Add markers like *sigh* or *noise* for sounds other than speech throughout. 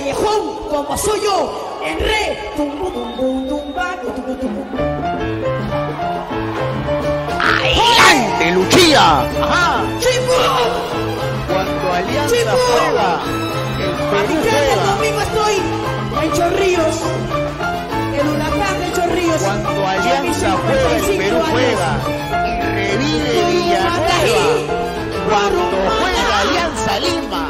callejón como soy yo, en re. ¡Adelante, Lucía! ¡Ajá! ¡Chifu! Cuando Alianza juega, el Perú juega. conmigo estoy en Chorrillos, en huracán de Chorrillos. Cuando Alianza juega, el Perú juega. Y revive Villanueva. Cuando juega Alianza Lima.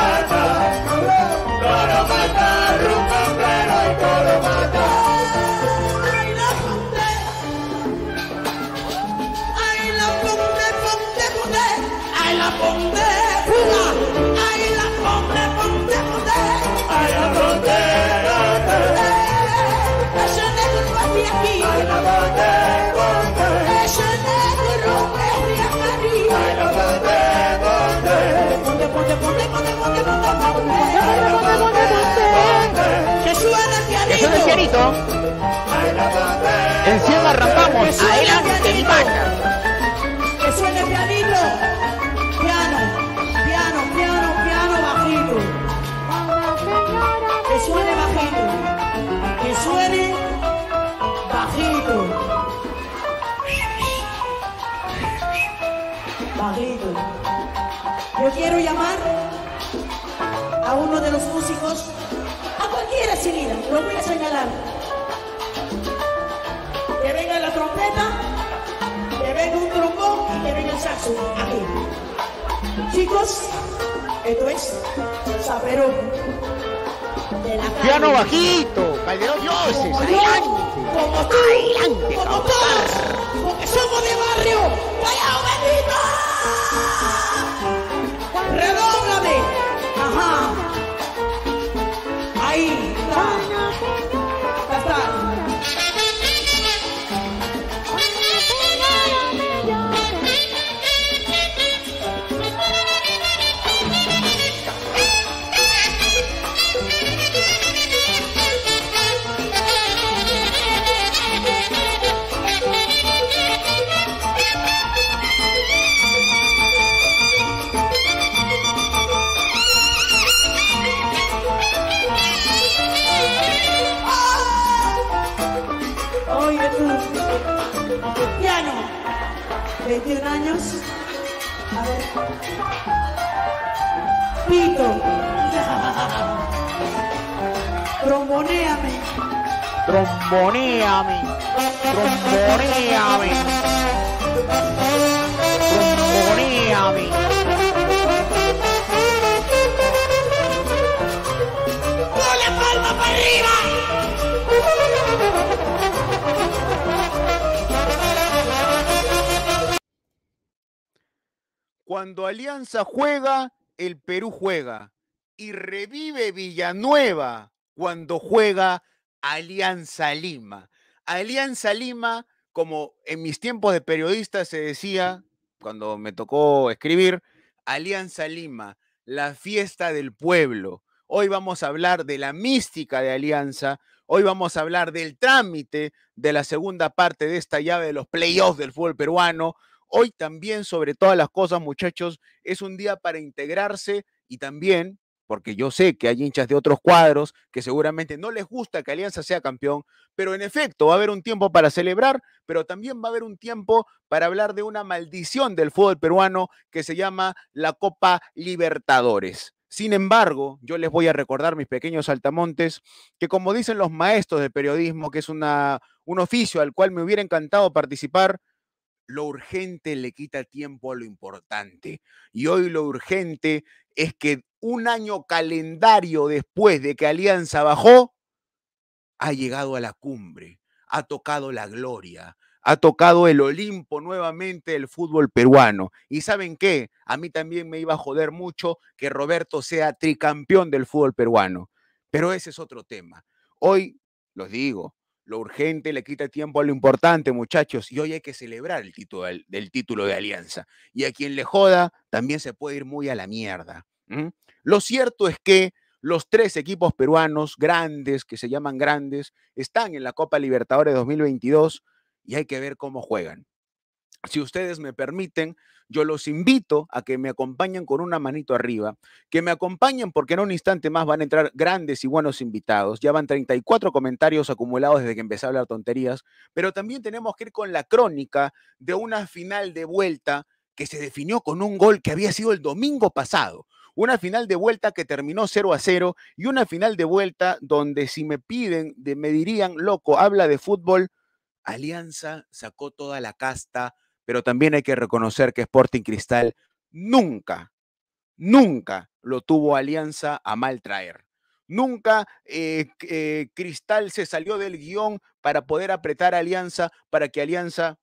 Que suene pianito, Encima arrancamos. Adelante, mi Que Jesús el pianito Piano, piano, piano, piano, bajito. Que suene bajito. Que suene bajito. Bajito. Yo quiero llamar a uno de los músicos, a cualquiera mira, lo voy a señalar. Que venga la trompeta, que venga un trombón y que venga el saxo. Aquí. Chicos, esto es Saperón. Piano bajito, Calderón Dioses, adelante, como tú, adelante, como todos, porque somos de barrio, callao bendito, redóblame. Aha. Aí, Pito. Tromboneame. Tromboneame. Tromboneame. Tromboneame. para arriba. Cuando Alianza juega, el Perú juega y revive Villanueva cuando juega Alianza Lima. Alianza Lima, como en mis tiempos de periodista se decía, cuando me tocó escribir, Alianza Lima, la fiesta del pueblo. Hoy vamos a hablar de la mística de Alianza, hoy vamos a hablar del trámite de la segunda parte de esta llave de los playoffs del fútbol peruano, Hoy también, sobre todas las cosas, muchachos, es un día para integrarse y también, porque yo sé que hay hinchas de otros cuadros que seguramente no les gusta que Alianza sea campeón, pero en efecto va a haber un tiempo para celebrar, pero también va a haber un tiempo para hablar de una maldición del fútbol peruano que se llama la Copa Libertadores. Sin embargo, yo les voy a recordar, mis pequeños saltamontes, que como dicen los maestros de periodismo, que es una, un oficio al cual me hubiera encantado participar, lo urgente le quita tiempo a lo importante. Y hoy lo urgente es que un año calendario después de que Alianza bajó, ha llegado a la cumbre, ha tocado la gloria, ha tocado el Olimpo nuevamente el fútbol peruano. Y saben qué, a mí también me iba a joder mucho que Roberto sea tricampeón del fútbol peruano, pero ese es otro tema. Hoy, los digo, lo urgente le quita tiempo a lo importante, muchachos, y hoy hay que celebrar el título del, título de alianza. Y a quien le joda, también se puede ir muy a la mierda. Lo cierto es que los tres equipos peruanos grandes, que se llaman grandes, están en la Copa Libertadores 2022 y hay que ver cómo juegan si ustedes me permiten, yo los invito a que me acompañen con una manito arriba, que me acompañen porque en un instante más van a entrar grandes y buenos invitados. Ya van 34 comentarios acumulados desde que empecé a hablar tonterías, pero también tenemos que ir con la crónica de una final de vuelta que se definió con un gol que había sido el domingo pasado. Una final de vuelta que terminó 0 a 0 y una final de vuelta donde si me piden, me dirían, loco, habla de fútbol, Alianza sacó toda la casta pero también hay que reconocer que Sporting Cristal nunca, nunca lo tuvo Alianza a mal traer. Nunca eh, eh, Cristal se salió del guión para poder apretar Alianza, para que Alianza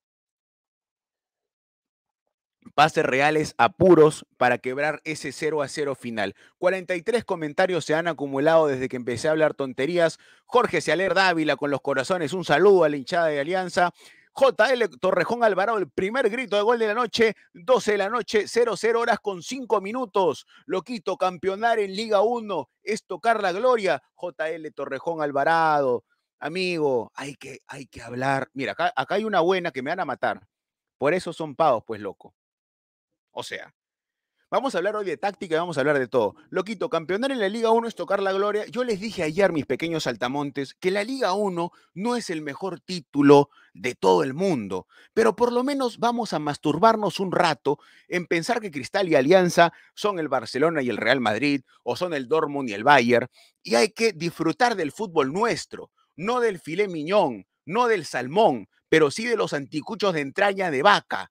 pase reales apuros para quebrar ese 0 a 0 final. 43 comentarios se han acumulado desde que empecé a hablar tonterías. Jorge Sealer Dávila con los corazones, un saludo a la hinchada de Alianza. JL Torrejón Alvarado, el primer grito de gol de la noche, 12 de la noche, 0-0 horas con 5 minutos. Loquito, campeonar en Liga 1 es tocar la gloria. JL Torrejón Alvarado, amigo, hay que, hay que hablar. Mira, acá, hay una buena que me van a matar. Por eso son pagos, pues loco. O sea, Vamos a hablar hoy de táctica y vamos a hablar de todo. Loquito, campeonar en la Liga 1 es tocar la gloria. Yo les dije ayer, mis pequeños saltamontes, que la Liga 1 no es el mejor título de todo el mundo, pero por lo menos vamos a masturbarnos un rato en pensar que Cristal y Alianza son el Barcelona y el Real Madrid, o son el Dortmund y el Bayern, y hay que disfrutar del fútbol nuestro, no del filé miñón, no del salmón, pero sí de los anticuchos de entraña de vaca,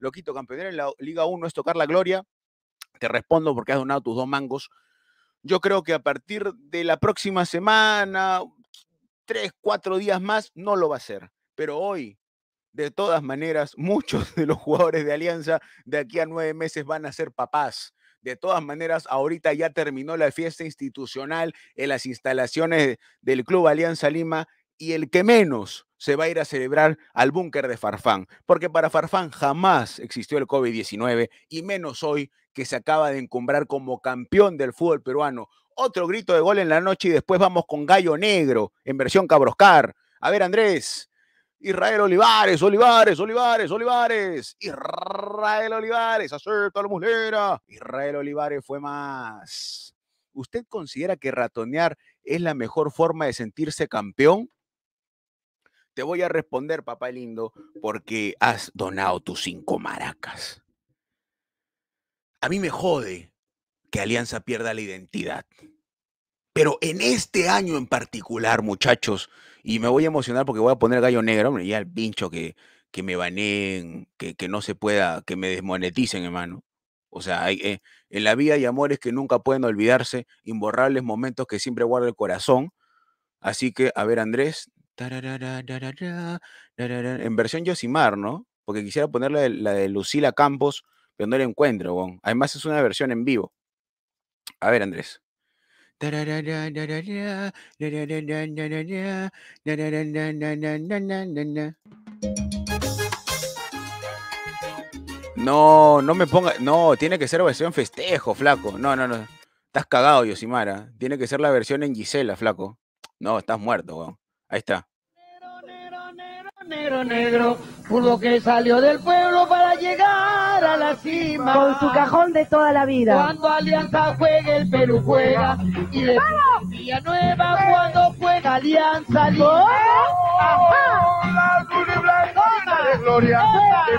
Loquito, campeonar en la Liga 1 es tocar la gloria. Te respondo porque has donado tus dos mangos. Yo creo que a partir de la próxima semana, tres, cuatro días más, no lo va a ser. Pero hoy, de todas maneras, *laughs* muchos de los jugadores de Alianza de aquí a nueve meses van a ser papás. De todas maneras, ahorita ya terminó la fiesta institucional en las instalaciones del Club Alianza Lima y el que menos se va a ir a celebrar al búnker de Farfán, porque para Farfán jamás existió el COVID-19 y menos hoy que se acaba de encumbrar como campeón del fútbol peruano. Otro grito de gol en la noche y después vamos con Gallo Negro en versión Cabroscar. A ver, Andrés. Israel Olivares, Olivares, Olivares, Olivares. Israel Olivares, acepta la muslera. Israel Olivares fue más. ¿Usted considera que ratonear es la mejor forma de sentirse campeón? Te voy a responder, papá lindo, porque has donado tus cinco maracas. A mí me jode que Alianza pierda la identidad. Pero en este año en particular, muchachos, y me voy a emocionar porque voy a poner gallo negro, hombre, ya el pincho que, que me baneen, que, que, no se pueda, que me desmoneticen, hermano. O sea, eh, en la vida hay amores que nunca pueden olvidarse, imborrables momentos que siempre guarda el corazón. Así que, a ver, Andrés, en versión Yosimar, ¿no? Porque quisiera poner la de, Lucila Campos, pero no la encuentro, bon. Además es una versión en vivo. A ver, Andrés. No, no me ponga. No, tiene que ser versión festejo, flaco. No, no, no. Estás cagado, Yosimara. ¿ah? Tiene que ser la versión en Gisela, flaco. No, estás muerto, weón. Ahí está. Negro, negro, lo que salió del pueblo para llegar a la cima. Con su cajón de toda la vida. Cuando Alianza juega, el Perú juega. Y de nueva, cuando juega Alianza Lima. La gloria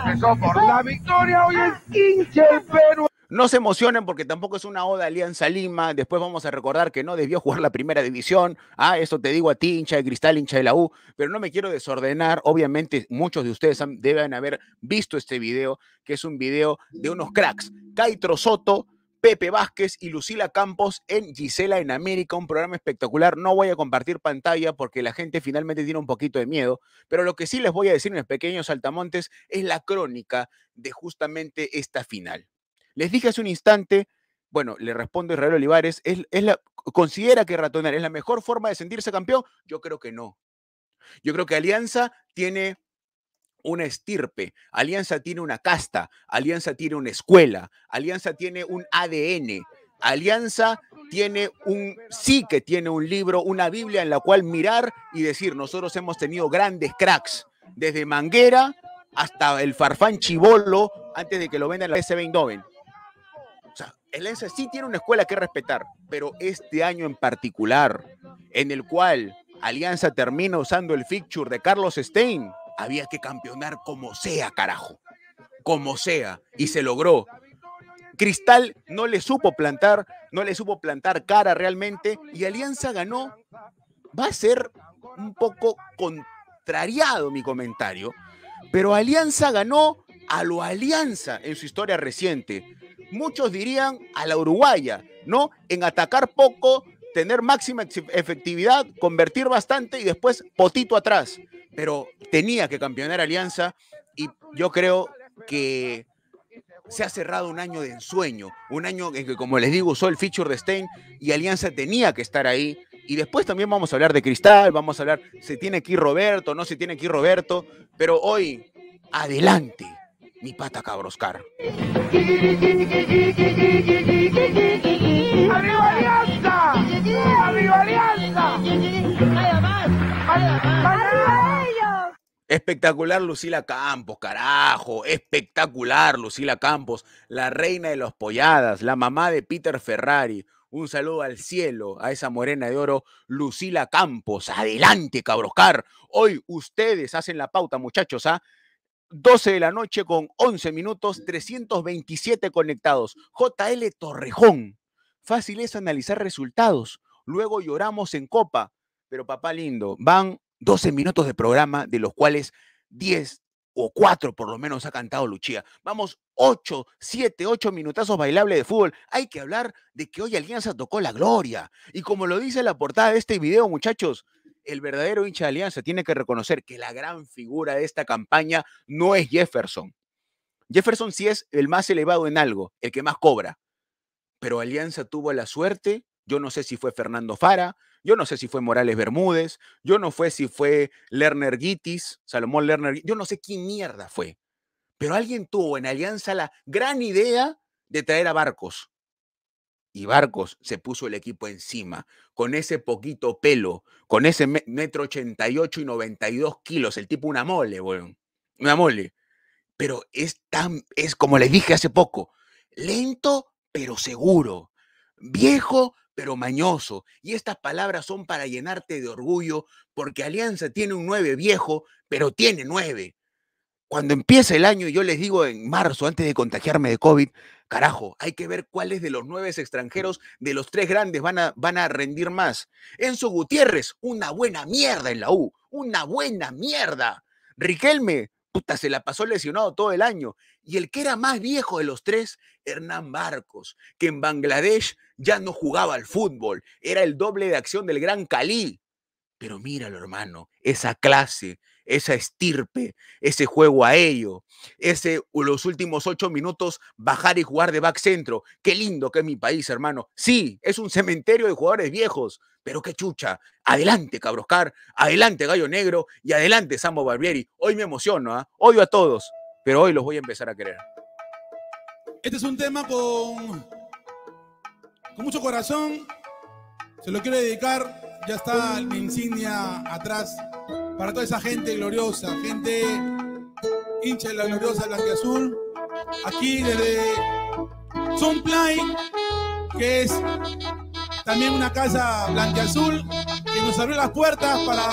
empezó por la victoria, hoy es quince el Perú. No se emocionen porque tampoco es una oda Alianza Lima. Después vamos a recordar que no debió jugar la primera división. Ah, esto te digo a ti, hincha de Cristal, hincha de la U. Pero no me quiero desordenar. Obviamente, muchos de ustedes deben haber visto este video, que es un video de unos cracks. Caitro Soto, Pepe Vázquez y Lucila Campos en Gisela en América, un programa espectacular. No voy a compartir pantalla porque la gente finalmente tiene un poquito de miedo, pero lo que sí les voy a decir, en el pequeños saltamontes, es la crónica de justamente esta final. Les dije hace un instante, bueno, le respondo Israel Olivares, ¿es, la, ¿considera que ratonar es la mejor forma de sentirse campeón? Yo creo que no. Yo creo que Alianza tiene una estirpe, Alianza tiene una casta, Alianza tiene una escuela, Alianza tiene un ADN, Alianza tiene un, sí que tiene un libro, una Biblia en la cual mirar y decir, nosotros hemos tenido grandes cracks, desde Manguera hasta el Farfán chivolo, antes de que lo vendan la S. Doven el sí tiene una escuela que respetar, pero este año en particular, en el cual Alianza termina usando el fixture de Carlos Stein, había que campeonar como sea, carajo. Como sea, y se logró. Cristal no le supo plantar, no le supo plantar cara realmente, y Alianza ganó. Va a ser un poco contrariado mi comentario, pero Alianza ganó a lo Alianza en su historia reciente muchos dirían a la uruguaya, ¿no? En atacar poco, tener máxima efectividad, convertir bastante y después potito atrás. Pero tenía que campeonar Alianza y yo creo que se ha cerrado un año de ensueño, un año en que, como les digo, usó el feature de Stein y Alianza tenía que estar ahí. Y después también vamos a hablar de Cristal, vamos a hablar, se tiene que Roberto, no se tiene que Roberto, pero hoy, adelante, mi pata cabroscar. Espectacular Lucila Campos, carajo, espectacular Lucila Campos, la reina de los polladas, la mamá de Peter Ferrari. Un saludo al cielo a esa morena de oro, Lucila Campos. Adelante, cabroscar. Hoy ustedes hacen la pauta, muchachos, ¿ah? 12 de la noche con 11 minutos, 327 conectados. JL Torrejón. Fácil es analizar resultados. Luego lloramos en copa. Pero papá lindo, van 12 minutos de programa, de los cuales 10 o 4 por lo menos ha cantado Luchía. Vamos 8, 7, 8 minutazos bailables de fútbol. Hay que hablar de que hoy Alianza tocó la gloria. Y como lo dice la portada de este video, muchachos, el verdadero hincha de Alianza tiene que reconocer que la gran figura de esta campaña no es Jefferson. Jefferson sí es el más elevado en algo, el que más cobra. Pero Alianza tuvo la suerte, yo no sé si fue Fernando Fara, yo no sé si fue Morales Bermúdez, yo no sé si fue Lerner Gitis, Salomón Lerner, yo no sé quién mierda fue. Pero alguien tuvo en Alianza la gran idea de traer a Barcos, y Barcos se puso el equipo encima, con ese poquito pelo, con ese metro 88 y 92 kilos, el tipo una mole, bueno, una mole. Pero es tan, es como les dije hace poco, lento pero seguro, viejo pero mañoso. Y estas palabras son para llenarte de orgullo, porque Alianza tiene un 9 viejo, pero tiene nueve. Cuando empieza el año, yo les digo en marzo, antes de contagiarme de COVID, Carajo, hay que ver cuáles de los nueve extranjeros de los tres grandes van a, van a rendir más. Enzo Gutiérrez, una buena mierda en la U, una buena mierda. Riquelme, puta, se la pasó lesionado todo el año. Y el que era más viejo de los tres, Hernán Marcos, que en Bangladesh ya no jugaba al fútbol, era el doble de acción del gran Cali. Pero míralo, hermano, esa clase, esa estirpe, ese juego a ello, ese los últimos ocho minutos bajar y jugar de back centro. Qué lindo que es mi país, hermano. Sí, es un cementerio de jugadores viejos, pero qué chucha. Adelante, Cabroscar, adelante, Gallo Negro y adelante, Sambo Barbieri. Hoy me emociono, ¿ah? hoy odio a todos, pero hoy los voy a empezar a querer. Este es un tema con, con mucho corazón. Se lo quiero dedicar. Ya está mi insignia atrás para toda esa gente gloriosa, gente hincha de la gloriosa Blanquiazul Azul, aquí desde Sunplay, que es también una casa azul, que nos abrió las puertas para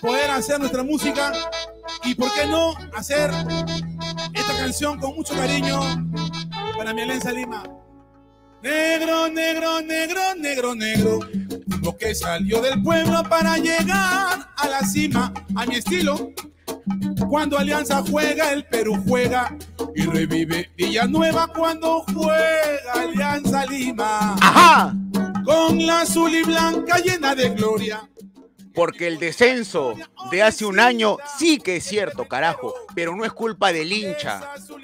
poder hacer nuestra música y por qué no hacer esta canción con mucho cariño para mi Alianza Lima. Negro, negro, negro, negro, negro lo que salió del pueblo para llegar a la cima, a mi estilo. Cuando Alianza juega, el Perú juega y revive Villanueva cuando juega Alianza Lima. Ajá. Con la azul y blanca llena de gloria porque el descenso de hace un año sí que es cierto, carajo, pero no es culpa del hincha,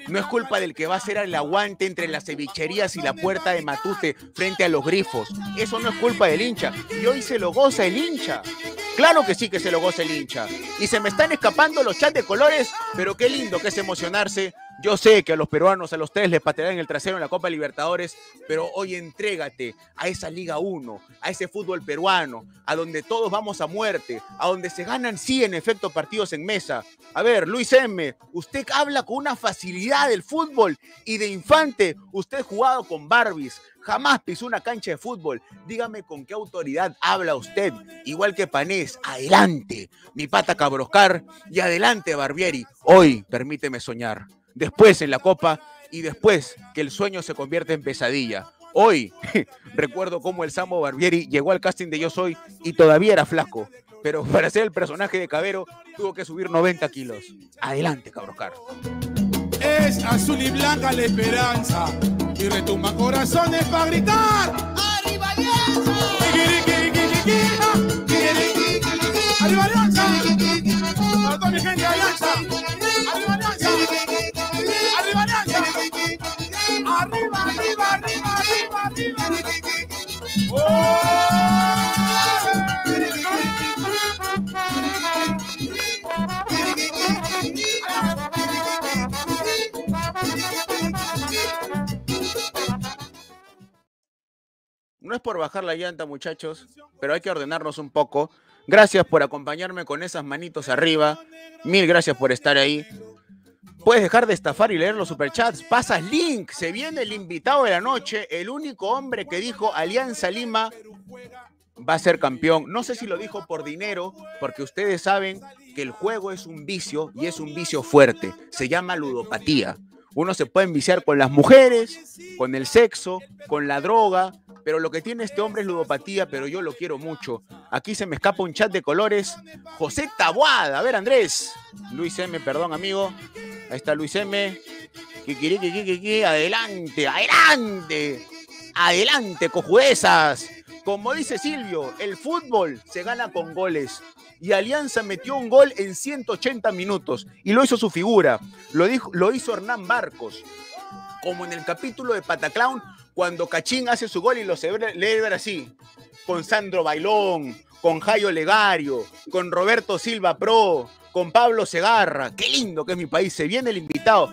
no es culpa del que va a hacer el aguante entre las cevicherías y la puerta de Matute frente a los grifos. Eso no es culpa del hincha. Y hoy se lo goza el hincha. Claro que sí que se lo goza el hincha. Y se me están escapando los chats de colores, pero qué lindo que es emocionarse yo sé que a los peruanos, a los tres, les patearán el trasero en la Copa Libertadores, pero hoy entrégate a esa Liga 1, a ese fútbol peruano, a donde todos vamos a muerte, a donde se ganan, sí, en efecto, partidos en mesa. A ver, Luis M., usted habla con una facilidad del fútbol y de infante, usted jugado con Barbies, jamás pisó una cancha de fútbol. Dígame con qué autoridad habla usted, igual que Panés. Adelante, mi pata Cabroscar, y adelante, Barbieri. Hoy, permíteme soñar después en la Copa y después que el sueño se convierte en pesadilla. Hoy recuerdo cómo el Samo Barbieri llegó al casting de Yo Soy y todavía era flaco, pero para ser el personaje de Cabero tuvo que subir 90 kilos. Adelante, Cabroscar. Es azul y blanca la esperanza y retumba corazones para gritar. ¡Arriba Alianza! ¡Arriba Alianza! mi Alianza! No es por bajar la llanta, muchachos, pero hay que ordenarnos un poco. Gracias por acompañarme con esas manitos arriba. Mil gracias por estar ahí. Puedes dejar de estafar y leer los superchats. Pasas link. Se viene el invitado de la noche, el único hombre que dijo Alianza Lima va a ser campeón. No sé si lo dijo por dinero, porque ustedes saben que el juego es un vicio y es un vicio fuerte. Se llama ludopatía. Uno se puede enviciar con las mujeres, con el sexo, con la droga, pero lo que tiene este hombre es ludopatía, pero yo lo quiero mucho. Aquí se me escapa un chat de colores. José Tabuada, a ver Andrés. Luis M, perdón amigo. Ahí está Luis M. Adelante, adelante. Adelante, cojudesas Como dice Silvio, el fútbol se gana con goles. Y Alianza metió un gol en 180 minutos. Y lo hizo su figura. Lo, lo hizo Hernán Barcos. Como en el capítulo de Pataclown, cuando Cachín hace su gol y lo celebra así, con Sandro Bailón, con Jairo Legario, con Roberto Silva Pro, con Pablo Segarra. Qué lindo que es mi país. Se viene el invitado.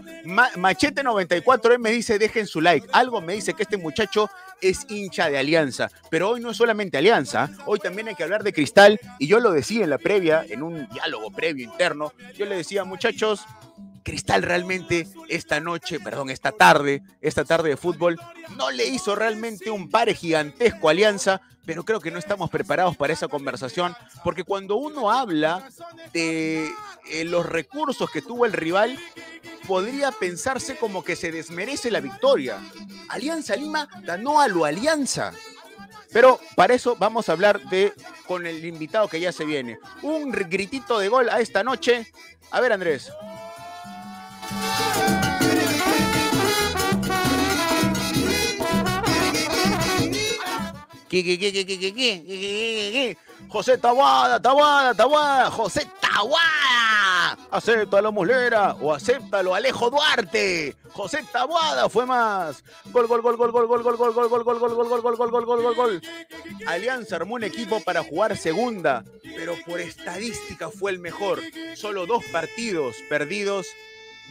Machete 94 me dice, dejen su like. Algo me dice que este muchacho es hincha de Alianza. Pero hoy no es solamente Alianza. Hoy también hay que hablar de Cristal. Y yo lo decía en la previa, en un diálogo previo interno. Yo le decía, muchachos, Cristal realmente esta noche, perdón, esta tarde, esta tarde de fútbol, no le hizo realmente un pare gigantesco a Alianza, pero creo que no estamos preparados para esa conversación, porque cuando uno habla de eh, los recursos que tuvo el rival, podría pensarse como que se desmerece la victoria. Alianza Lima ganó a lo Alianza. Pero para eso vamos a hablar de con el invitado que ya se viene. Un gritito de gol a esta noche. A ver, Andrés. ¿Qué, qué, qué, qué, qué, qué, José Tawada, Tawada, Tawada, José Tawada. Acéptalo, Muslera, o acéptalo, Alejo Duarte. José Tawada fue más. Gol, gol, gol, gol, gol, gol, gol, gol, gol, gol, gol, gol, gol, gol, gol, gol, gol, gol, gol. Alianza armó un equipo para jugar segunda, pero por estadística fue el mejor. Solo dos partidos perdidos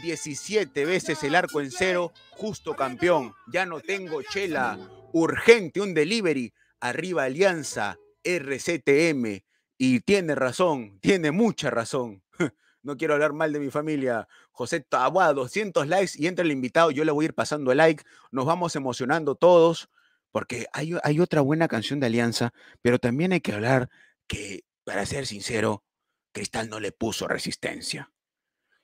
17 veces el arco en cero, justo campeón. Ya no tengo chela. Urgente, un delivery arriba Alianza, RCTM, y tiene razón, tiene mucha razón. *laughs* No quiero hablar mal de mi familia. José Tabuá, 200 likes y entra el invitado. Yo le voy a ir pasando el like. Nos vamos emocionando todos porque hay, hay otra buena canción de Alianza, pero también hay que hablar que, para ser sincero, Cristal no le puso resistencia.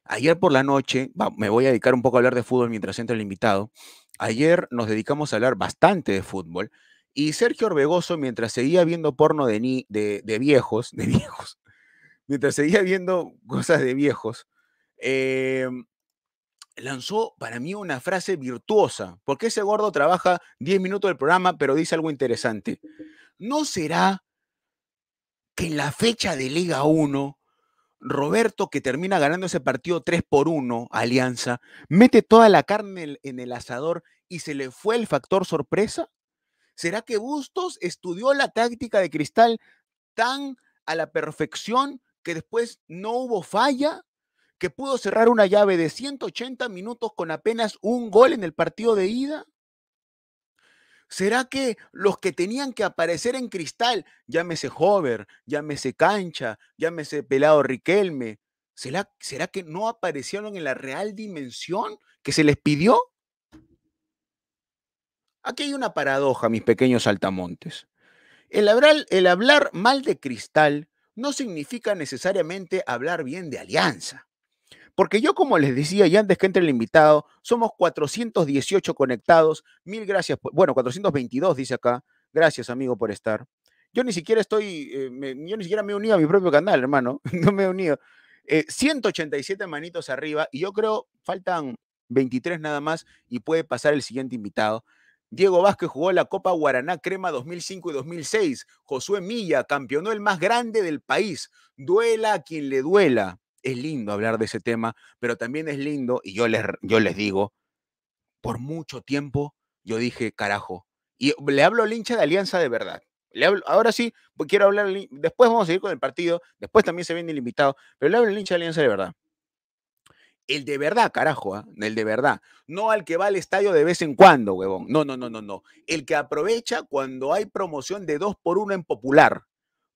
Ayer por la noche, me voy a dedicar un poco a hablar de fútbol mientras entra el invitado. Ayer nos dedicamos a hablar bastante de fútbol y Sergio Orbegoso, mientras seguía viendo porno de, de, viejos, de *laughs* viejos, mientras seguía viendo cosas de viejos, eh, lanzó para mí una frase virtuosa, porque ese gordo trabaja 10 minutos del programa, pero dice algo interesante. ¿No será que en la fecha de Liga 1, Roberto, que termina ganando ese partido 3 por 1, Alianza, mete toda la carne en el asador y se le fue el factor sorpresa? ¿Será que Bustos estudió la táctica de Cristal tan a la perfección que después no hubo falla? ¿Que pudo cerrar una llave de 180 minutos con apenas un gol en el partido de ida? ¿Será que los que tenían que aparecer en cristal, llámese Hover, llámese Cancha, llámese Pelado Riquelme, ¿será, ¿será que no aparecieron en la real dimensión que se les pidió? Aquí hay una paradoja, mis pequeños saltamontes. El hablar, mal de Cristal no significa necesariamente hablar bien de Alianza. Porque yo, como les decía, ya antes que entre el invitado, somos 418 conectados. Mil gracias. bueno, 422 dice acá. Gracias, amigo, por estar. Yo ni siquiera estoy, eh, yo ni siquiera me he unido a mi propio canal, hermano. *laughs* No me he unido. 187 eh, manitos arriba y yo creo faltan 23 nada más y puede pasar el siguiente invitado. Diego Vázquez jugó la Copa Guaraná Crema 2005 y 2006. Josué Milla campeonó el más grande del país. Duela a quien le duela. Es lindo hablar de ese tema, pero también es lindo, y yo les, yo les digo, por mucho tiempo yo dije, carajo, y le hablo al hincha de Alianza de verdad. ahora sí, pues, quiero hablar, después vamos a seguir con el partido, después también se viene el invitado, pero le hablo al hincha de Alianza de verdad. El de verdad, carajo, ¿ah? el de verdad. No al que va al estadio de vez en cuando, huevón. No, no, no, no, no. El que aprovecha cuando hay promoción de dos por uno en popular.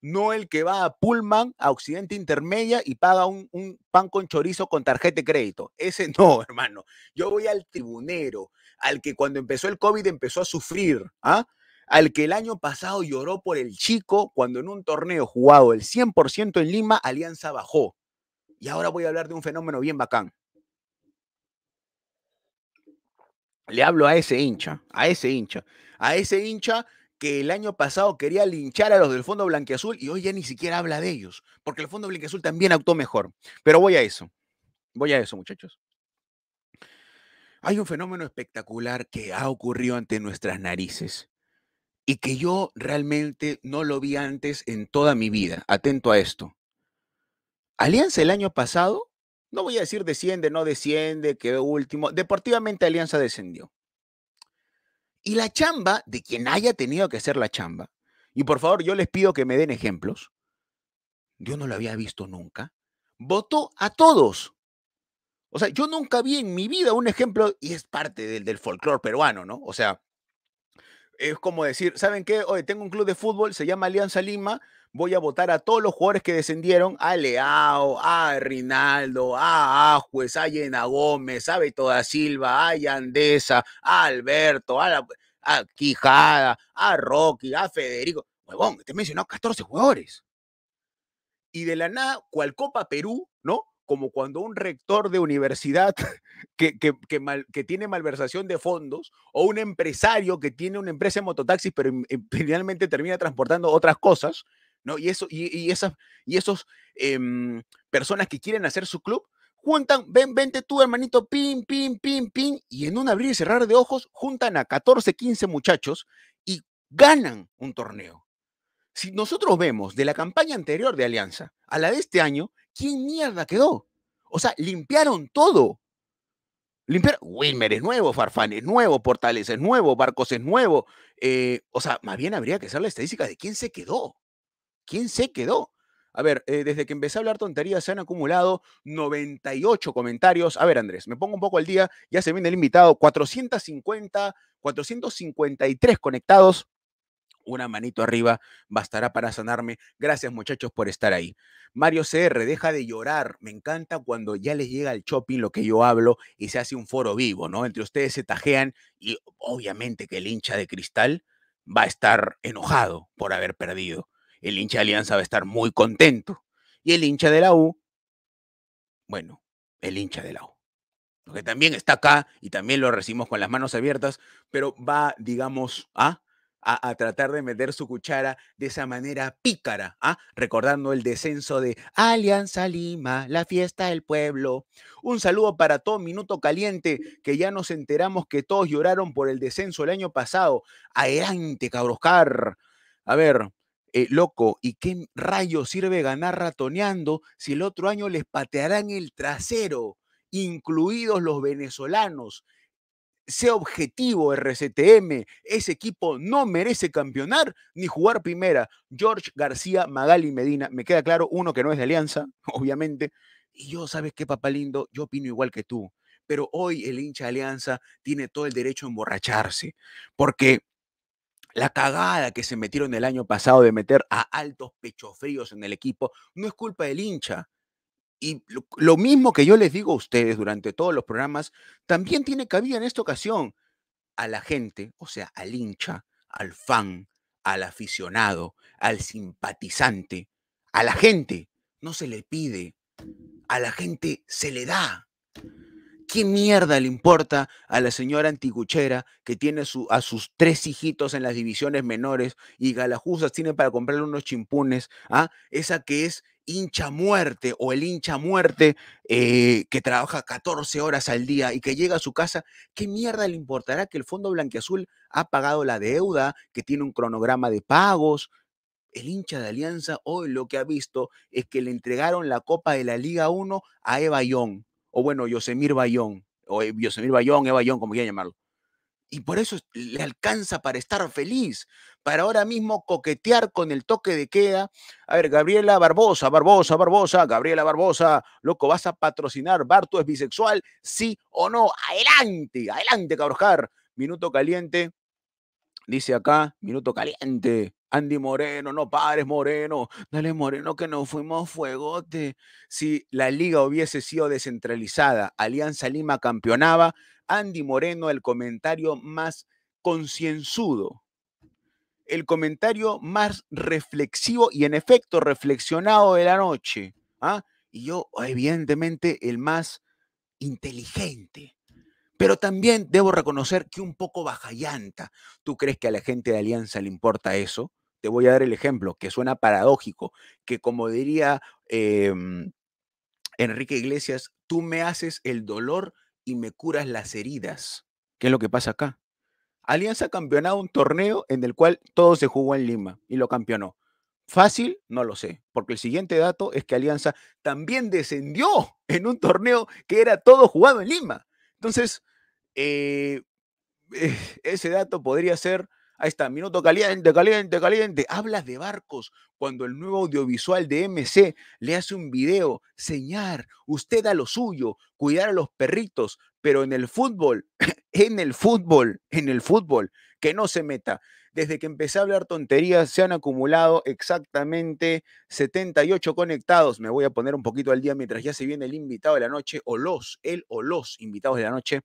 No el que va a Pullman, a Occidente Intermedia y paga un, pan con chorizo con tarjeta de crédito. Ese *laughs* no, hermano. Yo voy al tribunero, al que cuando empezó el COVID empezó a sufrir, ¿ah? al que el año pasado lloró por el chico cuando en un torneo jugado el 100% en Lima, Alianza bajó. Y ahora voy a hablar de un fenómeno bien bacán. le hablo a ese hincha, a ese hincha, a ese hincha que el año pasado quería linchar a los del Fondo Blanqueazul y hoy ya ni siquiera habla de ellos, porque el Fondo Blanqueazul también actuó mejor. Pero voy a eso, voy a eso, muchachos. Hay un fenómeno espectacular que ha ocurrido ante nuestras narices y que yo realmente no lo vi antes en toda mi vida. Atento a esto. Alianza el año pasado no voy a decir desciende, no desciende, que último. Deportivamente Alianza descendió. Y la chamba de quien haya tenido que hacer la chamba, y por favor yo les pido que me den ejemplos, yo no lo había visto nunca, votó a todos. O sea, yo nunca vi en mi vida un ejemplo, y es parte del, del folclore peruano, ¿no? O sea, es como decir, ¿saben qué? Oye, tengo un club de fútbol, se llama Alianza Lima, voy a votar a todos los jugadores que descendieron, a Leao, a Rinaldo, a Ajuez, a Llena Gómez, a Beto da Silva, a Yandesa, a Alberto, a, Quijada, a Rocky, a Federico. Huevón, te he mencionado 14 jugadores. Y de la nada, cual Copa Perú, ¿no? Como cuando un rector de universidad *laughs* que, que, que tiene malversación de fondos o un empresario que tiene una empresa de mototaxis, pero *laughs* finalmente termina transportando otras cosas, y, eso, y, esas y esos, em, personas que quieren hacer su club juntan, ven, vente tú, hermanito, pim pim pin, pin, y en un abrir y cerrar de ojos juntan a 14, 15 muchachos y ganan un torneo. Si nosotros vemos de la campaña anterior de Alianza a la de este año, ¿quién mierda quedó? O sea, limpiaron todo. Limpiaron. Wilmer es nuevo, Farfán es nuevo, Portales es nuevo, Barcos es nuevo. Eh, o sea, más bien habría que hacer la estadística de quién se quedó. ¿quién se quedó? A ver, eh, desde que empecé a hablar tonterías se han acumulado 98 comentarios. A ver, Andrés, me pongo un poco al día, ya se viene el invitado, 450, 453 conectados. Una manito arriba bastará para sanarme. Gracias muchachos por estar ahí. Mario CR, deja de llorar. Me encanta cuando ya les llega el shopping lo que yo hablo y se hace un foro vivo, ¿no? Entre ustedes se tajean y obviamente que el hincha de cristal va a estar enojado por haber perdido el hincha de Alianza va a estar muy contento. Y el hincha de la U, bueno, el hincha de la U. que también está acá y también lo recibimos con las manos abiertas, pero va, digamos, ¿ah? a, a, tratar de meter su cuchara de esa manera pícara, ¿ah? recordando el descenso de Alianza Lima, la fiesta del pueblo. Un saludo para todo Minuto Caliente, que ya nos enteramos que todos lloraron por el descenso el año pasado. Adelante, cabroscar. A ver, eh, loco, ¿y qué rayo sirve ganar ratoneando si el otro año les patearán el trasero, incluidos los venezolanos? Sea objetivo, RCTM. Ese equipo no merece campeonar ni jugar primera. George García, Magali Medina. Me queda claro, uno que no es de Alianza, *laughs* obviamente. Y yo, ¿sabes qué, papá lindo? Yo opino igual que tú. Pero hoy el hincha Alianza tiene todo el derecho a emborracharse. Porque la cagada que se metieron el año pasado de meter a altos pechofríos en el equipo no es culpa del hincha. Y lo, lo mismo que yo les digo a ustedes durante todos los programas, también tiene cabida en esta ocasión a la gente, o sea, al hincha, al fan, al aficionado, al simpatizante, a la gente no se le pide, a la gente se le da. ¿Qué mierda le importa a la señora Antiguchera que tiene a sus tres hijitos en las divisiones menores y Galajusas tiene para comprarle unos chimpunes? a ah, Esa que es hincha muerte o el hincha muerte eh, que trabaja 14 horas al día y que llega a su casa, ¿qué mierda le importará que el Fondo blanqueazul ha pagado la deuda, que tiene un cronograma de pagos? El hincha de Alianza hoy lo que ha visto es que le entregaron la Copa de la Liga 1 a Eva Young o bueno, Yosemir Bayón, o eh, Yosemir Bayón, Eva eh, Bayón, como quiera llamarlo. Y por eso le alcanza para estar feliz, para ahora mismo coquetear con el toque de queda. A ver, Gabriela Barbosa, Barbosa, Barbosa, Gabriela Barbosa, loco, ¿vas a patrocinar? ¿Bartu es bisexual? ¿Sí o no? Adelante, adelante, cabroscar. Minuto caliente. Dice acá, minuto caliente. Andy Moreno, no pares, Moreno, dale Moreno que nos fuimos fuegote. Si la liga hubiese sido descentralizada, Alianza Lima campeonaba, Andy Moreno el comentario más concienzudo, el comentario más reflexivo y en efecto reflexionado de la noche. ¿ah? Y yo, evidentemente, el más inteligente. Pero también debo reconocer que un poco baja llanta. ¿Tú crees que a la gente de Alianza le importa eso? Te voy a dar el ejemplo, que suena paradójico, que como diría em, Enrique Iglesias, tú me haces el dolor y me curas las heridas. ¿Qué es lo que pasa acá? Alianza campeonado un torneo en el cual todo se jugó en Lima y lo campeonó. Fácil, no lo sé, porque el siguiente dato es que Alianza también descendió en un torneo que era todo jugado en Lima. Entonces, eh, eh, ese dato podría ser Ahí está, minuto caliente, caliente, caliente. Hablas de barcos cuando el nuevo audiovisual de MC le hace un video. Señar, usted a lo suyo, cuidar a los perritos, pero en el fútbol, *laughs* en el fútbol, en el fútbol, que no se meta. Desde que empecé a hablar tonterías, se han acumulado exactamente 78 conectados. Me voy a poner un poquito al día mientras ya se viene el invitado de la noche, o los, el o los invitados de la noche.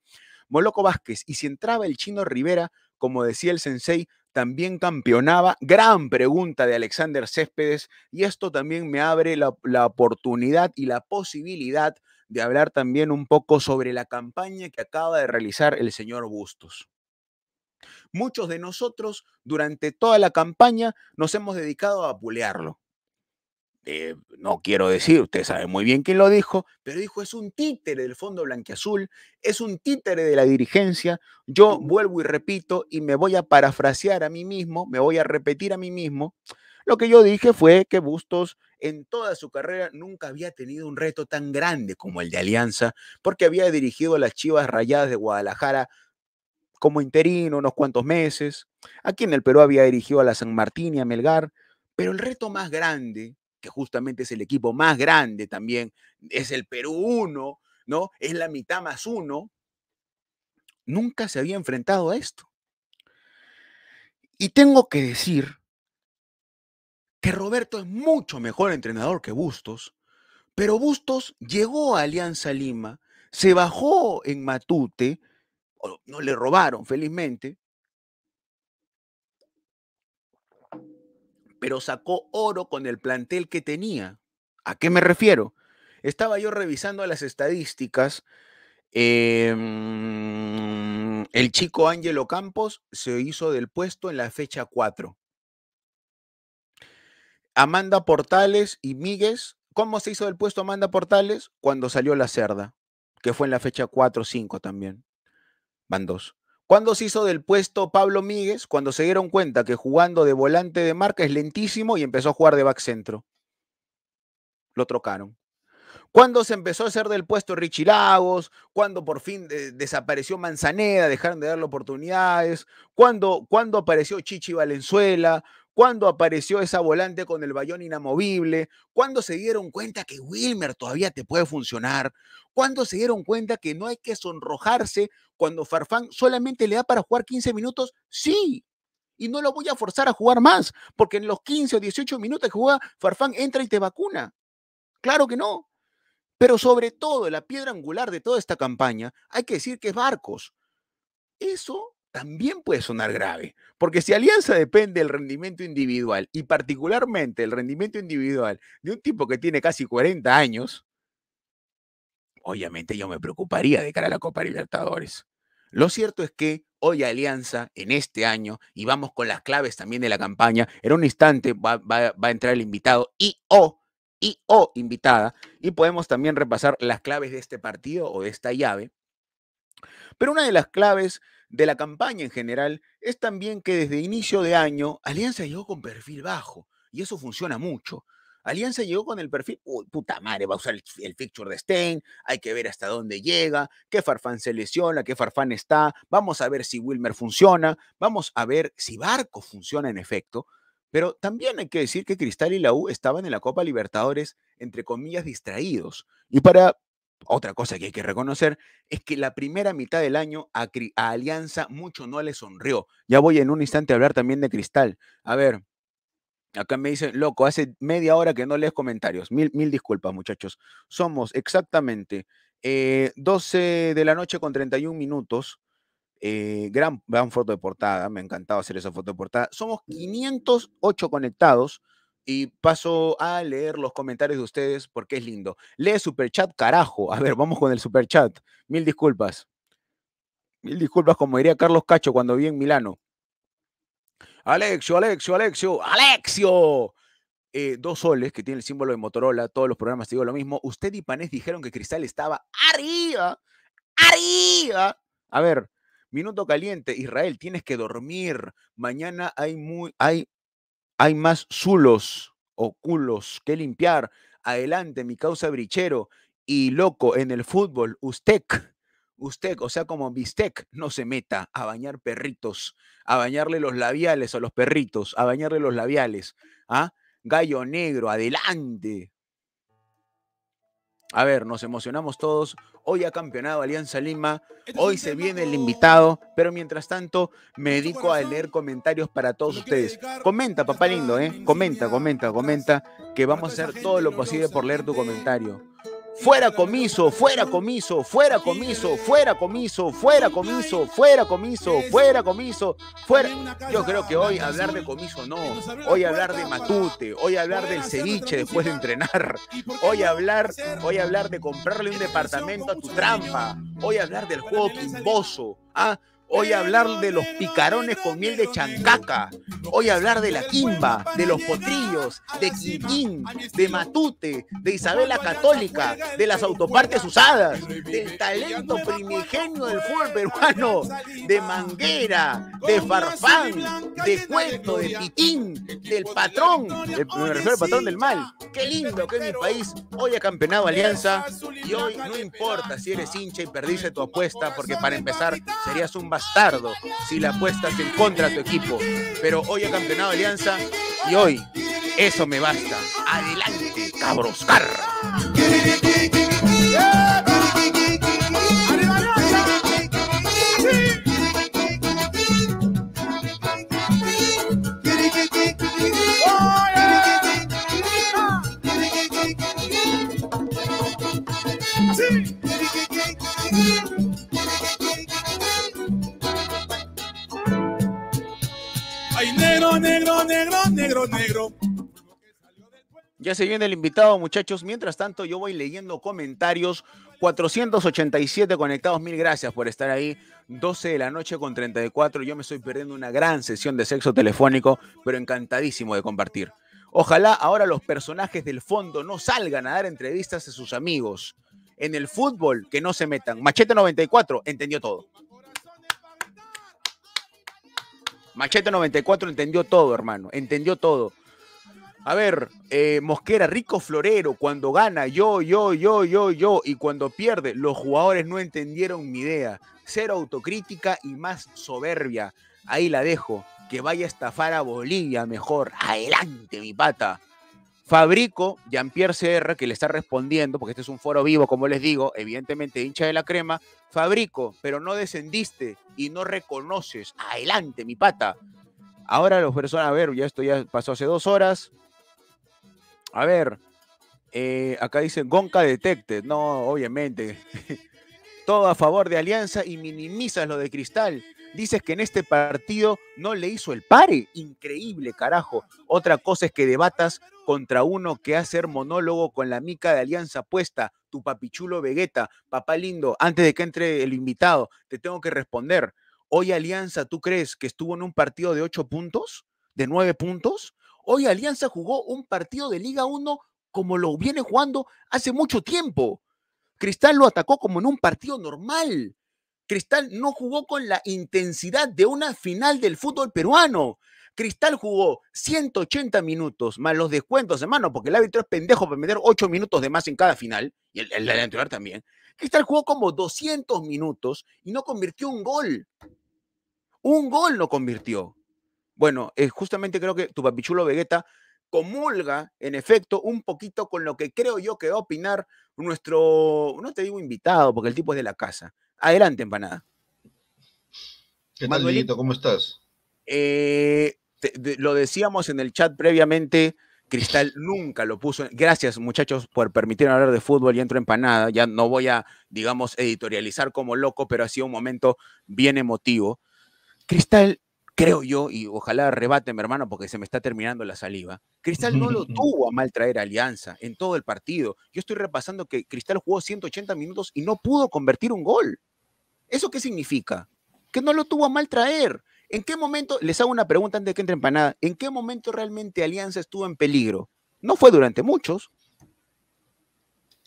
Moloco Vázquez. Y si entraba el chino Rivera, como decía el sensei, también campeonaba. Gran pregunta de Alexander Céspedes. Y esto también me abre la, oportunidad y la posibilidad de hablar también un poco sobre la campaña que acaba de realizar el señor Bustos. Muchos de nosotros durante toda la campaña nos hemos dedicado a pulearlo. Eh, no quiero decir, usted sabe muy bien quién lo dijo, pero dijo, es un títere del Fondo Blanquiazul, es un títere de la dirigencia, yo vuelvo y repito y me voy a parafrasear a mí mismo, me voy a repetir a mí mismo. Lo que yo dije fue que Bustos en toda su carrera nunca había tenido un reto tan grande como el de Alianza, porque había dirigido a las Chivas Rayadas de Guadalajara como interino unos cuantos meses. Aquí en el Perú había dirigido a la San Martín y a Melgar, pero el reto más grande que justamente es el equipo más grande también, es el Perú 1, ¿no? Es la mitad más uno. Nunca se había enfrentado a esto. Y tengo que decir que Roberto es mucho mejor entrenador que Bustos, pero Bustos llegó a Alianza Lima, se bajó en Matute, no le robaron felizmente, pero sacó oro con el plantel que tenía. ¿A qué me refiero? Estaba yo revisando las estadísticas. Em, el chico Ángelo Campos se hizo del puesto en la fecha 4. Amanda Portales y Migues, ¿Cómo se hizo del puesto Amanda Portales? Cuando salió la cerda, que fue en la fecha 4-5 también. Van dos. ¿Cuándo se hizo del puesto Pablo Míguez? Cuando se dieron cuenta que jugando de volante de marca es lentísimo y empezó a jugar de back centro. Lo trocaron. ¿Cuándo se empezó a hacer del puesto Richie Lagos? ¿Cuándo por fin desapareció Manzaneda? ¿Dejaron de darle oportunidades? Cuando ¿Cuándo apareció Chichi Valenzuela? Cuando apareció esa volante con el bayón inamovible, cuando se dieron cuenta que Wilmer todavía te puede funcionar, cuando se dieron cuenta que no hay que sonrojarse cuando Farfán solamente le da para jugar 15 minutos, sí. Y no lo voy a forzar a jugar más, porque en los 15 o 18 minutos que juega, Farfán entra y te vacuna. Claro que no. Pero sobre todo, la piedra angular de toda esta campaña, hay que decir que es Barcos. Eso también puede sonar grave, porque si Alianza depende del rendimiento individual y particularmente el rendimiento individual de un tipo que tiene casi 40 años, obviamente yo me preocuparía de cara a la Copa Libertadores. Lo cierto es que hoy Alianza, en este año, y vamos con las claves también de la campaña, en un instante va, va, va a entrar el invitado y o, y o invitada, y podemos también repasar las claves de este partido o de esta llave. Pero una de las claves de la campaña en general es también que desde inicio de año Alianza llegó con perfil bajo y eso funciona mucho. Alianza llegó con el perfil, ¡Uy, puta madre, va a usar el, el, fixture de Stein, hay que ver hasta dónde llega, qué Farfán se lesiona, qué Farfán está, vamos a ver si Wilmer funciona, vamos a ver si Barco funciona en efecto, pero también hay que decir que Cristal y la U estaban en la Copa Libertadores, entre comillas, distraídos. Y para otra cosa que hay que reconocer es que la primera mitad del año a, Alianza mucho no le sonrió. Ya voy en un instante a hablar también de Cristal. A ver, acá me dicen, loco, hace media hora que no lees comentarios. Mil, mil disculpas, muchachos. Somos exactamente 12 eh, de la noche con 31 minutos. Eh, gran, gran foto de portada, me ha encantado hacer esa foto de portada. Somos 508 conectados y paso a leer los comentarios de ustedes porque es lindo. Lee superchat, carajo. A ver, vamos con el superchat. Mil disculpas. Mil disculpas, como diría Carlos Cacho cuando vi en Milano. Alexio, Alexio, Alexio, Alexio. Eh, dos soles que tiene el símbolo de Motorola, todos los programas te digo lo mismo. Usted y Panés dijeron que Cristal estaba arriba, arriba. A ver, minuto caliente, Israel, tienes que dormir. Mañana hay, muy, hay hay más zulos o culos que limpiar. Adelante, mi causa brichero. Y loco, en el fútbol, usted, usted, o sea, como bistec, no se meta a bañar perritos, a bañarle los labiales a los perritos, a bañarle los labiales. ¿ah? Gallo negro, adelante. A ver, nos emocionamos todos. Hoy ha campeonado Alianza Lima. Hoy se viene el invitado. Pero mientras tanto, me dedico a leer comentarios para todos ustedes. Comenta, papá lindo, ¿eh? Comenta, comenta, comenta. Que vamos a hacer todo lo posible por leer tu comentario. Fuera comiso, fuera comiso, fuera comiso, fuera comiso, fuera comiso, fuera comiso, fuera comiso, fuera. Yo creo que hoy hablar de comiso no. Hoy hablar de matute, hoy hablar del ceviche después de entrenar. Hoy hablar, hoy hablar de comprarle un departamento a tu trampa. Hoy hablar del juego quimboso. Ah, Hoy hablar de los picarones con miel de chancaca. Hoy hablar de la quimba, de los potrillos, de Quintín, de Matute, de Isabela Católica, de las autopartes usadas, del talento primigenio del fútbol peruano, de Manguera, de Farfán, de Cuento, de Pitín, del patrón, me refiero al patrón del mal. Qué lindo que es mi país. Hoy ha campeonado Alianza y hoy no importa si eres hincha y perdiste tu apuesta, porque para empezar serías un bastardo si la apuestas en contra de tu equipo. Pero hoy ha campeonado Alianza y hoy eso me basta. Adelante, cabroscar. negro, negro, negro, negro. Ya se viene el invitado, muchachos. Mientras tanto, yo voy leyendo comentarios. 487 conectados, mil gracias por estar ahí. 12 de la noche con 34. Yo me estoy perdiendo una gran sesión de sexo telefónico, pero encantadísimo de compartir. Ojalá ahora los personajes del fondo no salgan a dar entrevistas a sus amigos. En el fútbol, que no se metan. Machete 94, entendió todo. Machete 94 entendió todo, hermano. Entendió todo. A ver, eh, Mosquera, rico florero, cuando gana, yo, yo, yo, yo, yo, y cuando pierde, los jugadores no entendieron mi idea. Ser autocrítica y más soberbia. Ahí la dejo. Que vaya a estafar a Bolivia mejor. Adelante, mi pata. Fabrico, Jean-Pierre Serra, que le está respondiendo, porque este es un foro vivo, como les digo, evidentemente hincha de la crema. Fabrico, pero no descendiste y no reconoces. Adelante, mi pata. Ahora los personas, a ver, ya esto ya pasó hace dos horas. A ver, eh, acá dice Gonca detecte, No, obviamente. *laughs* Todo a favor de Alianza y minimizas lo de Cristal. Dices que en este partido no le hizo el pare. Increíble, carajo. Otra cosa es que debatas contra uno que ser monólogo con la mica de alianza puesta, tu papichulo Vegeta, papá lindo, antes de que entre el invitado, te tengo que responder. Hoy Alianza, ¿tú crees que estuvo en un partido de ocho puntos? ¿De nueve puntos? Hoy Alianza jugó un partido de Liga 1 como lo viene jugando hace mucho tiempo. Cristal lo atacó como en un partido normal. Cristal no jugó con la intensidad de una final del fútbol peruano. Cristal jugó 180 minutos más los descuentos, hermano, porque el árbitro es pendejo para meter 8 minutos de más en cada final, y el, el, anterior también. Cristal jugó como 200 minutos y no convirtió un gol. Un gol no convirtió. Bueno, eh, justamente creo que tu papichulo Vegeta comulga, en efecto, un poquito con lo que creo yo que va a opinar nuestro, no te digo invitado, porque el tipo es de la casa. Adelante, empanada. ¿Qué tal, Manuelito? ¿Cómo estás? Eh, lo decíamos en el chat previamente, Cristal nunca lo puso. Gracias, muchachos, por permitirme hablar de fútbol y entro empanada. Ya no voy a, digamos, editorializar como loco, pero ha sido un momento bien emotivo. Cristal, creo yo, y ojalá rebate, mi hermano, porque se me está terminando la saliva. Cristal no lo *laughs* tuvo a mal traer Alianza en todo el partido. Yo estoy repasando que Cristal jugó 180 minutos y no pudo convertir un gol. ¿Eso qué significa? Que no lo tuvo a mal traer ¿En qué momento, les hago una pregunta antes de que entre empanada, ¿en qué momento realmente Alianza estuvo en peligro? No fue durante muchos.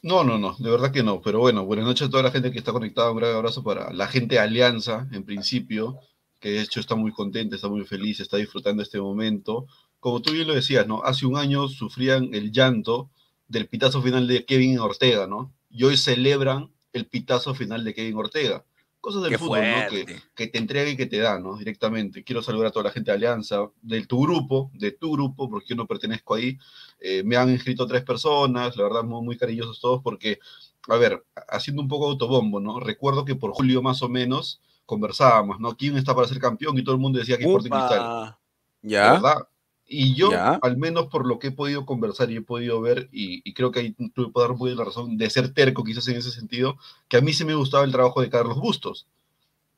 No, no, no, de verdad que no. Pero bueno, buenas noches a toda la gente que está conectada. Un gran abrazo para la gente de Alianza, en principio, que de hecho está muy contenta, está muy feliz, está disfrutando este momento. Como tú bien lo decías, ¿no? Hace un año sufrían el llanto del pitazo final de Kevin Ortega, ¿no? Y hoy celebran el pitazo final de Kevin Ortega cosas del fútbol, ¿no? que, te entrega y que te da, ¿no? Directamente. Quiero saludar a toda la gente de Alianza, de tu grupo, de tu grupo, porque yo no pertenezco ahí. Eh, me han inscrito tres personas, la verdad, muy, muy cariñosos todos, porque, a ver, haciendo un poco autobombo, ¿no? Recuerdo que por julio más o menos conversábamos, ¿no? ¿Quién está para ser campeón? Y todo el mundo decía que Sporting Cristal. Ya. ¿Verdad? Y yo, al menos por lo que he podido conversar y he podido ver, y, creo que ahí tuve que dar muy la razón de ser terco quizás en ese sentido, que a mí sí me gustaba el trabajo de Carlos Bustos,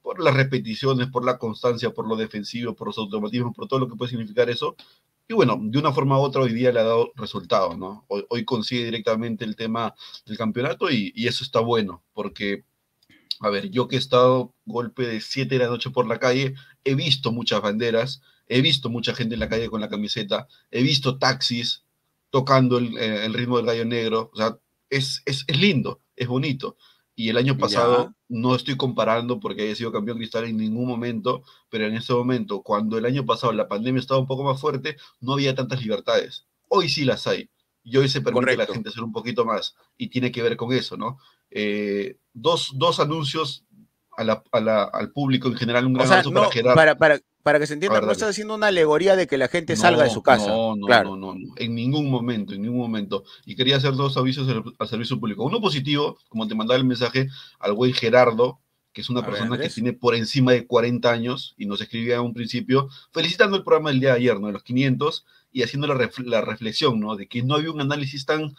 por las repeticiones, por la constancia, por lo defensivo, por los automatismos, por todo lo que puede significar eso. Y bueno, de una forma u otra hoy día le ha dado resultado, ¿no? Hoy, consigue directamente el tema del campeonato y, eso está bueno, porque a ver, yo que he estado golpe de siete de la noche por la calle, he visto muchas banderas He visto mucha gente en la calle con la camiseta, he visto taxis tocando el, eh, ritmo del gallo negro, o sea, es, es, lindo, es bonito. Y el año pasado no estoy comparando porque haya sido campeón cristal en ningún momento, pero en ese momento, cuando el año pasado la pandemia estaba un poco más fuerte, no había tantas libertades. Hoy sí las hay. Y hoy se permite a la gente hacer un poquito más. Y tiene que ver con eso, ¿no? Eh, dos, dos anuncios al público en general un gran o para Gerardo. Para, para, que se entienda, no estás haciendo una alegoría de que la gente salga de su casa. No, no, no, no, en ningún momento, en ningún momento. Y quería hacer dos avisos al, servicio público. Uno positivo, como te mandaba el mensaje al güey Gerardo, que es una persona que tiene por encima de 40 años y nos escribía en un principio felicitando el programa del día de ayer, ¿no? De los 500 y haciendo la, la reflexión, ¿no? De que no había un análisis tan,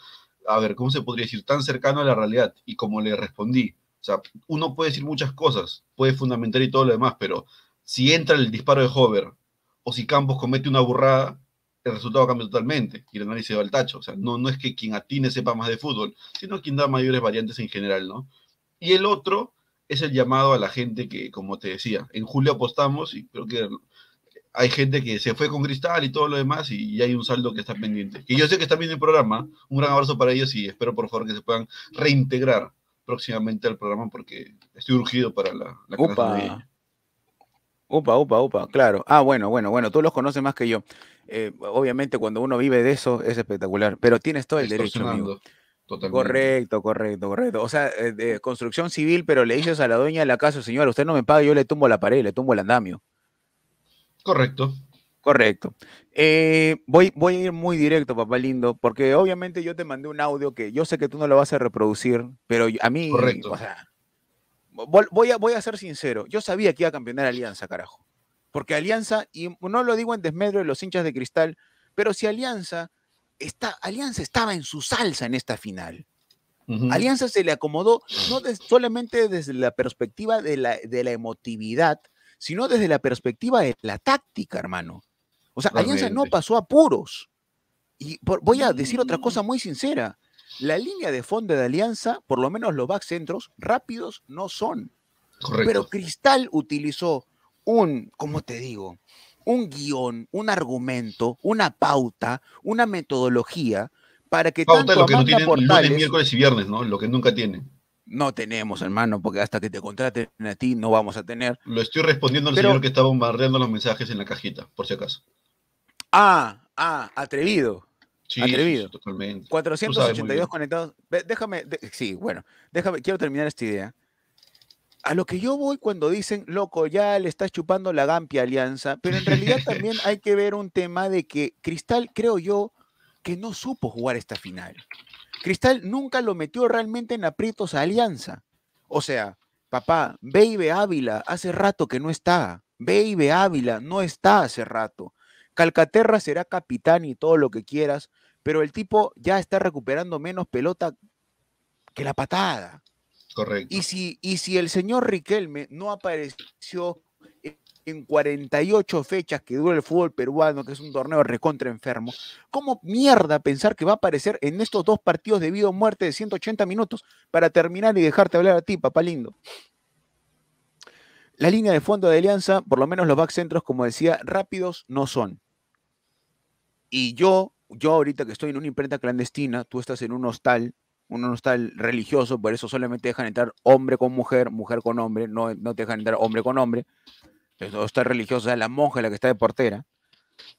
a ver, ¿cómo se podría decir? Tan cercano a la realidad. Y como le respondí, o sea, uno puede decir muchas cosas, puede fundamentar y todo lo demás, pero si entra el disparo de Hover o si Campos comete una burrada, el resultado cambia totalmente y el análisis va al tacho. O sea, no, no es que quien atine sepa más de fútbol, sino quien da mayores variantes en general, ¿no? Y el otro es el llamado a la gente que, como te decía, en julio apostamos y creo que hay gente que se fue con Cristal y todo lo demás y, y hay un saldo que está pendiente. Que yo sé que están viendo el programa. Un gran abrazo para ellos y espero, por favor, que se puedan reintegrar próximamente al programa porque estoy urgido para la, la Upa, upa, upa, claro. Ah, bueno, bueno, bueno, tú los conoces más que yo. Eh, obviamente cuando uno vive de eso es espectacular, pero tienes todo el derecho. Correcto, correcto, correcto. O sea, eh, de construcción civil, pero le dices a la dueña de la casa, señora, usted no me paga, yo le tumbo la pared, le tumbo el andamio. Correcto, Correcto. Eh, voy, voy a ir muy directo, papá lindo, porque obviamente yo te mandé un audio que yo sé que tú no lo vas a reproducir, pero a mí, Correcto. voy a, voy a ser sincero, yo sabía que iba a campeonar Alianza, carajo. Porque Alianza, y no lo digo en desmedro de los hinchas de cristal, pero si Alianza, está, Alianza estaba en su salsa en esta final. Alianza se le acomodó no solamente desde la perspectiva de la emotividad, sino desde la perspectiva de la táctica, hermano. O sea, Alianza no pasó a apuros. Y voy a decir otra cosa muy sincera. La línea de fondo de Alianza, por lo menos los back centros, rápidos no son. Pero Cristal utilizó un, como te digo? Un guión, un argumento, una pauta, una metodología para que pauta lo que no tienen, lunes, miércoles y viernes, ¿no? Lo que nunca tienen. No tenemos, hermano, porque hasta que te contraten a ti no vamos a tener. Lo estoy respondiendo al señor que está bombardeando los mensajes en la cajita, por si acaso. Ah, ah, atrevido. Sí, atrevido. totalmente. 482 conectados. Déjame, sí, bueno, déjame, quiero terminar esta idea. A lo que yo voy cuando dicen, loco, ya le estás chupando la gampia Alianza, pero en realidad *laughs* también hay que ver un tema de que Cristal, creo yo, que no supo jugar esta final. Cristal nunca lo metió realmente en aprietos a Alianza. O sea, papá, Baby Ávila hace rato que no está. Baby Ávila no está hace rato. Calcaterra será capitán y todo lo que quieras, pero el tipo ya está recuperando menos pelota que la patada. Correcto. Y si, y si el señor Riquelme no apareció en 48 fechas que dura el fútbol peruano, que es un torneo recontra enfermo, ¿cómo mierda pensar que va a aparecer en estos dos partidos de vida o muerte de 180 minutos para terminar y dejarte hablar a ti, papá lindo? La línea de fondo de Alianza, por lo menos los back centros, como decía, rápidos no son. Y yo, yo ahorita que estoy en una imprenta clandestina, tú estás en un hostal, un hostal religioso, por eso solamente dejan entrar hombre con mujer, mujer con hombre, no, no te dejan entrar hombre con hombre. El hostal religioso es la monja la que está de portera.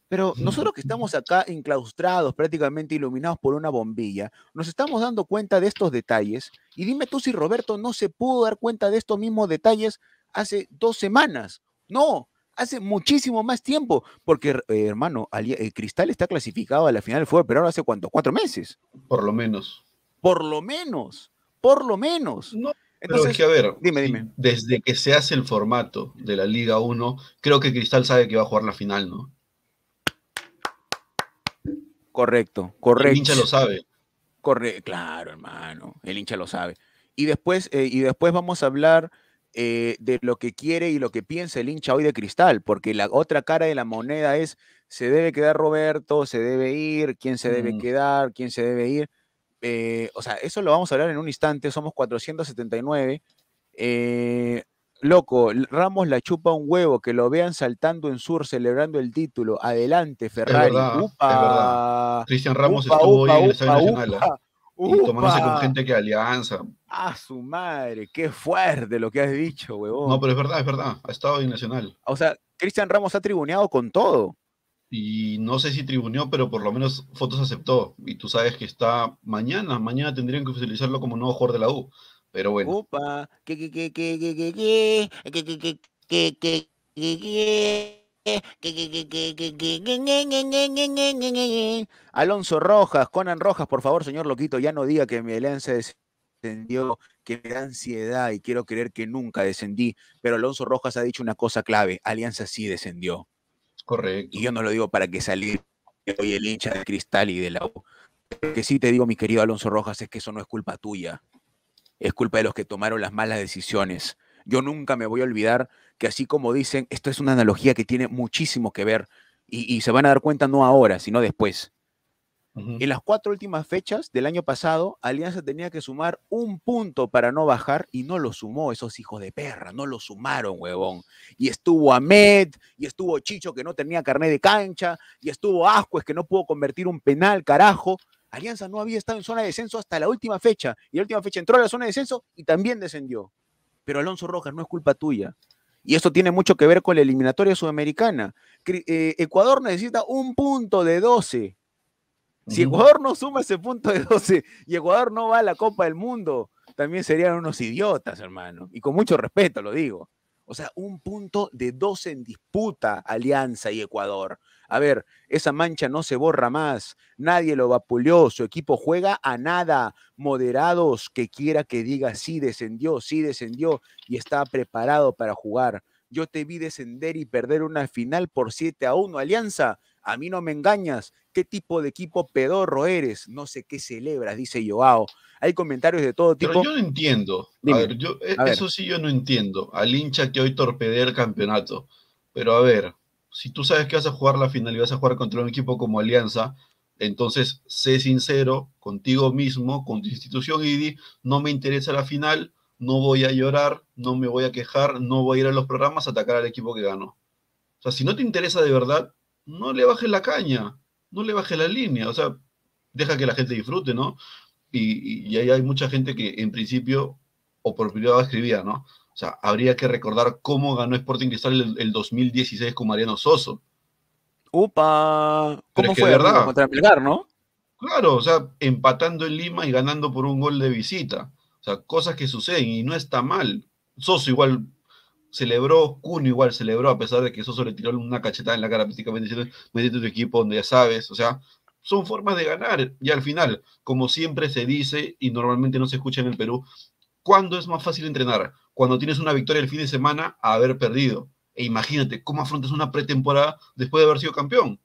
Pero nosotros que estamos acá enclaustrados, prácticamente iluminados por una bombilla, nos estamos dando cuenta de estos detalles. Y dime tú si Roberto no se pudo dar cuenta de estos mismos detalles hace dos semanas. No, hace muchísimo más tiempo, porque eh, hermano, eh, Cristal está clasificado a la final del fútbol, pero ahora hace cuánto, cuatro meses. Por lo menos. Por lo menos, por lo menos. Entonces, pero a ver, dime, dime. desde que se hace el formato de la Liga 1, creo que Cristal sabe que va a jugar la final, ¿no? Correcto, correcto. El hincha lo sabe. claro, hermano, el hincha lo sabe. Y después, eh, y después vamos a hablar eh, de lo que quiere y lo que piensa el hincha hoy de Cristal, porque la otra cara de la moneda es, se debe quedar Roberto, se debe ir, quién se debe mm. quedar, quién se debe ir. Eh, o sea, eso lo vamos a hablar en un instante, somos 479. Eh, loco, Ramos la chupa un huevo, que lo vean saltando en sur celebrando el título. Adelante, Ferrari. Cristian Ramos estuvo hoy en el y tomándose con gente que alianza. ¡Ah, su madre, qué fuerte lo que has dicho, huevón. No, pero es verdad, es verdad. Ha estado internacional. O sea, Cristian Ramos ha tribuneado con todo. Y no sé si tribuneó, pero por lo menos fotos aceptó. Y tú sabes que está mañana. Mañana tendrían que oficializarlo como nuevo jugador de la U. Pero bueno. Opa. Que, qué, qué, qué, qué, qué, qué, que, Alonso Rojas, Conan Rojas, por favor, señor Loquito, ya no diga que mi Alianza descendió, que me da ansiedad y quiero creer que nunca descendí. Pero Alonso Rojas ha dicho una cosa clave: Alianza sí descendió. Correcto. Y yo no lo digo para que salir hoy el hincha de cristal y de la U. que sí te digo, mi querido Alonso Rojas, es que eso no es culpa tuya. Es culpa de los que tomaron las malas decisiones. Yo nunca me voy a olvidar que así como dicen, esto es una analogía que tiene muchísimo que ver y, se van a dar cuenta no ahora, sino después. En las cuatro últimas fechas del año pasado, Alianza tenía que sumar un punto para no bajar y no lo sumó esos hijos de perra, no lo sumaron, huevón. Y estuvo Ahmed, y estuvo Chicho que no tenía carnet de cancha, y estuvo Ascuez que no pudo convertir un penal, carajo. Alianza no había estado en zona de descenso hasta la última fecha, y la última fecha entró a la zona de descenso y también descendió. Pero Alonso Rojas, no es culpa tuya. Y esto tiene mucho que ver con la eliminatoria sudamericana. Eh, Ecuador necesita un punto de 12. Si Ecuador no suma ese punto de 12 y Ecuador no va a la Copa del Mundo, también serían unos idiotas, hermano. Y con mucho respeto lo digo. O sea, un punto de 12 en disputa Alianza y Ecuador. A ver, esa mancha no se borra más, nadie lo vapuleó, su equipo juega a nada. Moderados, que quiera que diga sí descendió, sí descendió y está preparado para jugar. Yo te vi descender y perder una final por 7 a 1, Alianza. A mí no me engañas. ¿Qué tipo de equipo pedorro eres? No sé qué celebras, dice Joao. Hay comentarios de todo tipo. Pero yo no entiendo. E, a ver, eso sí yo no entiendo. Al hincha que hoy torpedea el campeonato. Pero a ver, si tú sabes que vas a jugar la final y vas a jugar contra un equipo como Alianza, entonces sé sincero contigo mismo, con tu institución y no me interesa la final, no voy a llorar, no me voy a quejar, no voy a ir a los programas a atacar al equipo que ganó. O sea, si no te interesa de verdad, no le bajes la caña, no le bajes la línea, o sea, deja que la gente disfrute, ¿no? Y, ahí hay mucha gente que en principio o por privado escribía, ¿no? O sea, habría que recordar cómo ganó Sporting Cristal el, 2016 con Mariano Soso. ¡Upa! ¿Cómo fue? verdad, ¿no? Claro, o sea, empatando en Lima y ganando por un gol de visita. O sea, cosas que suceden y no está mal. Soso igual celebró, Cuno igual celebró, a pesar de que Soso le tiró una cachetada en la cara prácticamente diciendo, metete tu equipo donde ya sabes. O sea, son formas de ganar. Y al final, como siempre se dice y normalmente no se escucha en el Perú, ¿Cuándo es más fácil entrenar? Cuando tienes una victoria el fin de semana a haber perdido. E imagínate cómo afrontas una pretemporada después de haber sido campeón.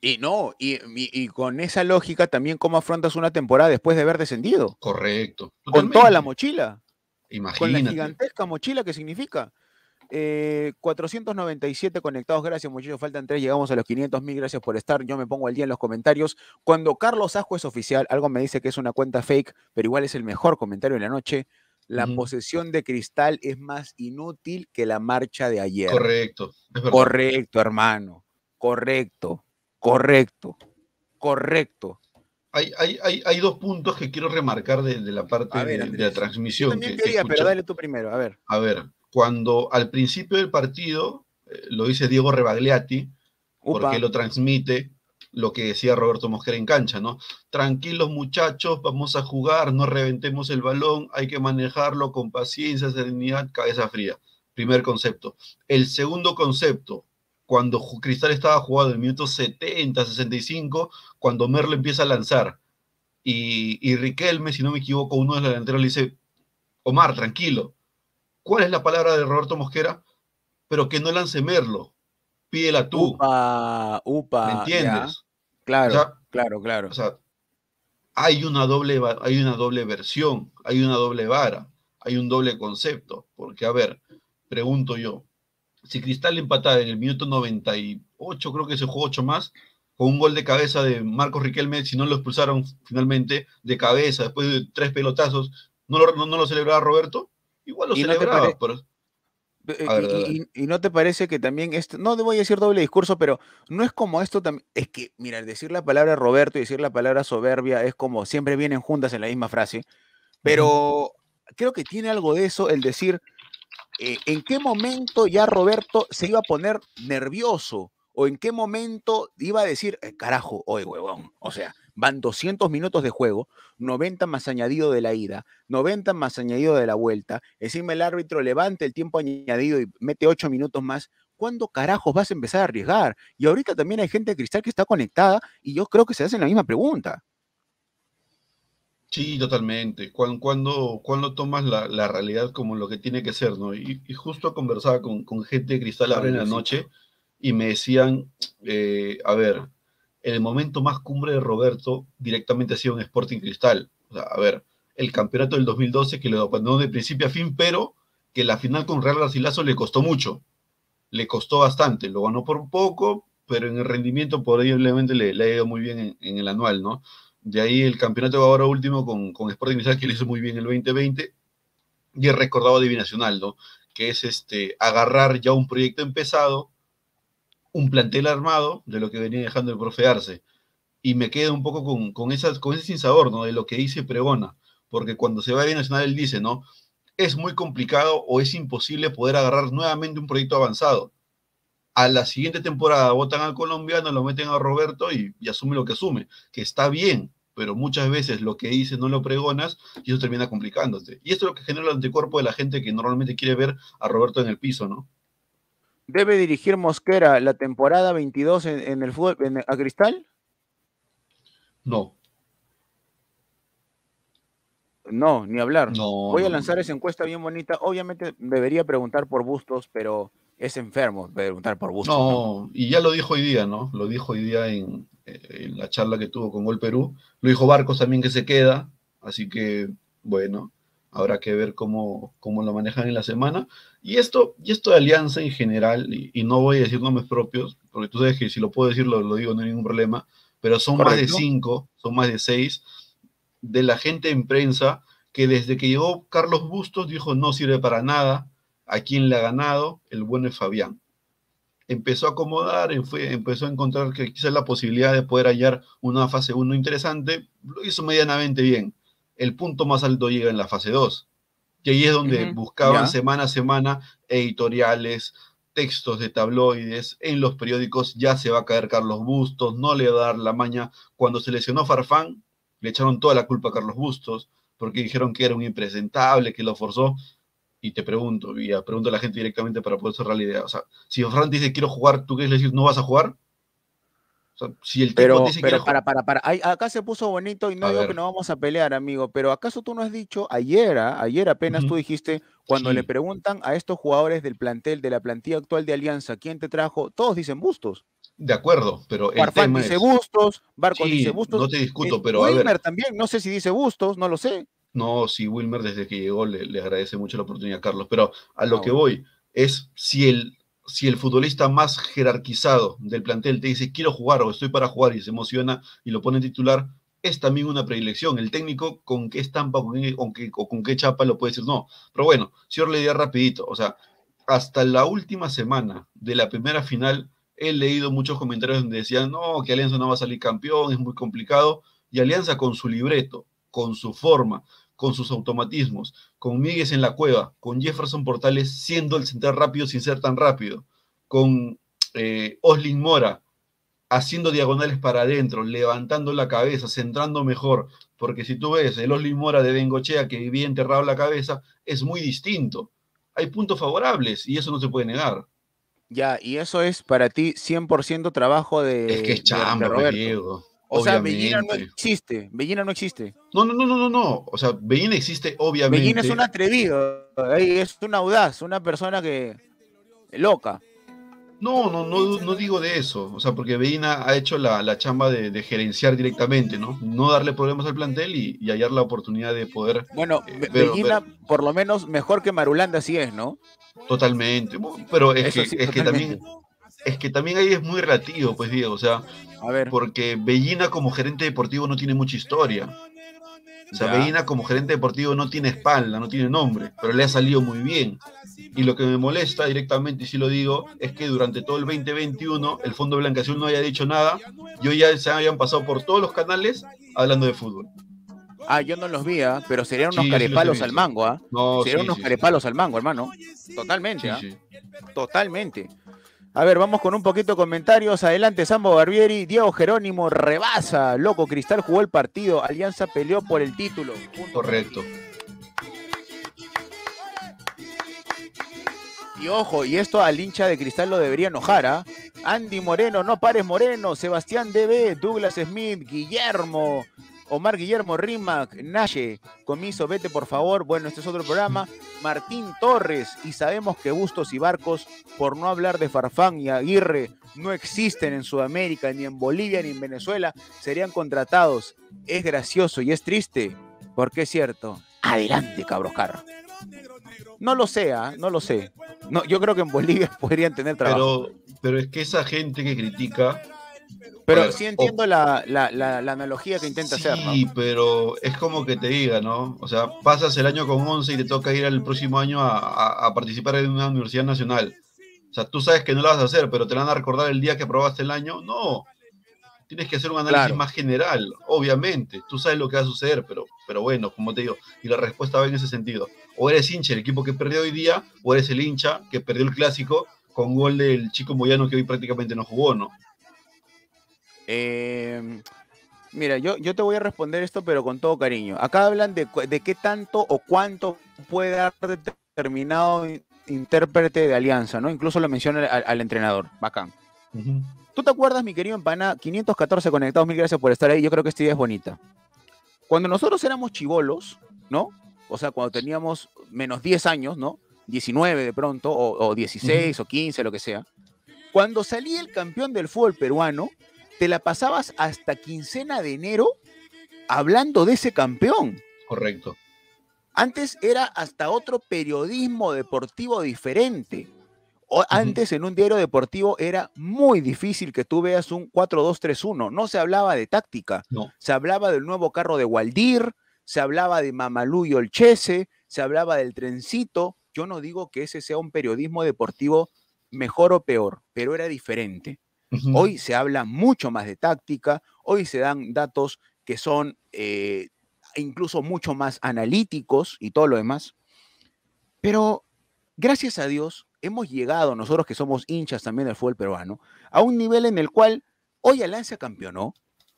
Y no, y, con esa lógica también cómo afrontas una temporada después de haber descendido. Correcto. Con toda la mochila. Imagínate. Con la gigantesca mochila que significa. 497 eh, conectados, gracias muchachos, faltan tres llegamos a los 500 mil, gracias por estar, yo me pongo el día en los comentarios. Cuando Carlos Asco es oficial, algo me dice que es una cuenta fake, pero igual es el mejor comentario de la noche. La posesión de cristal es más inútil que la marcha de ayer. Correcto. Correcto, hermano. Correcto. Correcto. Correcto. Hay, dos puntos que quiero remarcar de, la parte de, la transmisión. también quería, pero dale tú primero, a ver. A ver, cuando al principio del partido, eh, lo dice Diego Rebagliati, porque lo transmite lo que decía Roberto Mosquera en cancha, ¿no? Tranquilos muchachos, vamos a jugar, no reventemos el balón, hay que manejarlo con paciencia, serenidad, cabeza fría. Primer concepto. El segundo concepto, cuando Cristal estaba jugado en minutos 70, 65, cuando Merlo empieza a lanzar y, y Riquelme, si no me equivoco, uno de los delanteros le dice, Omar, tranquilo, cuál es la palabra de Roberto Mosquera, pero que no lance Merlo, pídela tú. Upa, upa. ¿Me entiendes? Claro, claro, claro. O hay una, doble, hay una doble versión, hay una doble vara, hay un doble concepto. Porque, a ver, pregunto yo, si Cristal empatara en el minuto 98, creo que se jugó 8 más, con un gol de cabeza de Marcos Riquelme, si no lo expulsaron finalmente de cabeza, después de tres pelotazos, no, no lo celebraba Roberto? Igual lo y no pero... Eh, y, no te parece que también esto, no voy a decir doble discurso, pero no es como esto también, es que, mira, decir la palabra Roberto y decir la palabra soberbia es como siempre vienen juntas en la misma frase, pero creo que tiene algo de eso el decir, eh, ¿en qué momento ya Roberto se iba a poner nervioso? ¿O en qué momento iba a decir, eh, carajo, oye, huevón? O sea, Van 200 minutos de juego, 90 más añadido de la ida, 90 más añadido de la vuelta. Encima el árbitro levante el tiempo añadido y mete 8 minutos más. ¿Cuándo carajos vas a empezar a arriesgar? Y ahorita también hay gente de cristal que está conectada y yo creo que se hacen la misma pregunta. Sí, totalmente. ¿Cuándo tomas la, realidad como lo que tiene que ser, ¿no? Y, justo conversaba con, gente de cristal ahora en la noche y me decían, eh, a ver, el momento más cumbre de Roberto directamente ha sido en Sporting Cristal. a ver, el campeonato del 2012 que lo abandonó de principio a fin, pero que la final con Real Garcilaso le costó mucho. Le costó bastante. Lo ganó por poco, pero en el rendimiento probablemente le, le ha ido muy bien en, el anual, ¿no? De ahí el campeonato ahora último con, Sporting Cristal que le hizo muy bien el 2020 y el recordado de ¿no? Que es este, agarrar ya un proyecto empezado, un plantel armado de lo que venía dejando el profearse. Y me quedo un poco con, con, esas, con ese sinsabor, ¿no? De lo que dice Pregona. Porque cuando se va a Nacional, él dice, ¿no? Es muy complicado o es imposible poder agarrar nuevamente un proyecto avanzado. A la siguiente temporada votan al colombiano, lo meten a Roberto y, asume lo que asume, que está bien, pero muchas veces lo que dice no lo pregonas y eso termina complicándose Y esto es lo que genera el anticuerpo de la gente que normalmente quiere ver a Roberto en el piso, ¿no? ¿Debe dirigir Mosquera la temporada 22 en, el fútbol a Cristal? No. No, ni hablar. No, Voy a lanzar esa encuesta bien bonita. Obviamente debería preguntar por Bustos, pero es enfermo preguntar por Bustos. No, y ya lo dijo hoy día, ¿no? Lo dijo hoy día en, en la charla que tuvo con Gol Perú. Lo dijo Barcos también que se queda. Así que, bueno, habrá que ver cómo, cómo lo manejan en la semana. Y esto, y esto de Alianza en general, y, no voy a decir nombres propios, porque tú sabes que si lo puedo decir, lo, digo, no hay ningún problema, pero son más de cinco, son más de seis, de la gente en prensa que desde que llegó Carlos Bustos dijo no sirve para nada, a quien le ha ganado, el bueno es Fabián. Empezó a acomodar, fue, empezó a encontrar que quizás la posibilidad de poder hallar una fase 1 interesante, lo hizo medianamente bien el punto más alto llega en la fase 2. Y ahí es donde buscaban semana a semana editoriales, textos de tabloides, en los periódicos ya se va a caer Carlos Bustos, no le va a dar la maña. Cuando se lesionó Farfán, le echaron toda la culpa a Carlos Bustos, porque dijeron que era un impresentable, que lo forzó. Y te pregunto, y pregunto a la gente directamente para poder cerrar la idea. O sea, si Farfán dice quiero jugar, ¿tú quieres decir no vas a jugar? si el pero, para, para, para, acá se puso bonito y no digo que no vamos a pelear, amigo, pero ¿acaso tú no has dicho ayer, ah? ayer apenas tú dijiste, cuando le preguntan a estos jugadores del plantel, de la plantilla actual de Alianza, ¿quién te trajo? Todos dicen Bustos. De acuerdo, pero el dice Bustos, Barco dice Bustos. No te discuto, eh, pero Wilmer a ver. también, no sé si dice Bustos, no lo sé. No, sí, Wilmer desde que llegó le, agradece mucho la oportunidad Carlos, pero a lo ah, que voy es si el si el futbolista más jerarquizado del plantel te dice quiero jugar o estoy para jugar y se emociona y lo pone titular, es también una predilección. El técnico con qué estampa con o con qué chapa lo puede decir no. Pero bueno, señor le diría rapidito, o sea, hasta la última semana de la primera final he leído muchos comentarios donde decían, no, que Alianza no va a salir campeón, es muy complicado. Y Alianza con su libreto, con su forma, con sus automatismos, con Míguez en la cueva, con Jefferson Portales siendo el central rápido sin ser tan rápido, con eh, Oslin Mora haciendo diagonales para adentro, levantando la cabeza, centrando mejor, porque si tú ves el Oslin Mora de Bengochea que vivía enterrado la cabeza, es muy distinto. Hay puntos favorables y eso no se puede negar. Ya, y eso es para ti 100% trabajo de. Es que es chamba, pues, Diego. O sea, Bellina no existe. no existe. No, no, no, no, no, O sea, Bellina existe, obviamente. Bellina es un atrevido, es una audaz, una persona que. loca. No, no, no, no digo de eso. O sea, porque Bellina ha hecho la, chamba de, gerenciar directamente, ¿no? No darle problemas al plantel y, hallar la oportunidad de poder. Eh, bueno, Bellina, por lo menos, mejor que Marulanda, sí es, ¿no? Totalmente. Pero es, que, también. Es que también ahí es muy relativo, pues Diego. O sea, porque Bellina como gerente deportivo no tiene mucha historia. O sea, Bellina como gerente deportivo no tiene espalda, no tiene nombre, pero le ha salido muy bien. Y lo que me molesta directamente, y si lo digo, es que durante todo el 2021 el Fondo Blancación no haya dicho nada Yo ya se habían pasado por todos los canales hablando de fútbol. Ah, yo no los vi, ¿ah? pero serían unos carepalos al mango, ¿ah? serían unos carepalos al mango, hermano. Totalmente, ¿ah? Totalmente. A ver, vamos con un poquito de comentarios. Adelante, Sambo Barbieri. Diego Jerónimo rebasa. Loco, Cristal jugó el partido. Alianza peleó por el título. Correcto. Y ojo, y esto al hincha de Cristal lo debería enojar, ¿ah? Andy Moreno, no pares Moreno, Sebastián DB, Douglas Smith, Guillermo, Omar Guillermo Rimac, Nache, Comiso, vete por favor. Bueno, este es otro programa. Martín Torres, y sabemos que Bustos y Barcos, por no hablar de Farfán y Aguirre, no existen en Sudamérica, ni en Bolivia, ni en Venezuela, serían contratados. Es gracioso y es triste, porque es cierto. Adelante, cabroscar. ¿ah? No lo sé, no lo sé. yo creo que en Bolivia *laughs* podrían tener trabajo. Pero, pero es que esa gente que critica pero sí entiendo la, analogía que intenta hacer. Sí, pero es como que te diga, ¿no? O sea, pasas el año con 11 y te toca ir al próximo año a, participar en una universidad nacional. O sea, tú sabes que no lo vas a hacer, pero te van a recordar el día que aprobaste el año. No. Tienes que hacer un análisis más general, obviamente. Tú sabes lo que va a suceder, pero, pero bueno, como te digo, y la respuesta va en ese sentido. O eres hincha el equipo que perdió hoy día, o eres el hincha que perdió el clásico con gol del chico Moyano que hoy prácticamente no jugó, ¿no? Em, mira, yo, yo te voy a responder esto, pero con todo cariño. Acá hablan de, qué tanto o cuánto puede dar determinado intérprete de alianza, ¿no? Incluso lo menciona al, entrenador. Bacán. ¿Tú te acuerdas, mi querido Empana? 514 conectados, mil gracias por estar ahí. Yo creo que esta idea es bonita. Cuando nosotros éramos chivolos, ¿no? O sea, cuando teníamos menos 10 años, ¿no? 19 de pronto, o, 16 o 15, lo que sea. Cuando salía el campeón del fútbol peruano, te la pasabas hasta quincena de enero hablando de ese campeón. Correcto. Antes era hasta otro periodismo deportivo diferente. O antes en un diario deportivo era muy difícil que tú veas un 4-2-3-1. No se hablaba de táctica. Se hablaba del nuevo carro de Waldir, se hablaba de Mamalú y Olchese, se hablaba del trencito. Yo no digo que ese sea un periodismo deportivo mejor o peor, pero era diferente. Hoy se habla mucho más de táctica, hoy se dan datos que son eh, incluso mucho más analíticos y todo lo demás. Pero gracias a Dios hemos llegado, nosotros que somos hinchas también del fútbol peruano, a un nivel en el cual hoy Alianza campeonó,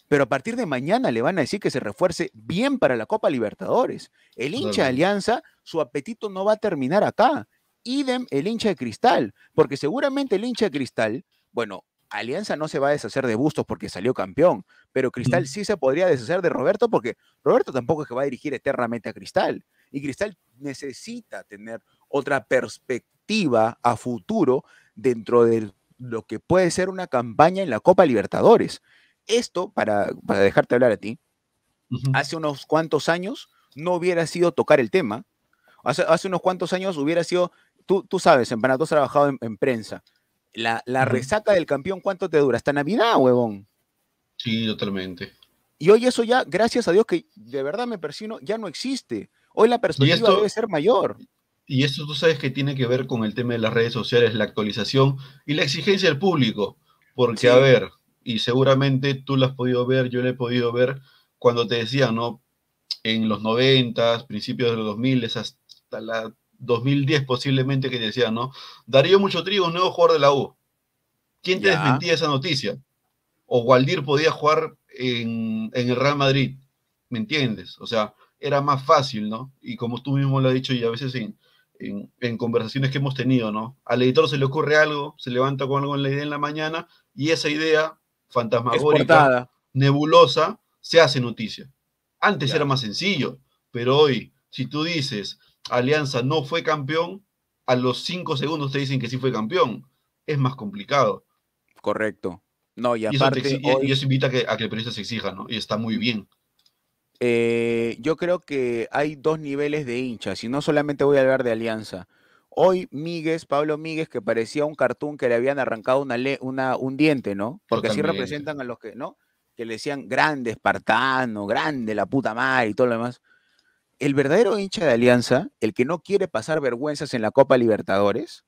pero a partir de mañana le van a decir que se refuerce bien para la Copa Libertadores. El hincha de Alianza, su apetito no va a terminar acá. Idem el hincha de Cristal, porque seguramente el hincha de Cristal, bueno, Alianza no se va a deshacer de Bustos porque salió campeón, pero Cristal sí se podría deshacer de Roberto porque Roberto tampoco es que va a dirigir eternamente a Cristal. Y Cristal necesita tener otra perspectiva a futuro dentro de lo que puede ser una campaña en la Copa Libertadores. Esto, para, dejarte hablar a ti, hace unos cuantos años no hubiera sido tocar el tema. Hace, unos cuantos años hubiera sido, tú, tú sabes, en Panatos has trabajado en prensa la, resaca del campeón, ¿cuánto te dura? Hasta Navidad, huevón. Sí, totalmente. Y hoy eso ya, gracias a Dios que de verdad me persino, ya no existe. Hoy la perspectiva debe ser mayor. Y esto tú sabes que tiene que ver con el tema de las redes sociales, la actualización y la exigencia del público. Porque, a ver, y seguramente tú lo has podido ver, yo lo he podido ver, cuando te decía, ¿no? En los 90, principios de los 2000, hasta la 2010 posiblemente que decía, ¿no? Darío Mucho Trigo, un nuevo jugador de la U. ¿Quién te desmentía esa noticia? O Gualdir podía jugar en, en, el Real Madrid, ¿me entiendes? O sea, era más fácil, ¿no? Y como tú mismo lo has dicho y a veces en, en, conversaciones que hemos tenido, ¿no? Al editor se le ocurre algo, se levanta con algo en la idea en la mañana y esa idea fantasmagórica, nebulosa, se hace noticia. Antes era más sencillo, pero hoy, si tú dices, Alianza no fue campeón, a los cinco segundos te dicen que sí fue campeón. Es más complicado. Correcto. No, y, aparte, y, eso, invita a que, el periodista se exija, ¿no? Y está muy bien. Eh, yo creo que hay dos niveles de hinchas, y no solamente voy a hablar de Alianza. Hoy Míguez, Pablo Míguez, que parecía un cartoon que le habían arrancado una, una un diente, ¿no? Porque así representan a los que, ¿no? Que le decían grande espartano, grande la puta madre y todo lo demás el verdadero hincha de Alianza, el que no quiere pasar vergüenzas en la Copa Libertadores,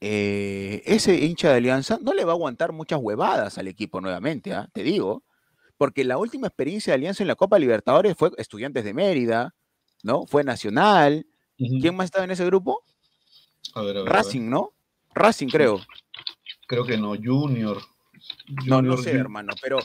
eh, ese hincha de Alianza no le va a aguantar muchas huevadas al equipo nuevamente, ¿ah? te digo, porque la última experiencia de Alianza en la Copa Libertadores fue Estudiantes de Mérida, ¿no? Fue Nacional. ¿Quién más estaba en ese grupo? Racing, ¿no? Racing, creo. Creo que no, Junior. no, no sé, hermano, pero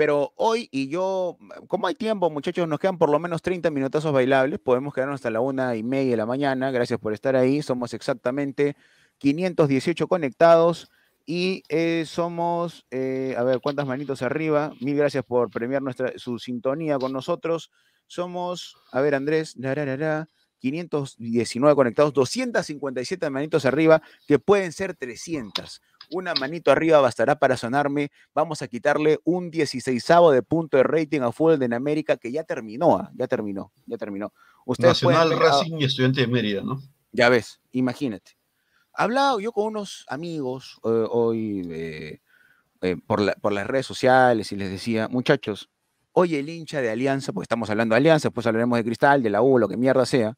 pero hoy y yo, como hay tiempo, muchachos, nos quedan por lo menos 30 minutazos bailables. Podemos quedarnos hasta la una y media de la mañana. Gracias por estar ahí. Somos exactamente 518 conectados. Y eh, somos, eh, a ver, cuántas manitos arriba. Mil gracias por premiar nuestra, su sintonía con nosotros. Somos, a ver, Andrés, la, 519 conectados, 257 manitos arriba, que pueden ser 300. Una manito arriba bastará para sonarme. Vamos a quitarle un 16 de punto de rating a Fútbol en América, que ya terminó, ah, ya terminó, ya terminó. Ustedes Nacional, Racing y Estudiante de Mérida, ¿no? Ya ves, imagínate. Hablado yo con unos amigos eh, hoy eh, eh, por, las redes sociales y les decía, muchachos, hoy el hincha de Alianza, porque estamos hablando de Alianza, después hablaremos de Cristal, de la U, lo que mierda sea,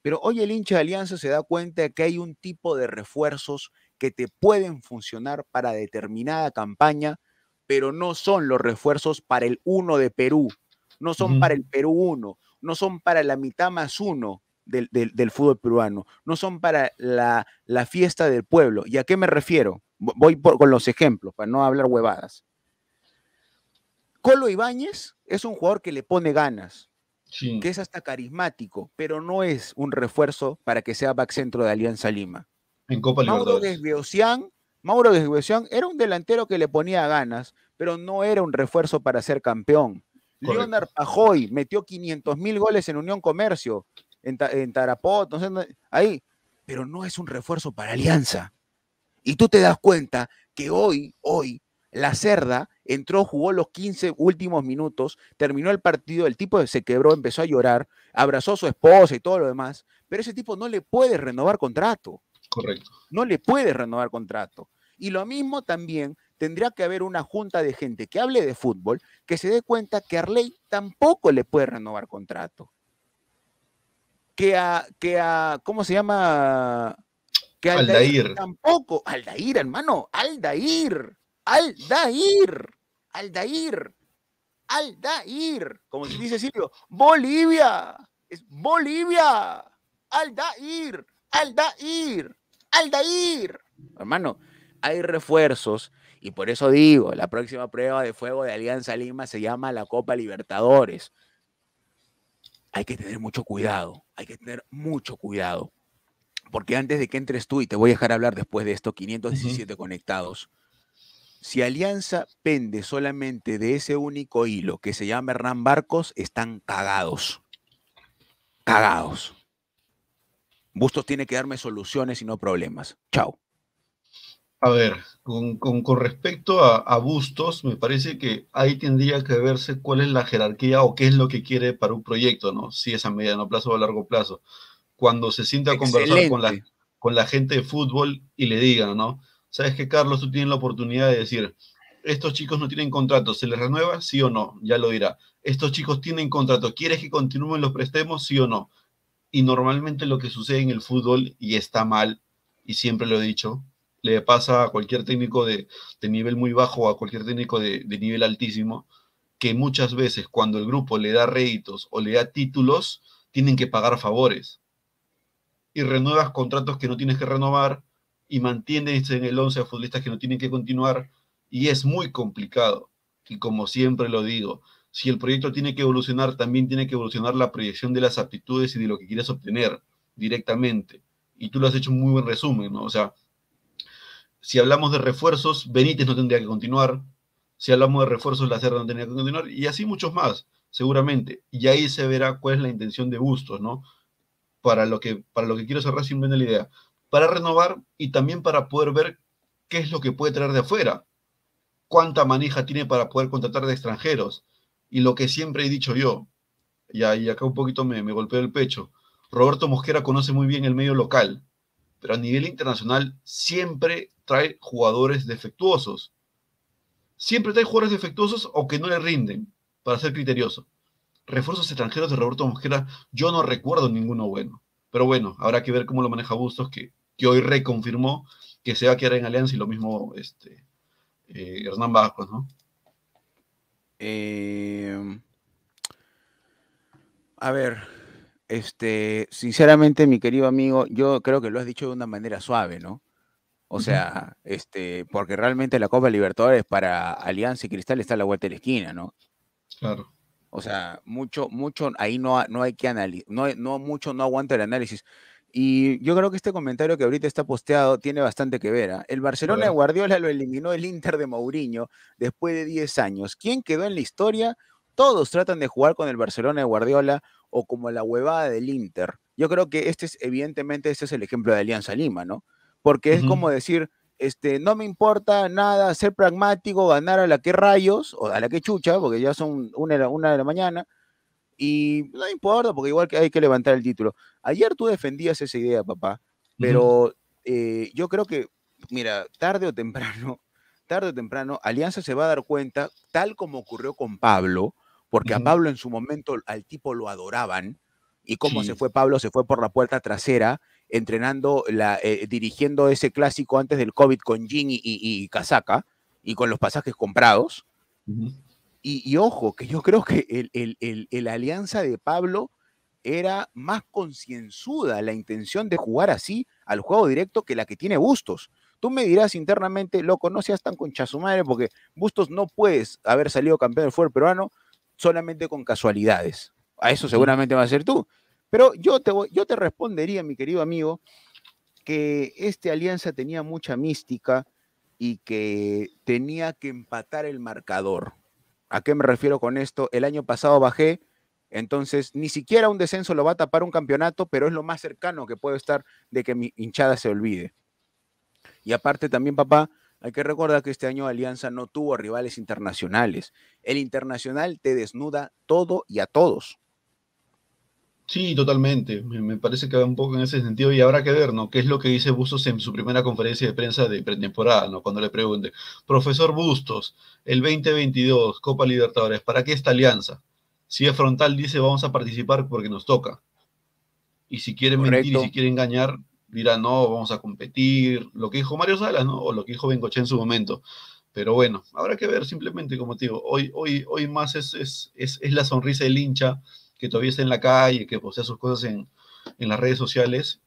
pero hoy el hincha de Alianza se da cuenta de que hay un tipo de refuerzos que te pueden funcionar para determinada campaña, pero no son los refuerzos para el 1 de Perú, no son para el Perú 1, no son para la mitad más 1 del, fútbol peruano, no son para la, fiesta del pueblo. ¿Y a qué me refiero? Voy por, con los ejemplos para no hablar huevadas. Colo Ibáñez es un jugador que le pone ganas, que es hasta carismático, pero no es un refuerzo para que sea back centro de Alianza Lima. Mauro de Mauro era un delantero que le ponía ganas, pero no era un refuerzo para ser campeón. Leonard Pajoy metió 500 mil goles en Unión Comercio, en, Tarapoto, Tarapot, ahí, pero no es un refuerzo para Alianza. Y tú te das cuenta que hoy, hoy, la Cerda entró, jugó los 15 últimos minutos, terminó el partido, el tipo se quebró, empezó a llorar, abrazó a su esposa y todo lo demás, pero ese tipo no le puede renovar contrato. Correcto. No le puede renovar contrato. Y lo mismo también tendría que haber una junta de gente que hable de fútbol, que se dé cuenta que Arley tampoco le puede renovar contrato. Que a, que a ¿cómo se llama? Que Aldair, Aldair. tampoco. Aldair, hermano. Aldair. Aldair. Aldair. Aldair. Como se dice Silvio, Bolivia. Es Bolivia. Aldair. Aldair. Aldair. Hermano, hay refuerzos y por eso digo, la próxima prueba de fuego de Alianza Lima se llama la Copa Libertadores. Hay que tener mucho cuidado, hay que tener mucho cuidado. Porque antes de que entres tú, y te voy a dejar hablar después de esto, 517 conectados, si Alianza pende solamente de ese único hilo que se llama Hernán Barcos, están cagados. Cagados. Bustos tiene que darme soluciones y no problemas. Chao. A ver, con, con, respecto a, Bustos, me parece que ahí tendría que verse cuál es la jerarquía o qué es lo que quiere para un proyecto, ¿no? Si es a mediano plazo o a largo plazo. Cuando se sienta a conversar con la, con la gente de fútbol y le digan, ¿no? Sabes que Carlos, tú tienes la oportunidad de decir, estos chicos no tienen contrato, ¿se les renueva? Sí o no, ya lo dirá. Estos chicos tienen contrato, ¿quieres que continúen los prestemos? Sí o no, y normalmente lo que sucede en el fútbol, y está mal, y siempre lo he dicho, le pasa a cualquier técnico de, nivel muy bajo o a cualquier técnico de, de nivel altísimo, que muchas veces cuando el grupo le da réditos o le da títulos, tienen que pagar favores. Y renuevas contratos que no tienes que renovar y mantienes en el 11 a futbolistas que no tienen que continuar y es muy complicado. Y como siempre lo digo, si el proyecto tiene que evolucionar, también tiene que evolucionar la proyección de las aptitudes y de lo que quieres obtener directamente. Y tú lo has hecho un muy buen resumen, ¿no? O sea, si hablamos de refuerzos, Benítez no tendría que continuar. Si hablamos de refuerzos, la Sierra no tendría que continuar. Y así muchos más, seguramente. Y ahí se verá cuál es la intención de Bustos, ¿no? Para lo que, para lo que quiero cerrar simplemente la idea. Para renovar y también para poder ver qué es lo que puede traer de afuera. Cuánta manija tiene para poder contratar de extranjeros y lo que siempre he dicho yo, y, acá un poquito me, golpeó el pecho, Roberto Mosquera conoce muy bien el medio local, pero a nivel internacional siempre trae jugadores defectuosos. Siempre trae jugadores defectuosos o que no le rinden, para ser criterioso. Refuerzos extranjeros de Roberto Mosquera, yo no recuerdo ninguno bueno. Pero bueno, habrá que ver cómo lo maneja Bustos, que, hoy reconfirmó que se va a quedar en Alianza y lo mismo este, eh, Hernán Vázquez, ¿no? Em, a ver, este, sinceramente, mi querido amigo, yo creo que lo has dicho de una manera suave, ¿no? O sea, este, porque realmente la Copa Libertadores para Alianza y Cristal está a la vuelta de la esquina, ¿no? Claro. O sea, mucho, mucho, ahí no, no hay que analizar, no, no, mucho no aguanta el análisis. Y yo creo que este comentario que ahorita está posteado tiene bastante que ver. ¿ah? El Barcelona de Guardiola lo eliminó el Inter de Mourinho después de 10 años. ¿Quién quedó en la historia? Todos tratan de jugar con el Barcelona de Guardiola o como la huevada del Inter. Yo creo que este es, evidentemente, este es el ejemplo de Alianza Lima, ¿no? Porque es como decir, este, no me importa nada, ser pragmático, ganar a la que rayos, o a la que chucha, porque ya son una, una de la mañana, y no importa, porque igual que hay que levantar el título. Ayer tú defendías esa idea, papá, pero eh, yo creo que, mira, tarde o temprano, *laughs* tarde o temprano, Alianza se va a dar cuenta, tal como ocurrió con Pablo, porque a Pablo en su momento al tipo lo adoraban, y como se fue Pablo, se fue por la puerta trasera, entrenando, la, eh, dirigiendo ese clásico antes del COVID con Gin y, Casaca, y con los pasajes comprados. Y, ojo, que yo creo que la alianza de Pablo era más concienzuda la intención de jugar así al juego directo que la que tiene Bustos. Tú me dirás internamente, loco, no seas tan concha porque Bustos no puedes haber salido campeón del fútbol peruano solamente con casualidades. A eso seguramente va a ser tú. Pero yo te, voy, yo te respondería, mi querido amigo, que esta alianza tenía mucha mística y que tenía que empatar el marcador. ¿A qué me refiero con esto? El año pasado bajé, entonces ni siquiera un descenso lo va a tapar un campeonato, pero es lo más cercano que puedo estar de que mi hinchada se olvide. Y aparte también, papá, hay que recordar que este año Alianza no tuvo rivales internacionales. El internacional te desnuda todo y a todos. Sí, totalmente. Me, parece que va un poco en ese sentido y habrá que ver, ¿no? ¿Qué es lo que dice Bustos en su primera conferencia de prensa de pretemporada, ¿no? Cuando le pregunte, profesor Bustos, el 2022, Copa Libertadores, ¿para qué esta alianza? Si es frontal, dice, vamos a participar porque nos toca. Y si quiere mentir y si quiere engañar, dirá, no, vamos a competir. Lo que dijo Mario Salas, ¿no? O lo que dijo Bengoche en su momento. Pero bueno, habrá que ver simplemente, como te digo, hoy, hoy, hoy más es, es, es, es la sonrisa del hincha que todavía está en la calle, que posee sus cosas en, las redes sociales,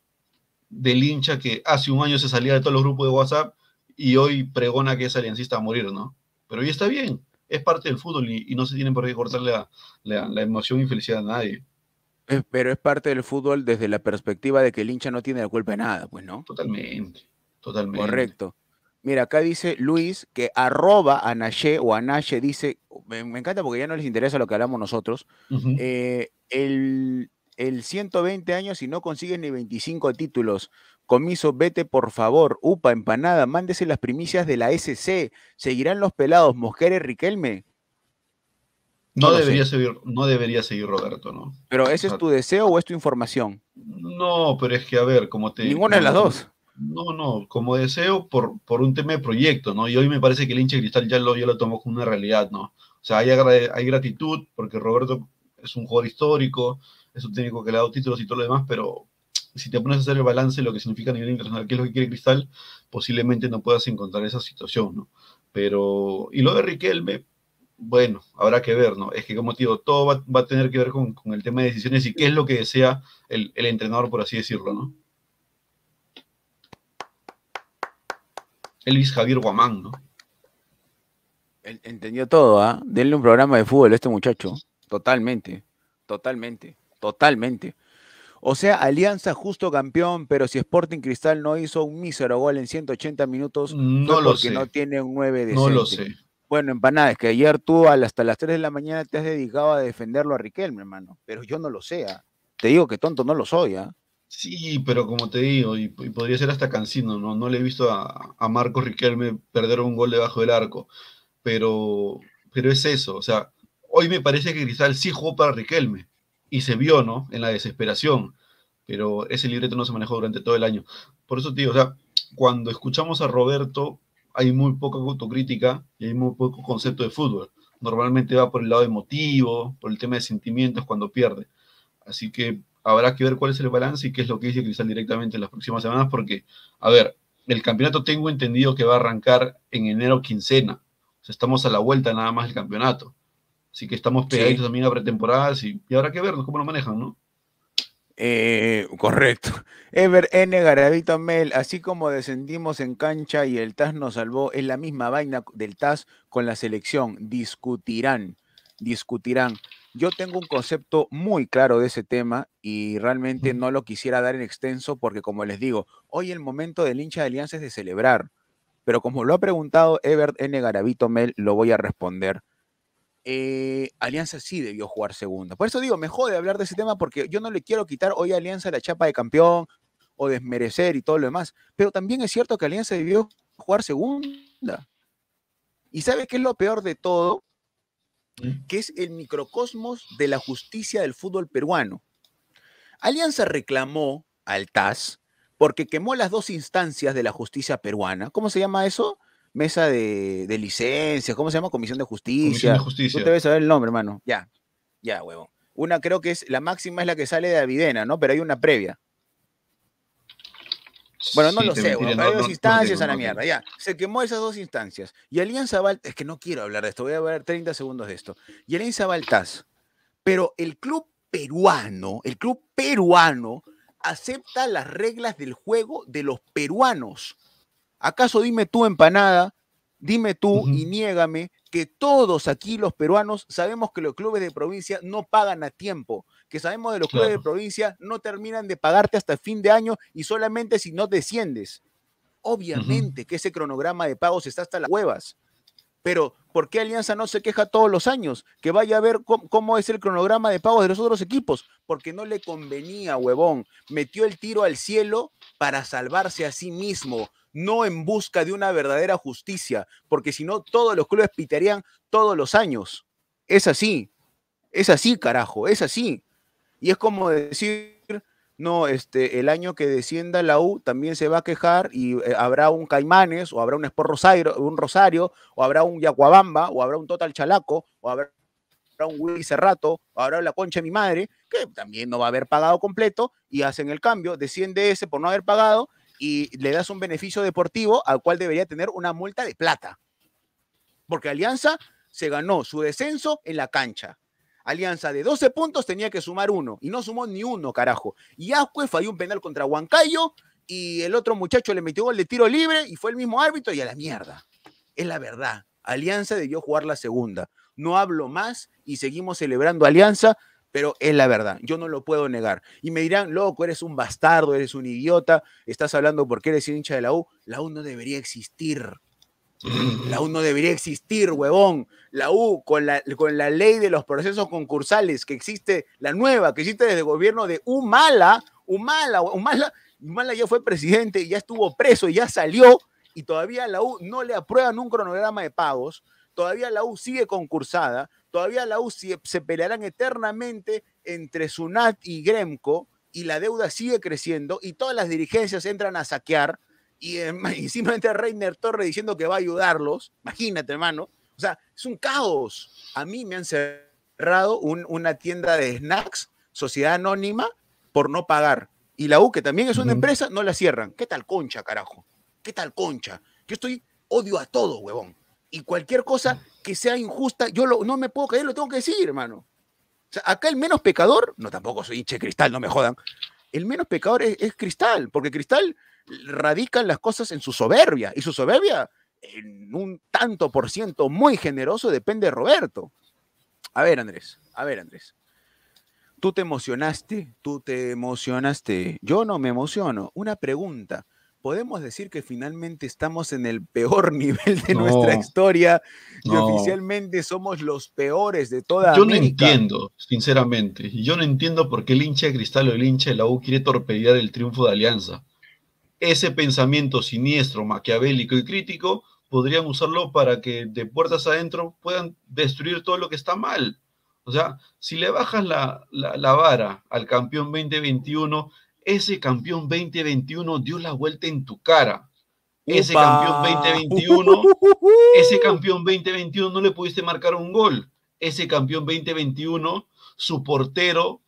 del hincha que hace un año se salía de todos los grupos de WhatsApp y hoy pregona que es aliancista a morir, ¿no? Pero hoy está bien, es parte del fútbol y, no se tiene por qué cortar la, emoción y felicidad a nadie. Pero es parte del fútbol desde la perspectiva de que el hincha no tiene la culpa de nada, pues, ¿no? Totalmente, totalmente. Correcto. Mira, acá dice Luis que arroba a o a Nache dice me, encanta porque ya no les interesa lo que hablamos nosotros. Eh, el, 120 años si no consiguen ni 25 títulos. Comiso, vete por favor. Upa, empanada, mándese las primicias de la SC. ¿Seguirán los pelados Mosquera y Riquelme? No, debería seguir, no debería seguir Roberto, ¿no? Pero ¿ese es tu deseo o es tu información? No, pero es que, a ver, como te... Ninguna de las dos. No, no, como deseo por, por un tema de proyecto, ¿no? Y hoy me parece que el hinche cristal ya lo, ya lo tomó como una realidad, ¿no? O sea, hay, gratitud porque Roberto es un jugador histórico, es un técnico que le ha dado títulos y todo lo demás, pero si te pones a hacer el balance de lo que significa a nivel internacional, qué es lo que quiere Cristal, posiblemente no puedas encontrar esa situación, ¿no? Pero, y lo de Riquelme, bueno, habrá que ver, ¿no? Es que, como te digo, todo va, a tener que ver con, el tema de decisiones y qué es lo que desea el, el entrenador, por así decirlo, ¿no? Elvis Javier Guamán, ¿no? Entendió todo, ¿ah? Denle un programa de fútbol a este muchacho. Totalmente, totalmente, totalmente. O sea, Alianza justo campeón, pero si Sporting Cristal no hizo un mísero gol en 180 minutos, no, lo porque sé. no tiene 9 de lo sé. Bueno, empanada, es que ayer tú hasta las 3 de la mañana te has dedicado a defenderlo a Riquelme, hermano. Pero yo no lo sé. ¿ah? Te digo que tonto no lo soy, ¿ah? Sí, pero como te digo, y, podría ser hasta cansino, ¿no? No le he visto a, a Marcos Riquelme perder un gol debajo del arco pero, pero es eso. O sea, hoy me parece que Cristal sí jugó para Riquelme y se vio, ¿no? En la desesperación, pero ese libreto no se manejó durante todo el año. Por eso, tío, o sea, cuando escuchamos a Roberto hay muy poca autocrítica y hay muy poco concepto de fútbol. Normalmente va por el lado emotivo, por el tema de sentimientos cuando pierde. Así que habrá que ver cuál es el balance y qué es lo que dice Cristal directamente en las próximas semanas, porque, a ver, el campeonato tengo entendido que va a arrancar en enero quincena estamos a la vuelta nada más del campeonato. Así que estamos pegaditos también a pretemporadas y, habrá que vernos cómo lo manejan, ¿no? Eh, correcto. Ever N. Garavito Mel, así como descendimos en cancha y el TAS nos salvó, es la misma vaina del TAS con la selección. Discutirán, discutirán. Yo tengo un concepto muy claro de ese tema y realmente no lo quisiera dar en extenso porque, como les digo, hoy el momento del hincha de Alianza es de celebrar pero como lo ha preguntado Ebert N. Garavito Mel, lo voy a responder. Eh, Alianza sí debió jugar segunda. Por eso digo, me jode hablar de ese tema porque yo no le quiero quitar hoy a Alianza la chapa de campeón o desmerecer y todo lo demás. Pero también es cierto que Alianza debió jugar segunda. ¿Y sabe qué es lo peor de todo? Mm. Que es el microcosmos de la justicia del fútbol peruano. Alianza reclamó al TAS porque quemó las dos instancias de la justicia peruana. ¿Cómo se llama eso? Mesa de, licencias, ¿cómo se llama? Comisión de justicia. Comisión de justicia. Tú saber el nombre, hermano. Ya, ya, huevo. Una creo que es, la máxima es la que sale de Avidena, ¿no? Pero hay una previa. Bueno, no lo sé, huevo. hay dos instancias a la mierda. Ya, se quemó esas dos instancias. Y Alianza Baltas, es que no quiero hablar de esto, voy a hablar 30 segundos de esto. Y Alianza Baltas, pero el club peruano, el club peruano acepta las reglas del juego de los peruanos. ¿Acaso dime tú, empanada, dime tú y niégame que todos aquí los peruanos sabemos que los clubes de provincia no pagan a tiempo, que sabemos de los clubes de provincia no terminan de pagarte hasta el fin de año y solamente si no desciendes? Obviamente que ese cronograma de pagos está hasta las huevas. Pero, ¿por qué Alianza no se queja todos los años? Que vaya a ver cómo, es el cronograma de pagos de los otros equipos, porque no le convenía, huevón. Metió el tiro al cielo para salvarse a sí mismo, no en busca de una verdadera justicia, porque si no, todos los clubes pitarían todos los años. Es así, es así, carajo, es así. Y es como decir, no, este, el año que descienda la U también se va a quejar y eh, habrá un Caimanes, o habrá un Sport Rosario, un Rosario, o habrá un Yacuabamba, o habrá un Total Chalaco, o habrá un Willy Cerrato, o habrá la concha de mi madre, que también no va a haber pagado completo, y hacen el cambio, desciende ese por no haber pagado, y le das un beneficio deportivo al cual debería tener una multa de plata. Porque Alianza se ganó su descenso en la cancha. Alianza de 12 puntos tenía que sumar uno y no sumó ni uno, carajo. Y Ascue falló un penal contra Huancayo y el otro muchacho le metió gol de tiro libre y fue el mismo árbitro y a la mierda. Es la verdad. Alianza debió jugar la segunda. No hablo más y seguimos celebrando Alianza, pero es la verdad. Yo no lo puedo negar. Y me dirán, loco, eres un bastardo, eres un idiota, estás hablando porque eres hincha de la U. La U no debería existir. La U no debería existir, huevón. La U, con la, ley de los procesos concursales que existe, la nueva, que existe desde el gobierno de Humala, Humala, Humala, ya fue presidente, ya estuvo preso, ya salió, y todavía la U no le aprueban un cronograma de pagos, todavía la U sigue concursada, todavía la U se, se pelearán eternamente entre Sunat y Gremco, y la deuda sigue creciendo, y todas las dirigencias entran a saquear, y, encima eh, *laughs* simplemente Reiner Torre diciendo que va a ayudarlos. Imagínate, hermano. O sea, es un caos. A mí me han cerrado una tienda de snacks, Sociedad Anónima, por no pagar. Y la U, que también es una empresa, no la cierran. ¿Qué tal concha, carajo? ¿Qué tal concha? Yo estoy odio a todo, huevón. Y cualquier cosa que sea injusta, yo no me puedo caer, lo tengo que decir, hermano. O sea, acá el menos pecador, no tampoco soy hinche cristal, no me jodan, el menos pecador es, Cristal, porque Cristal radica las cosas en su soberbia, y su soberbia en un tanto por ciento muy generoso depende de Roberto. A ver, Andrés, a ver, Andrés. Tú te emocionaste, tú te emocionaste. Yo no me emociono. Una pregunta podemos decir que finalmente estamos en el peor *laughs* nivel de nuestra historia y oficialmente somos los peores de toda Yo no entiendo, sinceramente. Yo no entiendo por qué el hincha Cristal o el hincha de la U quiere torpedear el triunfo de Alianza. Ese pensamiento siniestro, maquiavélico y crítico podrían usarlo para que de puertas adentro puedan destruir todo lo que está mal. O sea, si le bajas la, la vara al campeón 2021 ese campeón 2021 dio la vuelta en tu cara. Ese campeón 2021, *laughs* ese campeón 2021 no le pudiste marcar un gol. Ese campeón 2021, su portero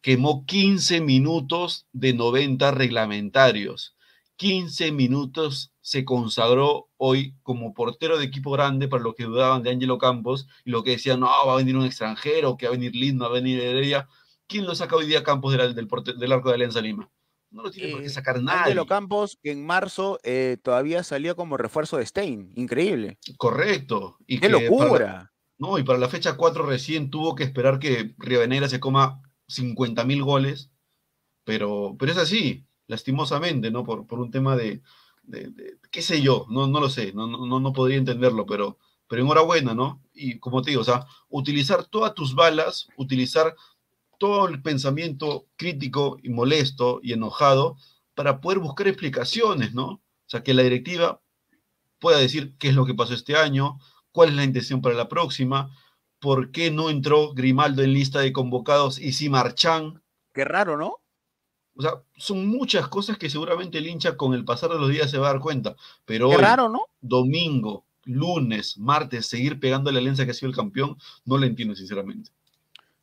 quemó 15 minutos de 90 reglamentarios. 15 minutos se consagró hoy como portero de equipo grande para los que dudaban de Angelo Campos y lo que decían, no, va a venir un extranjero, que va a venir Lindo, va a venir Heredia. ¿quién lo saca hoy día Campos del, arco de Alianza Lima? No lo tiene por qué eh, sacar ah, nadie. los Campos, que en marzo eh, todavía salió como refuerzo de Stein. Increíble. Correcto. ¡Qué locura! no, y para la fecha 4 recién tuvo que esperar que Rivadeneira se coma 50 mil goles. Pero, pero es así, lastimosamente, ¿no? Por, por un tema de, qué sé yo, no, no lo sé, no, no, no podría entenderlo, pero, pero enhorabuena, ¿no? Y como te digo, o sea, utilizar todas tus balas, utilizar todo el pensamiento crítico y molesto y enojado para poder buscar explicaciones, ¿no? O sea, que la directiva pueda decir qué es lo que pasó este año, cuál es la intención para la próxima, por qué no entró Grimaldo en lista de convocados y si marchan. Qué raro, ¿no? O sea, son muchas cosas que seguramente el hincha con el pasar de los días se va a dar cuenta. Pero domingo, lunes, martes, seguir pegando la alianza que ha sido el campeón, no lo entiendo sinceramente.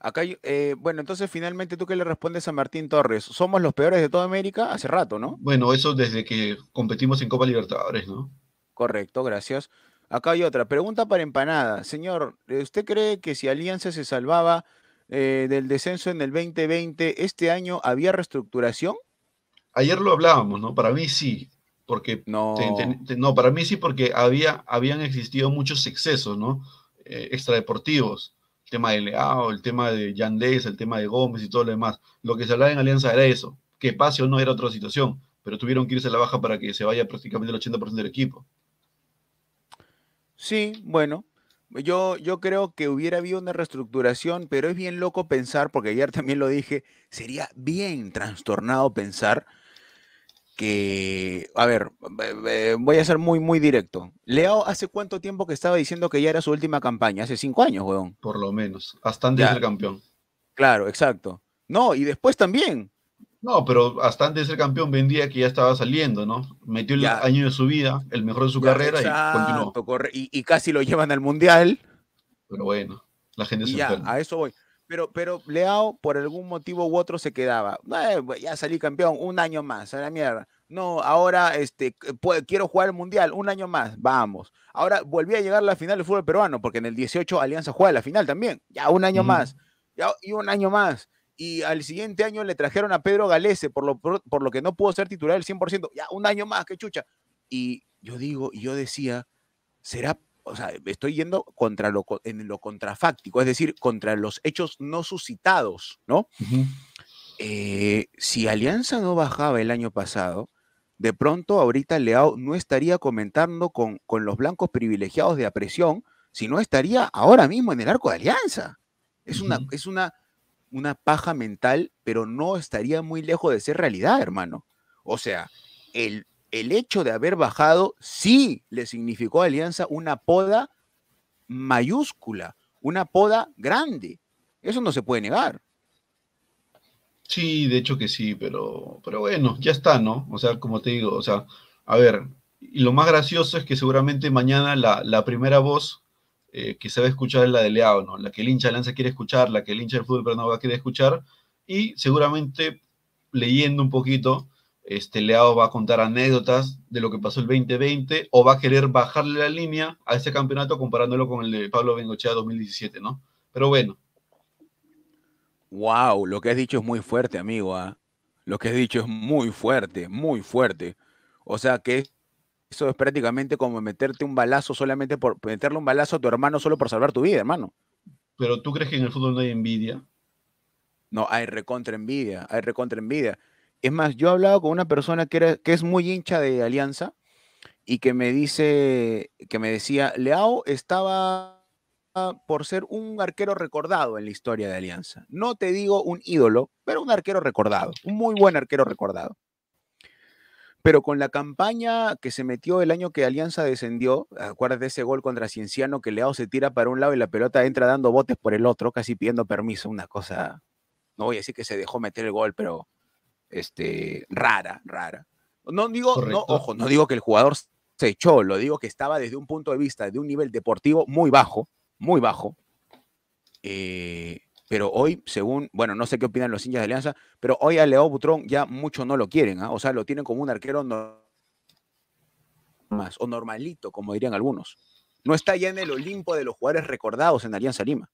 Acá, eh, bueno, entonces finalmente tú qué le respondes a Martín Torres. Somos los peores de toda América hace rato, ¿no? Bueno, eso desde que competimos en Copa Libertadores, ¿no? Correcto, gracias. Acá hay otra. Pregunta para empanada. Señor, ¿usted cree que si Alianza se salvaba eh, del descenso en el 2020, este año había reestructuración? Ayer lo hablábamos, ¿no? Para mí sí. Porque no, no para mí sí, porque había, habían existido muchos excesos, ¿no? Eh, extradeportivos tema de Leao, el tema de Yandés, el tema de Gómez y todo lo demás. Lo que se hablaba en Alianza era eso, que pase o no era otra situación, pero tuvieron que irse a la baja para que se vaya prácticamente el 80% del equipo. Sí, bueno, yo, yo creo que hubiera habido una reestructuración, pero es bien loco pensar, porque ayer *laughs* también lo dije, sería bien trastornado pensar que, a ver, voy a ser muy, muy directo. Leo, ¿hace cuánto tiempo que estaba diciendo que ya era su última campaña? Hace cinco años, weón. Por lo menos, hasta antes del campeón. Claro, exacto. No, y después también. No, pero hasta antes de campeón vendía que ya estaba saliendo, ¿no? Metió el año de su vida, el mejor de su carrera y continuó. Y, casi lo llevan al mundial. Pero bueno, la gente se ya, A eso voy pero, Leao por algún motivo u otro se quedaba. ya salí campeón, un año más, a la mierda. No, ahora este, eh, quiero jugar el Mundial, un año más, vamos. Ahora volví a llegar a la final del fútbol peruano, porque en el 18 Alianza juega la final también, ya un año más, ya, y un año más. Y al siguiente año le trajeron a Pedro Galese, por lo, que no pudo ser titular el 100%, ya un año más, qué chucha. Y yo digo, y yo decía, ¿será o sea, estoy yendo contra lo, en lo contrafáctico, es decir, contra los hechos no suscitados, ¿no? Eh, si Alianza no bajaba el año pasado, de pronto ahorita Leao no estaría comentando con, con los blancos privilegiados de apresión, sino estaría ahora mismo en el arco de Alianza. Es una, es una, una paja mental, pero no estaría muy lejos de ser realidad, hermano. O sea, el, el hecho de haber bajado sí le significó a Alianza una poda mayúscula, una poda grande. Eso no se puede negar. Sí, de hecho que sí, pero, pero bueno, ya está, ¿no? O sea, como te digo, o sea, a ver, y lo más gracioso es que seguramente mañana la, primera voz eh, que se va a escuchar es la de Leao, ¿no? La que el hincha Alianza quiere escuchar, la que el hincha del fútbol pero no va a querer escuchar, y seguramente leyendo un poquito, este, Leao va a contar anécdotas de lo que pasó el 2020 o va a querer bajarle la línea a ese campeonato comparándolo con el de Pablo Bengochea 2017, ¿no? Pero bueno. Wow, lo que has dicho es muy fuerte, amigo. ¿ah? Lo que has dicho es muy fuerte, muy fuerte. O sea que eso es prácticamente como meterte un balazo solamente por meterle un balazo a tu hermano solo por salvar tu vida, hermano. Pero tú crees que en el fútbol no hay envidia? No, hay recontra envidia, hay recontra envidia. Es más, yo he hablado con una persona que, era, que es muy hincha de Alianza y que me dice, que me decía, Leao estaba por ser un arquero recordado en la historia de Alianza. No te digo un ídolo, pero un arquero recordado, un muy buen arquero recordado. Pero con la campaña que se metió el año que Alianza descendió, acuérdate de ese gol contra Cienciano que Leao se tira para un lado y la pelota entra dando botes por el otro, casi pidiendo permiso, una cosa. No voy a decir que se dejó meter el gol, pero este, rara, rara. No digo, no, ojo, no digo que el jugador se echó, lo digo que estaba desde un punto de vista, de un nivel deportivo muy bajo, muy bajo. Eh, pero hoy, según, bueno, no sé qué opinan los hinchas de Alianza, pero hoy a Leo Butrón ya muchos no lo quieren, ¿ah? o sea, lo tienen como un arquero no, más, o normalito, como dirían algunos. No está ya en el Olimpo de los jugadores recordados en Alianza Lima.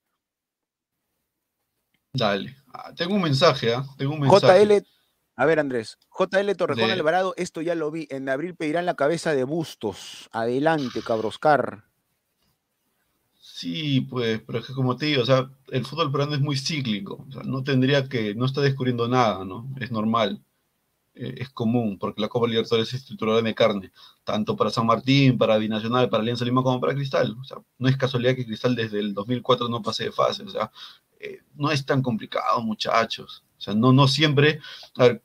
Dale, ah, tengo un mensaje, ¿ah? tengo un mensaje. JL a ver, Andrés. JL Torrejón Alvarado, esto ya lo vi. En abril pedirán la cabeza de Bustos. Adelante, Cabroscar. Sí, pues, pero es que como te digo, o sea, el fútbol peruano es muy cíclico. O sea, no tendría que, no está descubriendo nada, ¿no? Es normal. Eh, es común, porque la Copa Libertadores es titular de carne, tanto para San Martín, para Binacional, para Alianza Lima, como para Cristal. O sea, no es casualidad que Cristal desde el 2004 no pase de fase. O sea, eh, no es tan complicado, muchachos no, no siempre,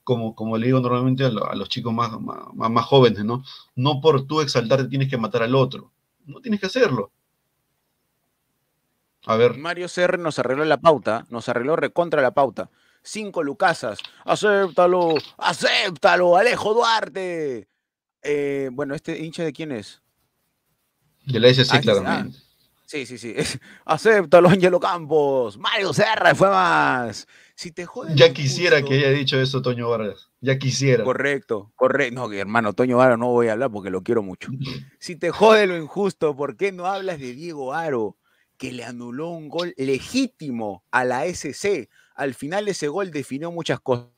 como, como le digo normalmente a, los chicos más, más, jóvenes, ¿no? No por tú exaltarte tienes que matar al otro. No tienes que hacerlo. A ver. Mario CR nos arregló la pauta, nos arregló recontra la pauta. Cinco Lucasas. Acéptalo, acéptalo, Alejo Duarte. Eh, bueno, ¿este hincha de quién es? De la SC, ah, ah. claramente. Sí, sí, sí. Es, *laughs* acéptalo, Ángelo Campos. Mario Serra fue más. Si te jode Ya quisiera que haya dicho eso Toño Vargas. Ya quisiera. Correcto, correcto. No, hermano, Toño Vargas no voy a hablar porque lo quiero mucho. *laughs* si te jode lo injusto, ¿por qué no hablas de Diego Aro, que le anuló un gol legítimo a la SC? Al final ese gol definió muchas cosas.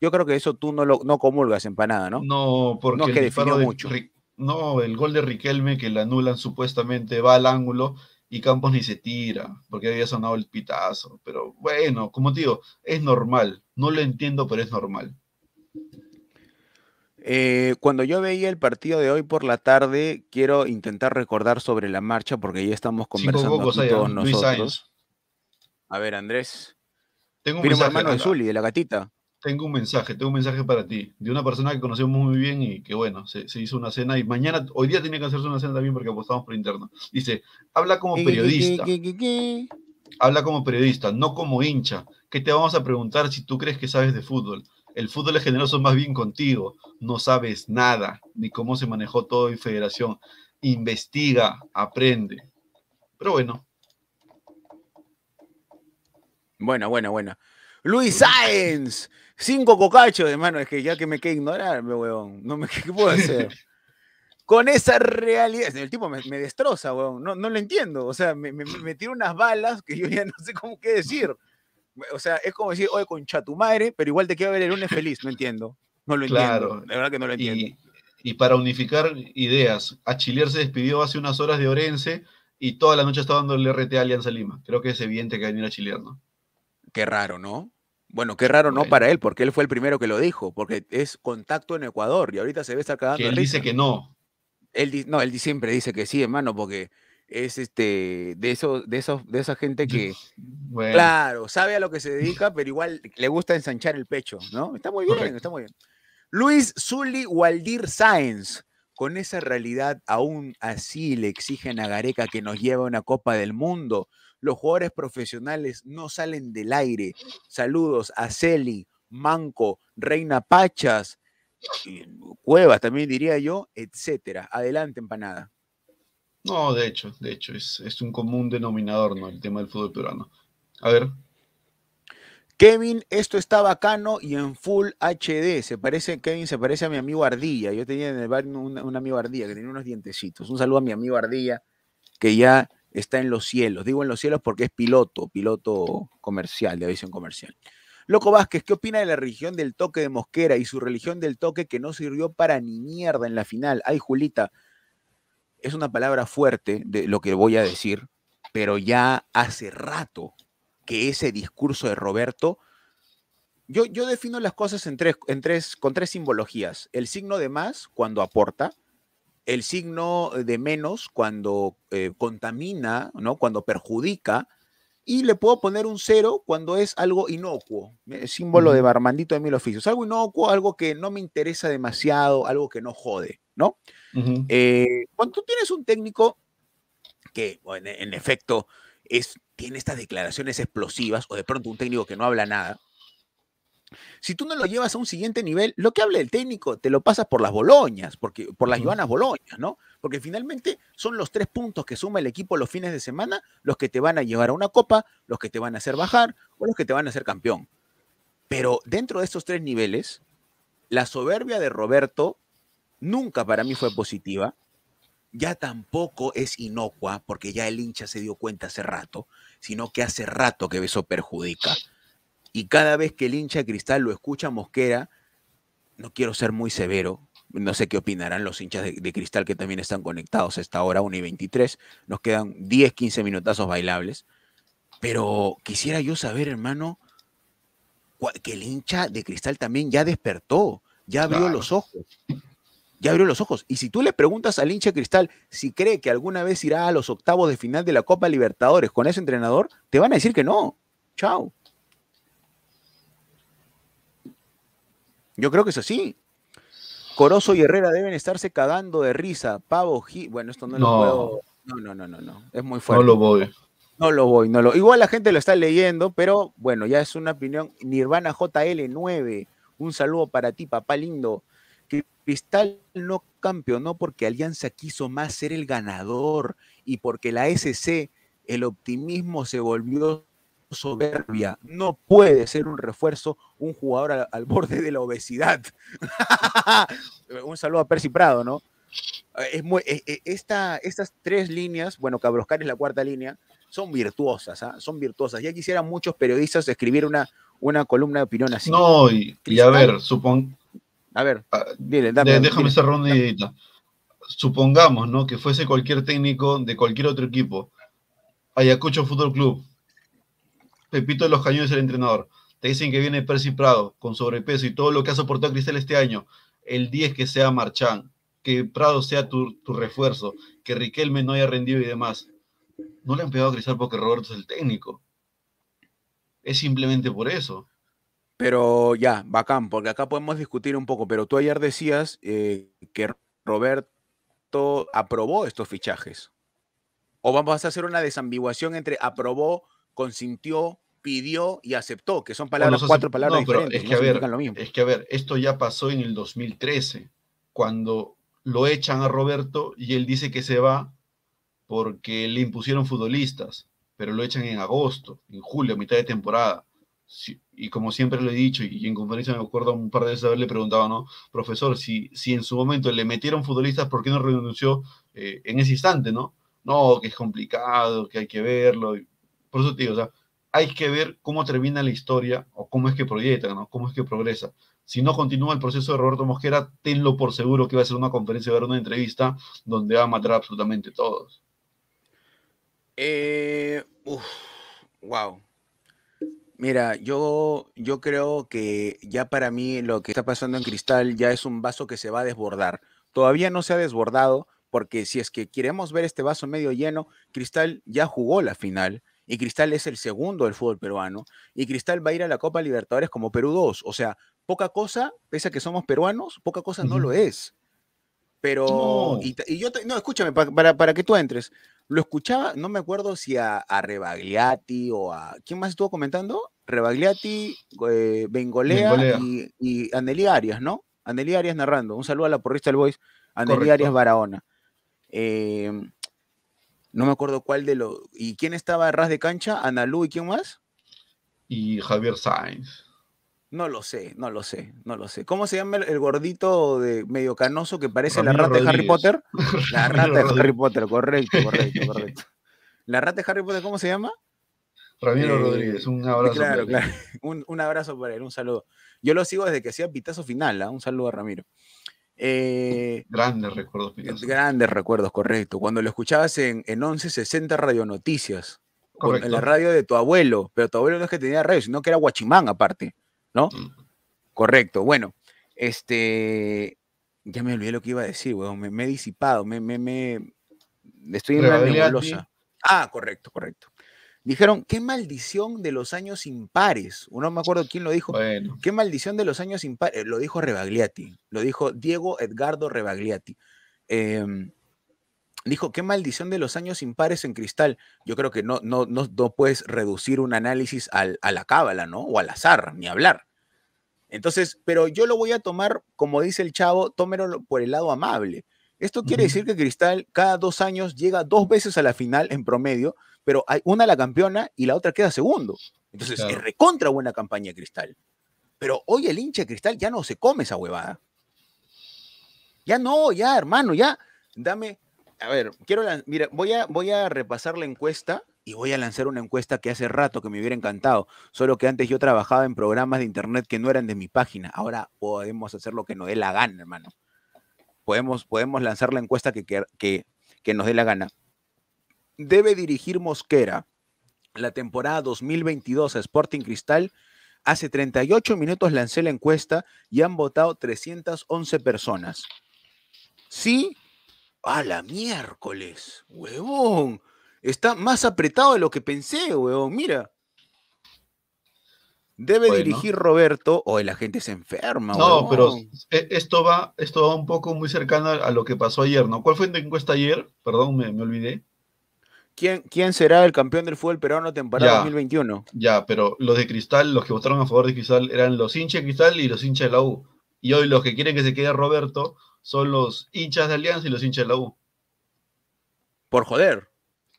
Yo creo que eso tú no lo no comulgas empanada, ¿no? No, porque no, que definió mucho no, el gol de Riquelme que le anulan supuestamente va al ángulo y Campos ni se tira, porque había sonado el pitazo. Pero bueno, como te digo, es normal. No lo entiendo, pero es normal. Eh, cuando yo veía el partido de hoy por la tarde, quiero intentar recordar sobre la marcha, porque ya estamos conversando con todos nosotros. a ver, Andrés. Tengo un primer hermano de Zuli, de la gatita. Tengo un mensaje, tengo un mensaje para ti, de una persona que conocemos muy bien y que, bueno, se, hizo una cena y mañana, hoy día tenía que hacerse una cena también porque apostamos por interno. Dice, habla como periodista. Habla como periodista, no como hincha. ¿Qué te vamos a preguntar si tú crees que sabes de fútbol? El fútbol es generoso más bien contigo. No sabes nada, ni cómo se manejó todo en federación. Investiga, aprende. Pero bueno. Bueno, bueno, bueno. Luis Sáenz. Cinco cocachos, hermano, es que ya que me quedé ignorar, weón. No me, *laughs* ¿Qué puedo hacer? Con esa realidad, el tipo me, destroza, weón. No, no, lo entiendo. O sea, me, me, unas balas que yo ya no sé cómo qué decir. O sea, es como decir, oye, concha tu madre, pero igual te quiero ver el lunes feliz. No entiendo. No lo claro. entiendo. la verdad que no lo entiendo. Y, para unificar ideas, Achillier se despidió hace unas horas de Orense y toda la noche estaba dando el RT a Alianza Lima. Creo que es evidente que hay a venir ¿no? Qué raro, ¿no? Bueno, qué raro, ¿no? Para él, porque él fue el primero que lo dijo, porque es contacto en Ecuador y ahorita se ve estar cagando. él dice que no. Él, no, él siempre dice que sí, hermano, porque es este de esos de esos de esa gente que claro sabe a lo que se dedica pero igual le gusta ensanchar el pecho no está muy bien está muy bien Luis Zully Waldir Sáenz con esa realidad aún así le exigen a Gareca que nos lleve a una Copa del Mundo los jugadores profesionales no salen del aire. Saludos a Celi, Manco, Reina Pachas, eh, Cuevas también diría yo, etcétera. Adelante, empanada. No, de hecho, de hecho, es, un común denominador, ¿no? El tema del fútbol peruano. A ver. Kevin, esto está bacano y en full HD. Se parece, Kevin se parece a mi amigo Ardilla. Yo tenía en el barrio un, un amigo Ardilla que tenía unos dientecitos. Un saludo a mi amigo Ardilla, que ya está en los cielos. Digo en los cielos porque es piloto, piloto comercial, de aviación comercial. Loco Vázquez, ¿qué opina de la religión del toque de Mosquera y su religión del toque que no sirvió para ni mierda en la final? Ay, Julita, es una palabra fuerte de lo que voy a decir, pero ya hace rato que ese discurso de Roberto, yo, yo defino las cosas en tres, en tres, con tres simbologías. El signo de más, cuando aporta, el signo de menos cuando eh, contamina, ¿no? Cuando perjudica. Y le puedo poner un cero cuando es algo inocuo, eh, símbolo de barmandito de mil oficios. Algo inocuo, algo que no me interesa demasiado, algo que no jode, ¿no? Eh, cuando tú tienes un técnico que, en, en efecto, es, tiene estas declaraciones explosivas, o de pronto un técnico que no habla nada, si tú no lo llevas a un siguiente nivel, lo que habla el técnico te lo pasas por las boloñas, porque, por las Joanas Boloñas, ¿no? Porque finalmente son los tres puntos que suma el equipo los fines de semana los que te van a llevar a una copa, los que te van a hacer bajar o los que te van a hacer campeón. Pero dentro de estos tres niveles, la soberbia de Roberto nunca para mí fue positiva ya tampoco es inocua, porque ya el hincha se dio cuenta hace rato, sino que hace rato que eso perjudica. Y cada vez que el hincha de cristal lo escucha Mosquera, no quiero ser muy severo, no sé qué opinarán los hinchas de, cristal que también están conectados a esta hora, 1 y 23, nos quedan 10, 15 minutazos bailables, pero quisiera yo saber, hermano, que el hincha de cristal también ya despertó, ya abrió los ojos. Ya abrió los ojos. Y si tú le preguntas al hincha Cristal si cree que alguna vez irá a los octavos de final de la Copa Libertadores con ese entrenador, te van a decir que no. Chao. Yo creo que es así. Corozo y Herrera deben estarse cagando de risa. Pavo, G... bueno, esto no, lo puedo. No, no, no, no, no. Es muy fuerte. No lo voy. No lo voy, no lo. Igual la gente lo está leyendo, pero bueno, ya es una opinión. Nirvana JL9, un saludo para ti, papá lindo. Cristal no campeonó porque Alianza quiso más ser el ganador y porque la SC, el optimismo se volvió soberbia. No puede ser un refuerzo un jugador al, borde de la obesidad. *laughs* un saludo a Percy Prado, ¿no? Eh, es eh, eh, esta, estas tres líneas, bueno, Cabroscar es la cuarta línea, son virtuosas, ¿ah? son virtuosas. Ya quisieran muchos periodistas escribir una, una columna de opinión así. No, y, a ver, supongo. A ver, déjame cerrar Supongamos, ¿no? Que fuese cualquier técnico de cualquier otro equipo. Ayacucho Fútbol Club, Pepito los Cañones el entrenador. Te dicen que viene Percy Prado con sobrepeso y todo lo que ha soportado Cristal este año. El 10 que sea Marchán, que Prado sea tu, refuerzo, que Riquelme no haya rendido y demás. No le han pegado a Cristal porque Roberto es el técnico. Es simplemente por eso. Pero ya, bacán, porque acá podemos discutir un poco, pero tú ayer decías eh, que Roberto aprobó estos fichajes. ¿O vamos a hacer una desambiguación entre aprobó consintió, pidió y aceptó, que son palabras, cuatro em, palabras pero diferentes. Es que, a ver, es que a ver, esto ya pasó en el 2013, cuando lo echan a Roberto y él dice que se va porque le impusieron futbolistas, pero lo echan en agosto, en julio, mitad de temporada. y como siempre lo he dicho, y en conferencia me acuerdo un par de veces haberle preguntado, ¿no? Profesor, si, si en su momento le metieron futbolistas, ¿por qué no renunció eh, en ese instante, no? No, que es complicado, que hay que verlo. Por eso o sea, hay que ver cómo termina la historia o cómo es que proyecta, cómo es que progresa. Si no continúa el proceso de Roberto Mosquera, tenlo por seguro que va a ser una conferencia, va a ser una entrevista donde va a matar absolutamente todos. Eh, uf, wow. Mira, yo, yo creo que ya para mí lo que está pasando en Cristal ya es un vaso que se va a desbordar. Todavía no se ha desbordado, porque si es que queremos ver este vaso medio lleno, Cristal ya jugó la final y Cristal es el segundo del fútbol peruano, y Cristal va a ir a la Copa Libertadores como Perú 2. O sea, poca cosa, pese a que somos peruanos, poca cosa no lo es. Pero, Y, yo, no, escúchame, para, que tú entres, lo escuchaba, no me acuerdo si a, Rebagliati o a, ¿quién más estuvo comentando? Rebagliati, eh, Bengolea, y, y Arias, ¿no? Anelí Arias narrando. Un saludo a la porrista del Boys, Anelí Arias Barahona. Eh, no me acuerdo cuál de los... ¿Y quién estaba a ras de cancha? ¿Analú y quién más? Y Javier Sainz. No lo sé, no lo sé, no lo sé. ¿Cómo se llama el, gordito de medio canoso que parece la rata de Harry Potter? *laughs* La rata de Harry Potter, correcto, correcto, correcto. ¿La rata de Harry Potter cómo se llama? Ramiro eh, Rodríguez, un abrazo. para él. *laughs* Un, abrazo para él, un saludo. Yo lo sigo desde que hacía pitazo final, ¿ah? un saludo a Ramiro. Eh, grandes recuerdos, Grandes recuerdos, correcto. Cuando lo escuchabas en, en 1160 Radio Noticias, en la radio de tu abuelo, pero tu abuelo no es que tenía radio, sino que era guachimán aparte, ¿no? Mm. Correcto. Bueno, este. Ya me olvidé lo que iba a decir, Me, he disipado, me, me, Estoy en la Ah, correcto, correcto dijeron, qué maldición de los años impares. Uno me acuerdo quién lo dijo. Qué maldición de los años impares. Eh, lo dijo Rebagliati, lo dijo Diego Edgardo Rebagliati. Em, dijo, qué maldición de los años impares en cristal. Yo creo que no, no, no, puedes reducir un análisis a la cábala, ¿no? O al azar, ni hablar. Entonces, pero yo lo voy a tomar, como dice el chavo, tómelo por el lado amable. Esto quiere decir que Cristal cada dos años llega dos veces a la final en promedio, pero hay una la campeona y la otra queda segundo. Entonces, es recontra buena campaña Cristal. Pero hoy el hincha Cristal ya no se come esa huevada. Ya no, ya, hermano, ya. Dame, a ver, quiero, mira, voy a, voy a repasar la encuesta y voy a lanzar una encuesta que hace rato que me hubiera encantado, solo que antes yo trabajaba en programas de internet que no eran de mi página. Ahora podemos hacer lo que nos dé la gana, hermano. Podemos, podemos lanzar la encuesta que, que nos dé la gana debe dirigir Mosquera la temporada 2022 a Sporting Cristal? Hace 38 minutos lancé la encuesta y han votado 311 personas. Sí, a la miércoles, huevón. Está más apretado de lo que pensé, huevón. Mira. Debe dirigir Roberto o la gente se enferma. No, pero eh, esto va, esto va un poco muy cercano a lo que pasó ayer, ¿no? ¿Cuál fue la encuesta ayer? Perdón, me olvidé. ¿Quién, será el campeón del fútbol peruano temporada 2021? Ya, pero los de Cristal, los que votaron a favor de Cristal eran los hinchas de Cristal y los hinchas de la U. Y hoy los que quieren que se quede Roberto son los hinchas de Alianza y los hinchas de la U. Por joder.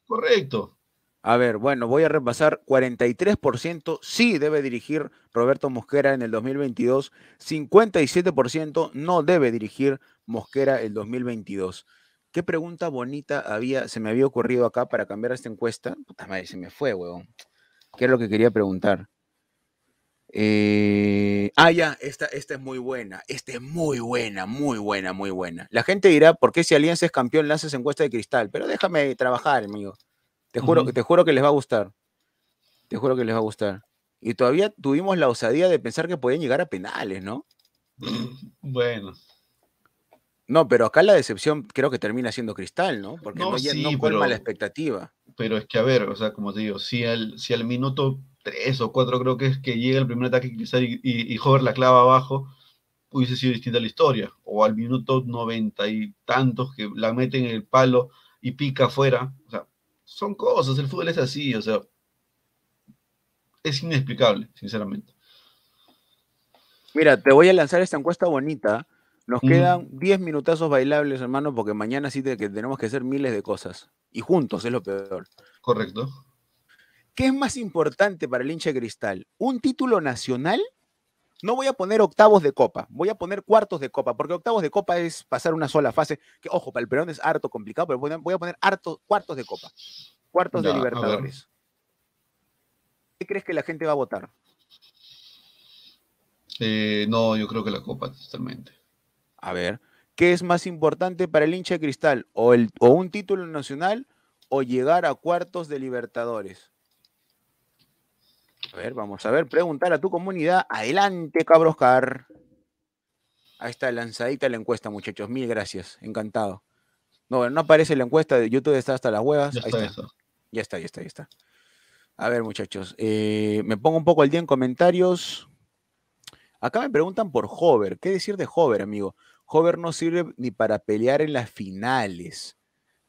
Correcto. A ver, bueno, voy a repasar. 43% sí debe dirigir Roberto Mosquera en el 2022. 57% no debe dirigir Mosquera el 2022. ¿Qué pregunta bonita había, se me había ocurrido acá para cambiar esta encuesta? Puta madre, se me fue, huevón. ¿Qué es lo que quería preguntar? Eh, ah, ya, esta, es muy buena. Esta es muy buena, muy buena, muy buena. La gente dirá, ¿por qué si Alianza es campeón lanzas encuesta de cristal? Pero déjame trabajar, amigo. Te juro, te juro que les va a gustar. Te juro que les va a gustar. Y todavía tuvimos la osadía de pensar que podían llegar a penales, ¿no? Bueno. No, pero acá la decepción creo que termina siendo Cristal, ¿no? Porque no, no, no la expectativa. Pero es que, a ver, o sea, como te digo, si al, si minuto tres o cuatro creo que es que llega el primer ataque y, y, Hover la clava abajo, hubiese sido distinta la historia. O al minuto 90 y tantos que la meten en el palo y pica afuera. O sea, son cosas, el fútbol es así, o sea, es inexplicable, sinceramente. Mira, te voy a lanzar esta encuesta bonita nos mm. quedan 10 minutazos bailables, hermano, porque mañana sí que tenemos que hacer miles de cosas. Y juntos es lo peor. Correcto. ¿Qué es más importante para el hincha cristal? ¿Un título nacional? No voy a poner octavos de copa, voy a poner cuartos de copa, porque octavos de copa es pasar una sola fase, que ojo, para el Perón es harto complicado, pero voy a, poner harto, cuartos de copa, cuartos de Libertadores. ¿Qué crees que la gente va a votar? Eh, no, yo creo que la copa, totalmente. A ver, ¿qué es más importante para el hincha de cristal? ¿O, el, un título nacional o llegar a cuartos de Libertadores? A ver, vamos a ver, preguntar a tu comunidad. Adelante, cabroscar. Ahí está lanzadita la encuesta, muchachos. Mil gracias. Encantado. No, no aparece la encuesta de YouTube, está hasta las huevas. Ya Ahí está, Ya está, ya está, ya está. A ver, muchachos. Eh, me pongo un poco el día en comentarios. Acá me preguntan por Hover. ¿Qué decir de Hover, amigo? Hover no sirve ni para pelear en las finales.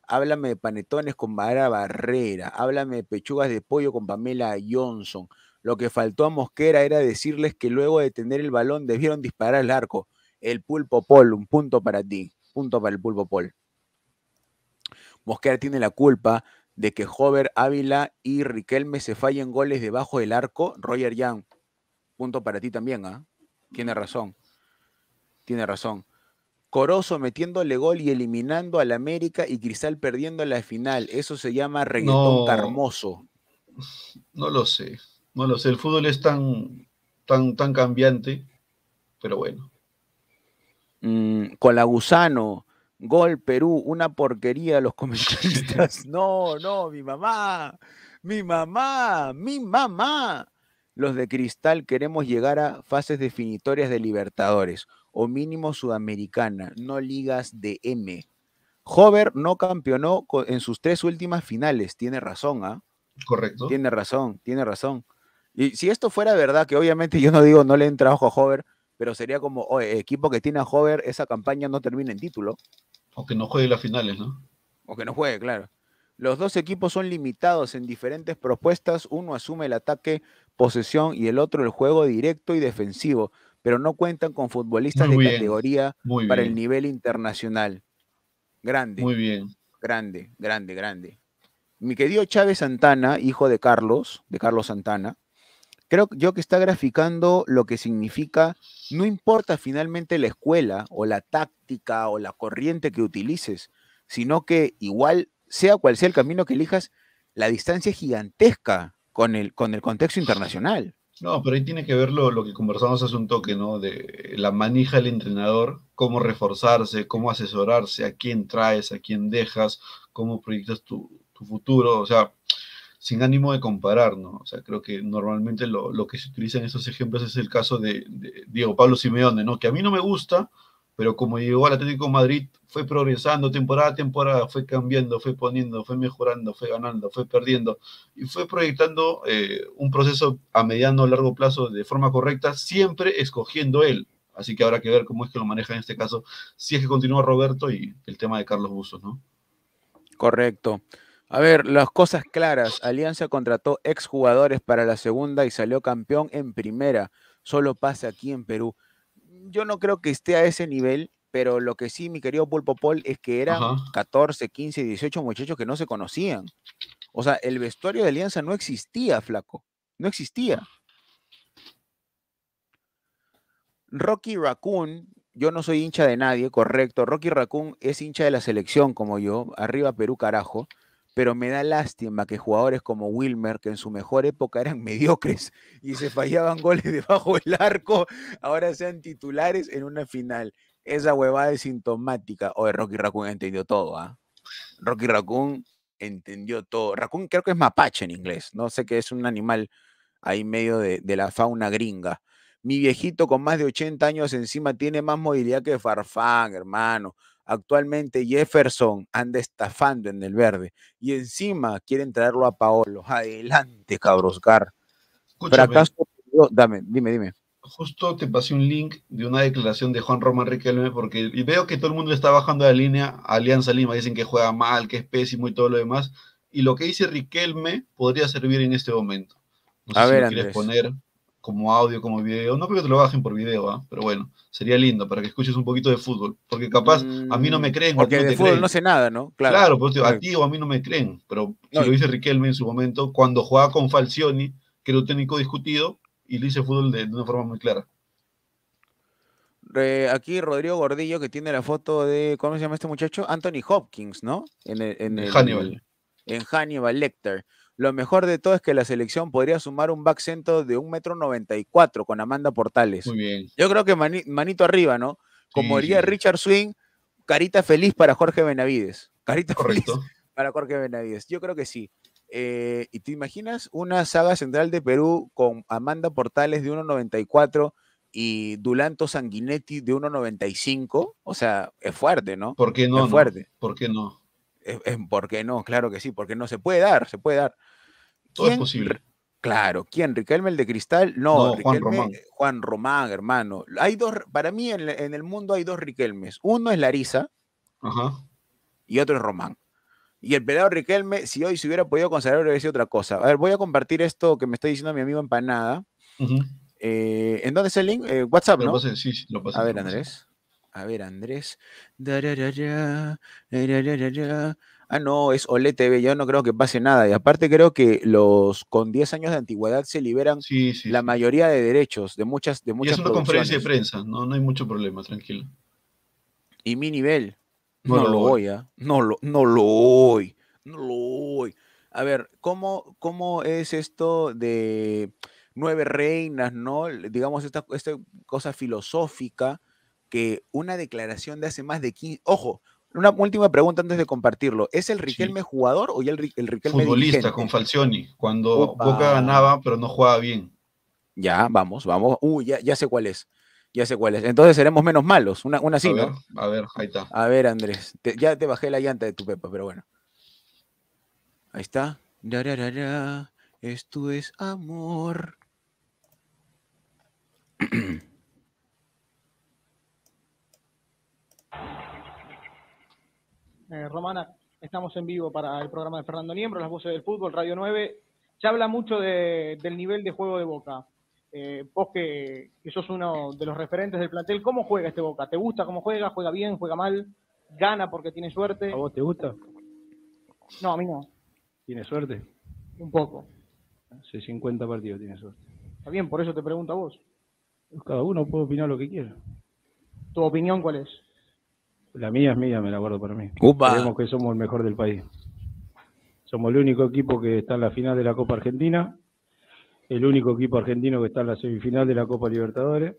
Háblame de panetones con Mara Barrera. Háblame de pechugas de pollo con Pamela Johnson. Lo que faltó a Mosquera era decirles que luego de tener el balón debieron disparar el arco. El pulpo Paul, un punto para ti. Punto para el pulpo Paul. Mosquera tiene la culpa de que Hover, Ávila y Riquelme se fallen goles debajo del arco. Roger Young, punto para ti también, ¿ah? Tiene razón. Tiene razón. Corozo metiéndole gol y eliminando al América y Cristal perdiendo la final. Eso se llama reggaetón carmoso. No lo sé. No lo sé. El fútbol es tan, tan, tan cambiante. Pero bueno. Mm, con la gusano. Gol Perú, una porquería los comentaristas. *laughs* No, no, mi mamá, mi mamá, mi mamá los de Cristal queremos llegar a fases definitorias de Libertadores o mínimo Sudamericana, no ligas de M. Hover no campeonó en sus tres últimas finales, tiene razón, ¿ah? Correcto. Tiene razón, tiene razón. Y si esto fuera verdad, que obviamente yo no digo no le entra ojo a Hover, pero sería como, oye, equipo que tiene a Hover, esa campaña no termina en título. O que no juegue las finales, ¿no? O que no juegue, claro. Los dos equipos son limitados en diferentes propuestas. Uno asume el ataque posesión y el otro el juego directo y defensivo, pero no cuentan con futbolistas de categoría para el nivel internacional. Grande. Muy bien. Grande, grande, grande. Mi querido Chávez Santana, hijo de Carlos, de Carlos Santana, creo yo que está graficando lo que significa, no importa finalmente la escuela o la táctica o la corriente que utilices, sino que igual, sea cual sea el camino que elijas, la distancia es gigantesca con el, con el contexto internacional. No, pero ahí tiene que ver lo, que conversamos hace un toque, ¿no? De la manija del entrenador, cómo reforzarse, cómo asesorarse, a quién traes, a quién dejas, cómo proyectas tu, futuro, o sea, sin ánimo de comparar, ¿no? O sea, creo que normalmente lo, que se utiliza en estos ejemplos es el caso de, de Diego Pablo Simeone, ¿no? Que a mí no me gusta, pero como llegó al Atlético Madrid, fue progresando temporada a temporada, fue cambiando, fue poniendo, fue mejorando, fue ganando, fue perdiendo y fue proyectando eh, un proceso a mediano o largo plazo de forma correcta, siempre escogiendo él. Así que habrá que ver cómo es que lo maneja en este caso, si es que continúa Roberto y el tema de Carlos Busos, ¿no? Correcto. A ver, las cosas claras. Alianza contrató exjugadores para la segunda y salió campeón en primera. Solo pasa aquí en Perú yo no creo que esté a ese nivel, pero lo que sí, mi querido Pulpo Paul, es que eran 14, 15, 18 muchachos que no se conocían. O sea, el vestuario de Alianza no existía, flaco. No existía. Rocky Raccoon, yo no soy hincha de nadie, correcto. Rocky Raccoon es hincha de la selección como yo, arriba Perú carajo pero me da lástima que jugadores como Wilmer, que en su mejor época eran *laughs* mediocres y se fallaban goles debajo del arco, ahora sean titulares en una final. Esa huevada es sintomática. Oye, Rocky Raccoon entendió todo, ¿ah? Rocky Raccoon entendió todo. Raccoon creo que es mapache en inglés, no sé qué es un animal ahí medio de, de la fauna gringa. Mi viejito con más de 80 años encima tiene más movilidad que Farfán, hermano. Actualmente Jefferson anda estafando en el verde y encima quieren traerlo a Paolo. Adelante, cabroscar. Fracaso. Dame, dime, dime. Justo te pasé un link de una declaración de Juan Román Riquelme porque veo que todo el mundo está bajando la línea a Alianza Lima. Dicen que juega mal, que es pésimo y todo lo demás. Y lo que dice Riquelme podría servir en este momento. No sé a ver, poner como audio, como video. No creo que te lo bajen por video, ¿ah? pero bueno, sería lindo para que escuches un poquito de fútbol. Porque capaz a mí no me mm, creen. Porque de fútbol no sé nada, ¿no? Claro, claro a ti o a mí no me creen. Pero si lo dice Riquelme en su momento, cuando jugaba con Falcioni, que era un técnico discutido, y le hice fútbol de, una forma muy clara aquí Rodrigo Gordillo que tiene la foto de, ¿cómo se llama este muchacho? Anthony Hopkins, ¿no? En, el, en el, Hannibal. En Hannibal Lecter. Lo mejor de todo es que la selección podría sumar un back centro de 1,94 cuatro con Amanda Portales. Muy bien. Yo creo que manito arriba, ¿no? Como diría Richard Swing, carita feliz para Jorge Benavides. Carita feliz *laughs* para Jorge Benavides. Yo creo que sí. Eh, ¿Y te imaginas una saga central de Perú con Amanda Portales de 1.94 y Dulanto Sanguinetti de 1.95? O sea, es fuerte, ¿no? ¿Por qué no? Es fuerte. ¿Por qué no? ¿Por qué no? Claro que sí, porque no se puede dar, se puede dar. Todo es posible. Claro, ¿quién? ¿Riquelme el de cristal? No, Juan, Román. Juan Román, hermano. Hay dos, para mí en, el mundo hay dos Riquelmes. Uno es Larisa y otro es Román. Y el pelado Riquelme, si hoy se hubiera podido consagrar, hubiera sido otra cosa. A ver, voy a compartir esto que me está diciendo mi amigo Empanada. Eh, ¿En dónde es el link? Eh, WhatsApp, ¿no? a ver, Andrés. A ver, Andrés ah, no, es OLED TV, yo no creo que pase nada. Y aparte creo que los con 10 años de antigüedad se liberan la mayoría de derechos de muchas de muchas y es una conferencia de prensa, no, no hay mucho problema, tranquilo. Y mi nivel, no, lo voy, ¿ah? no, lo, no lo voy, no lo voy. A ver, ¿cómo, cómo es esto de nueve reinas, no? Digamos, esta, esta cosa filosófica que una declaración de hace más de 15, ojo, una última pregunta antes de compartirlo. ¿Es el Riquelme jugador o ya el, Riquelme Futbolista con Falcioni, cuando Boca ganaba pero no jugaba bien. Ya, vamos, vamos. Uy, ya, sé cuál es. Ya sé cuál es. Entonces seremos menos malos. Una, una a ver, ¿no? A ver, ahí está. A ver, Andrés. ya te bajé la llanta de tu pepa, pero bueno. Ahí está. Esto es amor. *clears throat* Eh, Romana. Estamos en vivo para el programa de Fernando Niembro, Las Voces del Fútbol, Radio 9. Se habla mucho del nivel de juego de Boca. Eh, vos que, sos uno de los referentes del plantel, ¿cómo juega este Boca? ¿Te gusta cómo juega? ¿Juega bien? ¿Juega mal? ¿Gana porque tiene suerte? ¿A vos te gusta? No, a mí no. ¿Tiene suerte? Un poco. Hace 50 partidos tiene suerte. Está bien, por eso te pregunto a vos. Cada uno puede opinar lo que quiera. ¿Tu opinión cuál es? La mía es mía, me la guardo para mí. Creemos que somos el mejor del país. Somos el único equipo que está en la final de la Copa Argentina, el único equipo argentino que está en la semifinal de la Copa Libertadores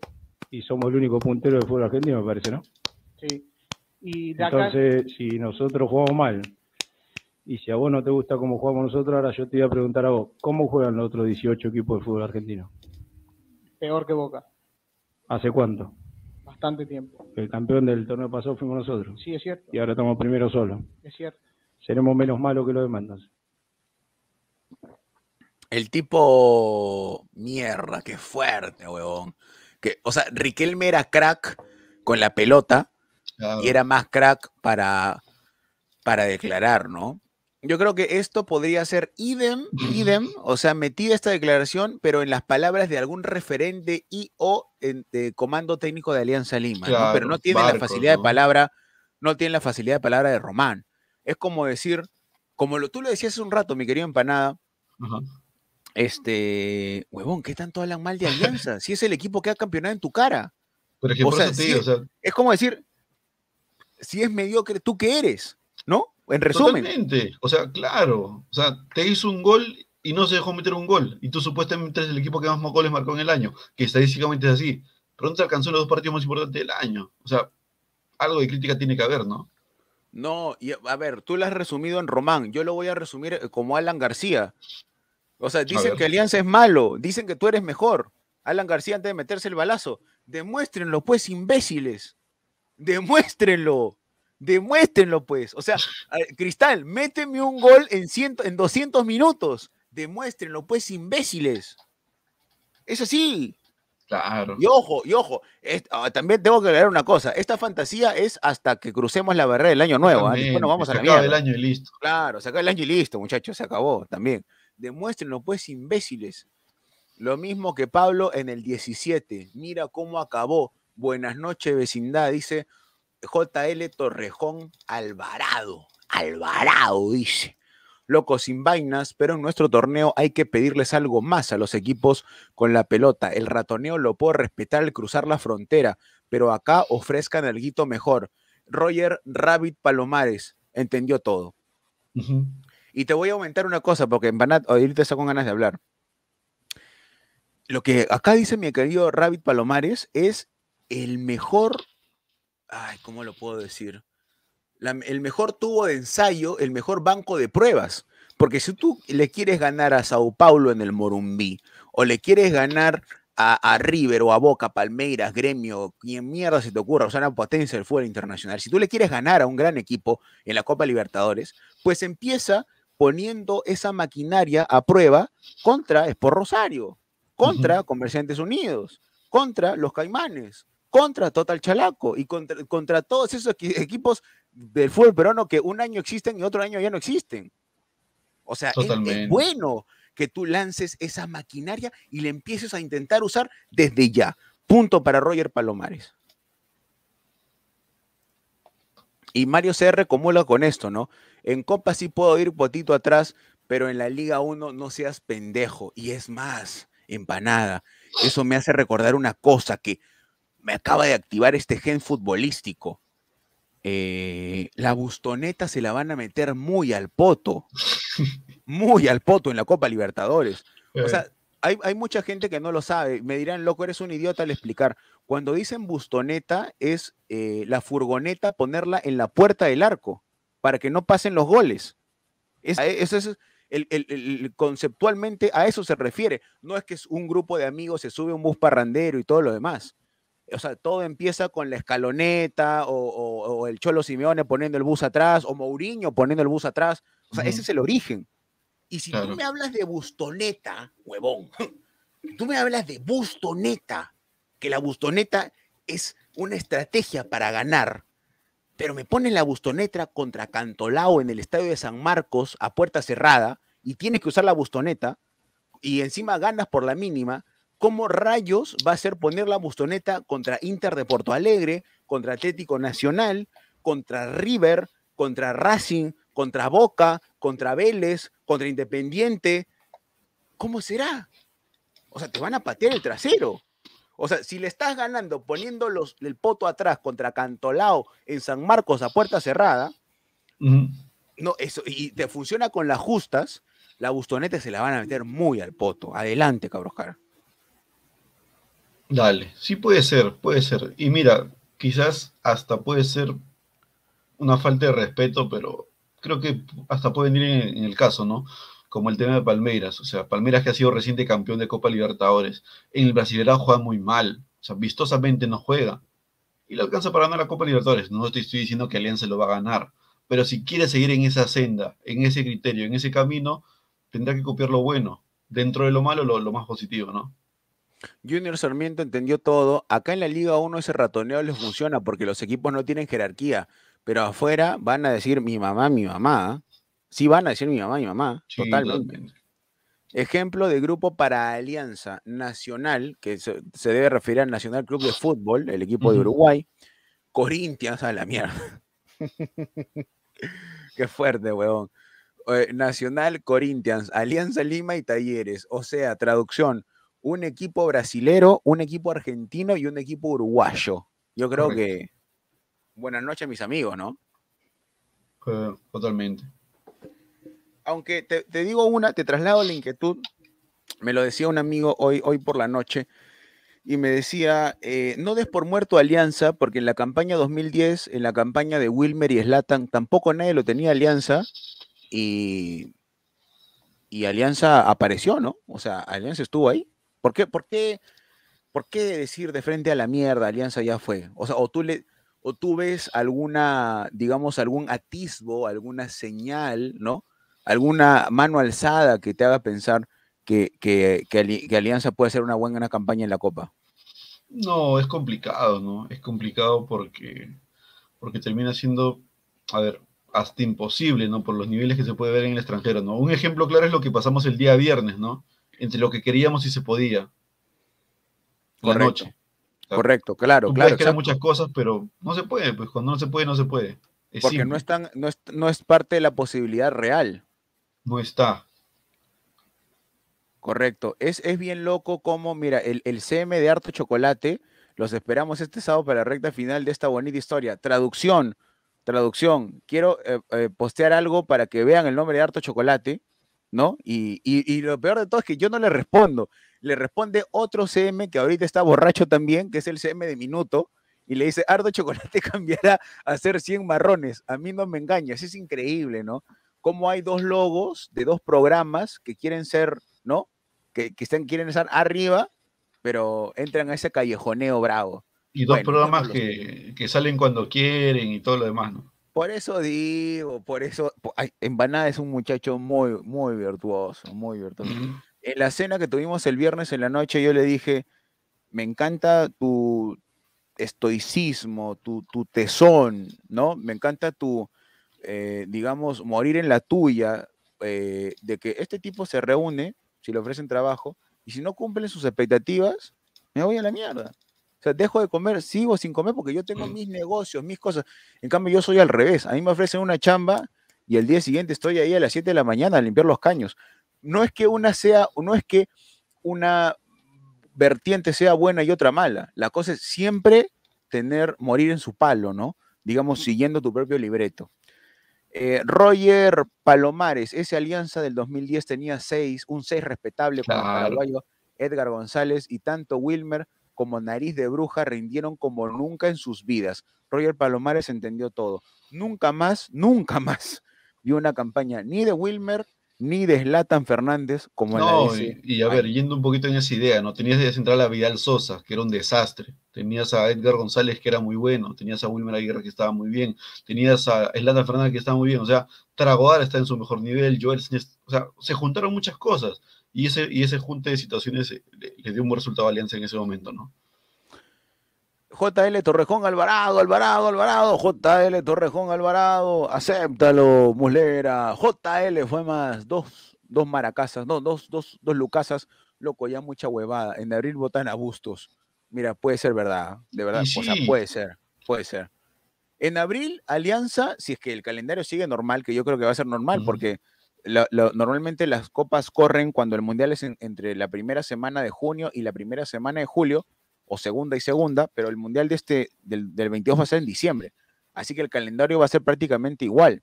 y somos el único puntero de fútbol argentino, me parece, ¿no? Sí. Y Entonces, si nosotros jugamos mal y si a vos no te gusta cómo jugamos nosotros, ahora yo te voy a preguntar a vos, ¿cómo juegan los otros 18 equipos de fútbol argentino? Peor que Boca. ¿Hace cuánto? tiempo. El campeón del torneo pasado fuimos nosotros. Sí, es cierto. Y ahora estamos primero solo. Es cierto. Seremos menos malos que los demás El tipo mierda, qué fuerte, huevón. Que, o sea, Riquelme era crack con la pelota y era más crack para, para declarar, ¿no? Yo creo que esto podría ser idem, idem, *laughs* o sea, metida esta declaración, pero en las palabras de algún referente y o en, comando técnico de Alianza Lima, pero no tiene la facilidad de palabra, no tiene la facilidad de palabra de Román. Es como decir, como lo, tú lo decías hace un rato, mi querido empanada, este, huevón, ¿qué tanto hablan mal de Alianza? si es el equipo que ha campeonado en tu cara. por ejemplo, es como decir, si es mediocre, ¿tú qué eres? ¿No? En resumen. Totalmente. O sea, claro. O sea, te hizo un gol y no se dejó meter un gol. Y tú supuestamente eres el equipo que más goles marcó en el año, que estadísticamente es así. pronto te alcanzó los dos partidos más importantes del año. O sea, algo de crítica tiene que haber, ¿no? No, y a ver, tú lo has resumido en Román. Yo lo voy a resumir eh, como Alan García. O sea, dicen que Alianza es malo, dicen que tú eres mejor. Alan García antes de meterse el balazo. Demuéstrenlo, pues, imbéciles. Demuéstrenlo. Demuéstrenlo, pues. O sea, Cristal, méteme un gol en, ciento, 200 minutos. Demuéstrenlo, pues, imbéciles. Es así. Claro. Y ojo, y ojo. Ah, también tengo que agregar una cosa. Esta fantasía es hasta que crucemos la barrera del año nuevo. Bueno, ¿ah? vamos a la el año y listo. Claro, se acaba el año y listo, muchachos. Se acabó también. Demuéstrenlo, pues, imbéciles. Lo mismo que Pablo en el 17. Mira cómo acabó. Buenas noches, vecindad. Dice, JL Torrejón Alvarado. Alvarado, dice. Loco sin vainas, pero en nuestro torneo hay que pedirles algo más a los equipos con la pelota. El ratoneo lo puedo respetar al cruzar la frontera, pero acá ofrezcan algo mejor. Roger Rabbit Palomares entendió todo. Y te voy a aumentar una cosa, porque en Banat ahorita está con ganas de hablar. Lo que acá dice mi querido Rabbit Palomares es el mejor ay, ¿cómo lo puedo decir? el mejor tubo de ensayo, el mejor banco de pruebas. Porque si tú le quieres ganar a Sao Paulo en el Morumbí, o le quieres ganar a, River o a Boca, Palmeiras, Gremio, quien mierda se te ocurra, o sea, una potencia del fútbol internacional, si tú le quieres ganar a un gran equipo en la Copa Libertadores, pues empieza poniendo esa maquinaria a prueba contra Sport Rosario, contra Comerciantes Unidos, contra los Caimanes, contra Total Chalaco y contra, todos esos equipos del fútbol peruano que un año existen y otro año ya no existen. O sea, es bueno que tú lances esa maquinaria y le empieces a intentar usar desde ya. Punto para Roger Palomares. Y Mario CR recomula con esto, ¿no? En Copa sí puedo ir potito atrás, pero en la Liga 1 no seas pendejo. Y es más, empanada. Eso me hace recordar una cosa que me acaba de activar este gen futbolístico. Eh, la bustoneta se la van a meter muy al poto, *laughs* muy al poto en la Copa Libertadores. O sea, eh. hay, mucha gente que no lo sabe. Me dirán, loco, eres un idiota al explicar. Cuando dicen bustoneta es eh, la furgoneta ponerla en la puerta del arco para que no pasen los goles. es, conceptualmente a eso se refiere. No es que es un grupo de amigos se sube un bus parrandero y todo lo demás o sea, todo empieza con la escaloneta o, el Cholo Simeone poniendo el bus atrás o Mourinho poniendo el bus atrás. O sea, ese es el origen. Y si tú me hablas de bustoneta, huevón, *laughs* tú me hablas de bustoneta, que la bustoneta es una estrategia para ganar, pero me pones la bustoneta contra Cantolao en el estadio de San Marcos a puerta cerrada y tienes que usar la bustoneta y encima ganas por la mínima, ¿Cómo rayos va a ser poner la bustoneta contra Inter de Porto Alegre, contra Atlético Nacional, contra River, contra Racing, contra Boca, contra Vélez, contra Independiente? ¿Cómo será? O sea, te van a patear el trasero. O sea, si le estás ganando poniendo el poto atrás contra Cantolao en San Marcos a puerta cerrada, no, eso, y te funciona con las justas, la bustoneta se la van a meter muy al poto. Adelante, cabroscar. Dale, sí puede ser, puede ser. Y mira, quizás hasta puede ser una falta de respeto, pero creo que hasta puede venir en, el caso, ¿no? como el tema de Palmeiras. O sea, Palmeiras que ha sido reciente campeón de Copa Libertadores. En el brasileño juega muy mal. O sea, vistosamente no juega. Y lo alcanza para ganar la Copa Libertadores. No estoy diciendo que Alianza lo va a ganar. Pero si quiere seguir en esa senda, en ese criterio, en ese camino, tendrá que copiar lo bueno. Dentro de lo malo, lo más positivo, ¿no? Junior Sarmiento entendió todo. Acá en la Liga 1 ese ratoneo les funciona porque los equipos no tienen jerarquía, pero afuera van a decir mi mamá, mi mamá. ¿ah? Sí van a decir mi mamá, mi mamá, totalmente. Ejemplo de grupo para Alianza Nacional, que se, debe referir al Nacional Club de Fútbol, el equipo de Uruguay. Corinthians, a la mierda. *laughs* Qué fuerte, weón. Eh, Nacional Corinthians, Alianza Lima y Talleres. O sea, traducción, un equipo brasilero, un equipo argentino y un equipo uruguayo. Yo creo que. Buenas noches, mis amigos, ¿no? Eh, totalmente. Aunque te, digo una, te traslado la inquietud. Me lo decía un amigo hoy, hoy por la noche y me decía, eh, no des por muerto Alianza, porque en la campaña 2010, en la campaña de Wilmer y Slatan, tampoco nadie lo tenía Alianza y, y Alianza apareció, ¿no? O sea, Alianza estuvo ahí. ¿Por qué, por qué, decir de frente a la mierda, Alianza ya fue? O sea, tú le, o ves alguna, digamos, algún atisbo, alguna señal, ¿no? Alguna mano alzada que te haga pensar que, que, Alianza puede hacer una buena campaña en la Copa. No, es complicado, ¿no? Es complicado porque, porque termina siendo, a ver, hasta imposible, ¿no? Por los niveles que se puede ver en el extranjero, ¿no? Un ejemplo claro es lo que pasamos el día viernes, ¿no? entre lo que queríamos y se podía. Correcto. Correcto, claro. claro, que muchas cosas, pero no se puede, pues cuando no se puede, no se puede. Porque no es, no, es, parte de la posibilidad real. No está, Correcto. Es, es, bien loco como, mira, el, CM de Harto Chocolate, los esperamos este sábado para la recta final de esta bonita historia. Traducción, traducción. Quiero eh, eh, postear algo para que vean el nombre de Harto Chocolate. ¿no? Y, y, y, lo peor de todo es que yo no le respondo. Le responde otro CM que ahorita está borracho también, que es el CM de Minuto, y le dice, Ardo Chocolate *laughs* cambiará a ser 100 marrones. A mí no me engañas, es increíble, ¿no? Cómo hay dos logos de dos programas que quieren ser, ¿no? Que, quieren estar arriba, pero entran a ese callejoneo bravo. Y dos programas que, que salen cuando quieren y todo lo demás, ¿no? Por eso digo, por eso, en es un muchacho muy, muy virtuoso, muy virtuoso. En la cena que tuvimos el viernes en la noche, yo le dije, me encanta tu estoicismo, tu, tesón, ¿no? Me encanta tu, eh, digamos, morir en la tuya, eh, de que este tipo se reúne, si le ofrecen trabajo, y si no cumplen sus expectativas, me voy a la mierda. O sea, dejo de comer, sigo sin comer porque yo tengo mm. mis negocios, mis cosas. En cambio, yo soy al revés. A mí me ofrecen una chamba y el día siguiente estoy ahí a las 7 de la mañana a limpiar los caños. No es que una sea, no es que una vertiente sea buena y otra mala. La cosa es siempre tener, morir en su palo, ¿no? Digamos, mm. siguiendo tu propio libreto. Eh, Roger Palomares, esa alianza del 2010 tenía seis, un 6 respetable con para Paraguayo, Edgar González y tanto Wilmer como nariz de bruja rindieron como nunca en sus vidas. Roger Palomares entendió todo. Nunca más, nunca más vio una campaña ni de Wilmer ni de Fernández como la Y, a ver, yendo un poquito en esa idea, ¿no? Tenías de central a Vidal Sosa, que era un desastre. Tenías a Edgar González, que era muy bueno. Tenías a Wilmer Aguirre, que estaba muy bien. Tenías a Zlatan Fernández, que estaba muy bien. O sea, Tragoar está en su mejor nivel. Joel O sea, se juntaron muchas cosas. Y ese, y ese junte de situaciones eh, le, le dio un buen resultado a Alianza en ese momento, ¿no? JL Torrejón Alvarado, Alvarado, Alvarado, JL Torrejón Alvarado, acéptalo, Muslera. JL fue más dos, dos maracasas, no, dos, dos, dos lucasas, loco, ya mucha huevada. En abril votan a Bustos. Mira, puede ser verdad, ¿eh? de verdad, puede ser, puede ser. En abril, Alianza, si es que el calendario sigue normal, que yo creo que va a ser normal, porque normalmente las copas corren cuando el mundial es entre la primera semana de junio y la primera semana de julio, o segunda y segunda, pero el Mundial de este, del, 22 va a ser en diciembre. Así que el calendario va a ser prácticamente igual.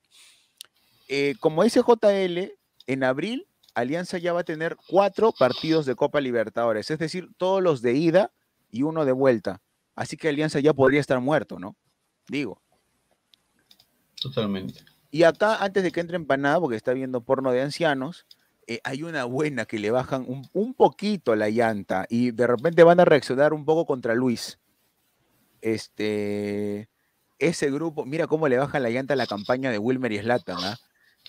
Eh, como dice JL, en abril Alianza ya va a tener cuatro partidos de Copa Libertadores, es decir, todos los de ida y uno de vuelta. Así que Alianza ya podría estar muerto, ¿no? Digo. Totalmente. Y acá, antes de que entre empanada, porque está viendo porno de ancianos, eh, hay una buena que le bajan un, poquito la llanta y de repente van a reaccionar un poco contra Luis. Este, ese grupo, mira cómo le bajan la llanta a la campaña de Wilmer y Slatan. ¿ah?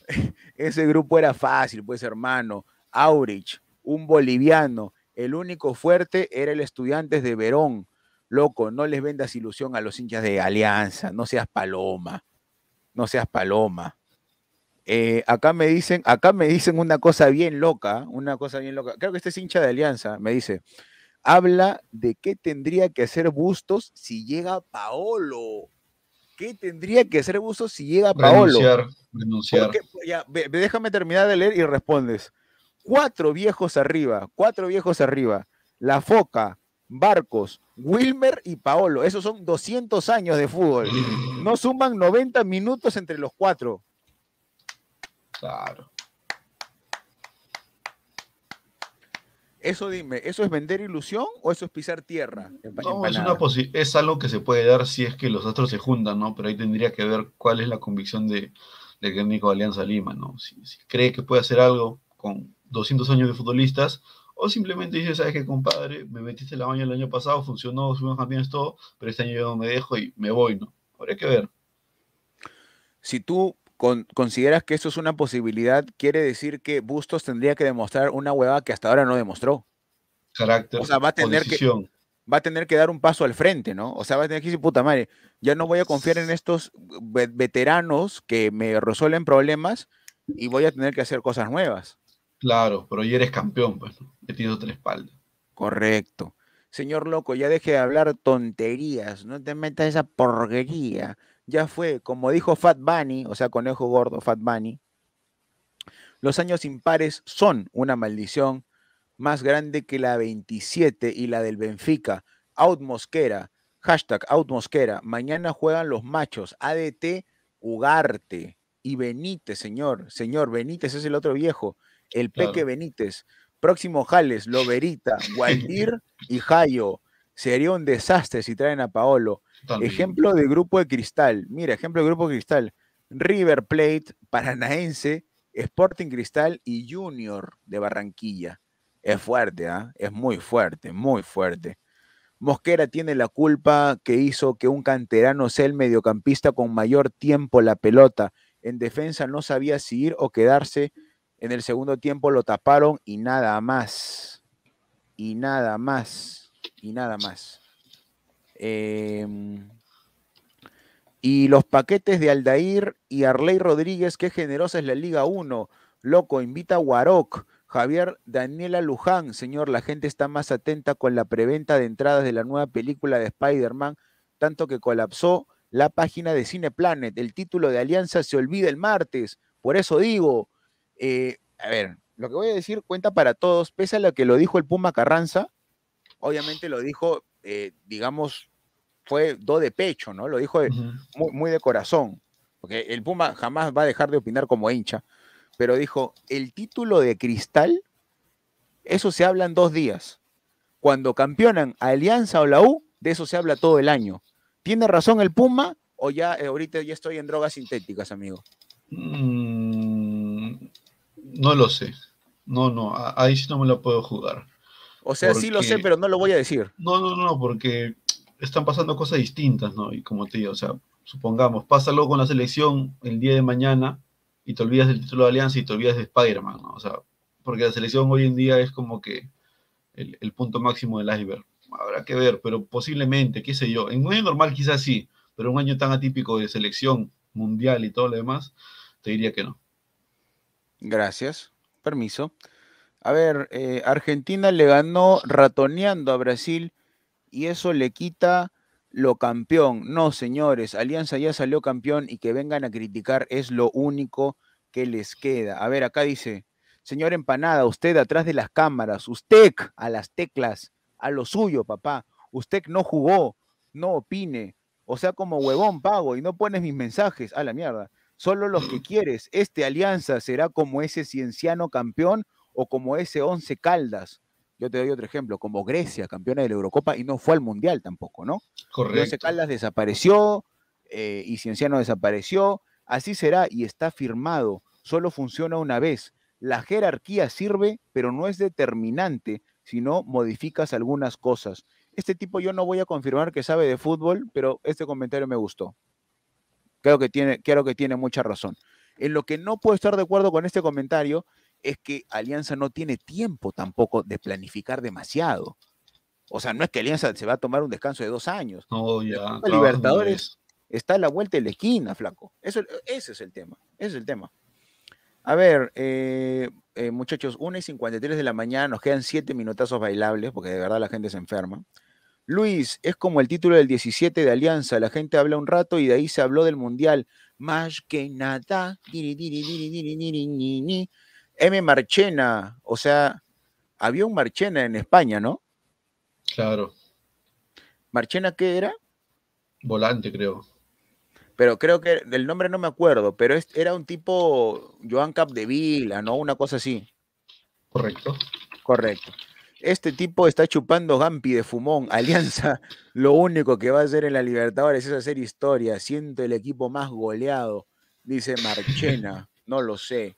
*laughs* ese grupo era fácil, pues hermano. Aurich, un boliviano, el único fuerte era el Estudiantes de Verón. Loco, no les vendas ilusión a los hinchas de Alianza, no seas paloma, no seas paloma. Eh, acá me dicen, acá me dicen una cosa bien loca, una cosa bien loca. Creo que este es hincha de Alianza, me dice. Habla de qué tendría que hacer Bustos si llega Paolo. ¿Qué tendría que hacer Bustos si llega Paolo? Renunciar, pues déjame terminar de leer y respondes. Cuatro viejos arriba, cuatro viejos arriba. La Foca, Barcos, Wilmer y Paolo. Esos son 200 años de fútbol. No suman 90 minutos entre los cuatro. Claro. Eso dime, ¿eso es vender ilusión o eso es pisar tierra? No, es, algo que se puede dar si es que los astros se juntan, ¿no? Pero ahí tendría que ver cuál es la convicción de, del técnico de Alianza Lima, ¿no? Si, cree que puede hacer algo con 200 años de futbolistas, o simplemente dice, ¿sabes qué, compadre? Me metiste la baña el año pasado, funcionó, subimos campeones, todo, pero este año yo no me dejo y me voy, ¿no? Habría que ver. Si tú consideras que eso es una posibilidad, quiere decir que Bustos tendría que demostrar una hueva que hasta ahora no demostró. Carácter. O sea, va a tener que tener que dar un paso al frente, ¿no? O sea, va a tener que decir, puta madre, ya no voy a confiar en estos veteranos que me resuelven problemas y voy a tener que hacer cosas nuevas. Claro, pero hoy eres campeón, pues, Metido tres tenido espalda. Correcto. Señor loco, ya deje de hablar tonterías, no te metas esa porquería ya fue, como dijo Fat Bunny, o sea, conejo gordo Fat Bunny, los años impares son una maldición más grande que la 27 y la del Benfica. Out Mosquera, hashtag Out Mosquera. Mañana juegan los machos, ADT, Ugarte y Benítez, señor. Señor, Benítez es el otro viejo, el Peque Benítez. Próximo Jales, Loberita, Gualdir *laughs* y Jayo. Sería un desastre si traen a Paolo. Ejemplo de grupo de cristal. Mira, ejemplo de grupo de cristal. River Plate, Paranaense, Sporting Cristal y Junior de Barranquilla. Es fuerte, ¿eh? es muy fuerte, muy fuerte. Mosquera tiene la culpa que hizo que un canterano sea el mediocampista con mayor tiempo la pelota. En defensa no sabía si ir o quedarse. En el segundo tiempo lo taparon y nada más. Y nada más y nada más. Em, y los paquetes de Aldair y Arley Rodríguez, qué generosa es la Liga 1. Loco, invita a Guaroc. Javier Daniela Luján, señor, la gente está más atenta con la preventa de entradas de la nueva película de Spider-Man, tanto que colapsó la página de Cineplanet. El título de Alianza se olvida el martes. Por eso digo, eh, a ver, lo que voy a decir cuenta para todos, pese a lo que lo dijo el Puma Carranza, obviamente lo dijo, eh, digamos, fue do de pecho, ¿no? Lo dijo muy, de corazón, porque el Puma jamás va a dejar de opinar como hincha, pero dijo, el título de cristal, eso se habla en dos días. Cuando campeonan Alianza o la U, de eso se habla todo el año. ¿Tiene razón el Puma o ya eh, ahorita ya estoy en drogas sintéticas, amigo? Mm, no lo sé. No, no, ahí sí no me lo puedo jugar. O sea, sí lo sé, pero no lo voy a decir. No, no, no, porque están pasando cosas distintas, ¿no? Y como te digo, o sea, supongamos, pasa con la selección el día de mañana y te olvidas del título de Alianza y te olvidas de Spider-Man, ¿no? O sea, porque la selección hoy en día es como que el, el punto máximo del iceberg. Habrá que ver, pero posiblemente, qué sé yo, en un año normal quizás sí, pero un año tan atípico de selección mundial y todo lo demás, te diría que no. Gracias. Permiso. A ver, eh, Argentina le ganó ratoneando a Brasil y eso le quita lo campeón. No, señores, Alianza ya salió campeón y que vengan a criticar es lo único que les queda. A ver, acá dice, señor Empanada, usted atrás de las cámaras, usted a las teclas, a lo suyo, papá. Usted no jugó, no opine. O sea, como huevón pago y no pones mis mensajes. A la mierda. Solo los que quieres. Este alianza será como ese cienciano campeón o como ese 11 Caldas. Yo te doy otro ejemplo, como Grecia, campeona de la Eurocopa y no fue al Mundial tampoco, ¿no? Correcto. Once Caldas desapareció eh, y Cienciano desapareció. Así será y está firmado. Solo funciona una vez. La jerarquía sirve, pero no es determinante si no modificas algunas cosas. Este tipo yo no voy a confirmar que sabe de fútbol, pero este comentario me gustó. Creo que tiene, creo que tiene mucha razón. En lo que no puedo estar de acuerdo con este comentario es que Alianza no tiene tiempo tampoco de planificar demasiado. O sea, no es que Alianza se va a tomar un descanso de dos años. No, ya. Libertadores está a la vuelta de la esquina, flaco. Eso, ese es el tema. Ese es el tema. A ver, muchachos, 1 y 53 de la mañana, nos quedan 7 minutazos bailables, porque de verdad la gente se enferma. Luis, es como el título del 17 de Alianza, la gente habla un rato y de ahí se habló del Mundial. Más que nada, M. Marchena, o sea, había un Marchena en España, ¿no? Claro. ¿Marchena qué era? Volante, creo. Pero creo que del nombre no me acuerdo, pero era un tipo Joan Capdevila, ¿no? Una cosa así. Correcto. Correcto. Este tipo está chupando Gampi de fumón. *laughs* Alianza, lo único que va a hacer en la Libertadores es hacer historia. Siento el equipo más goleado, dice Marchena. No lo sé.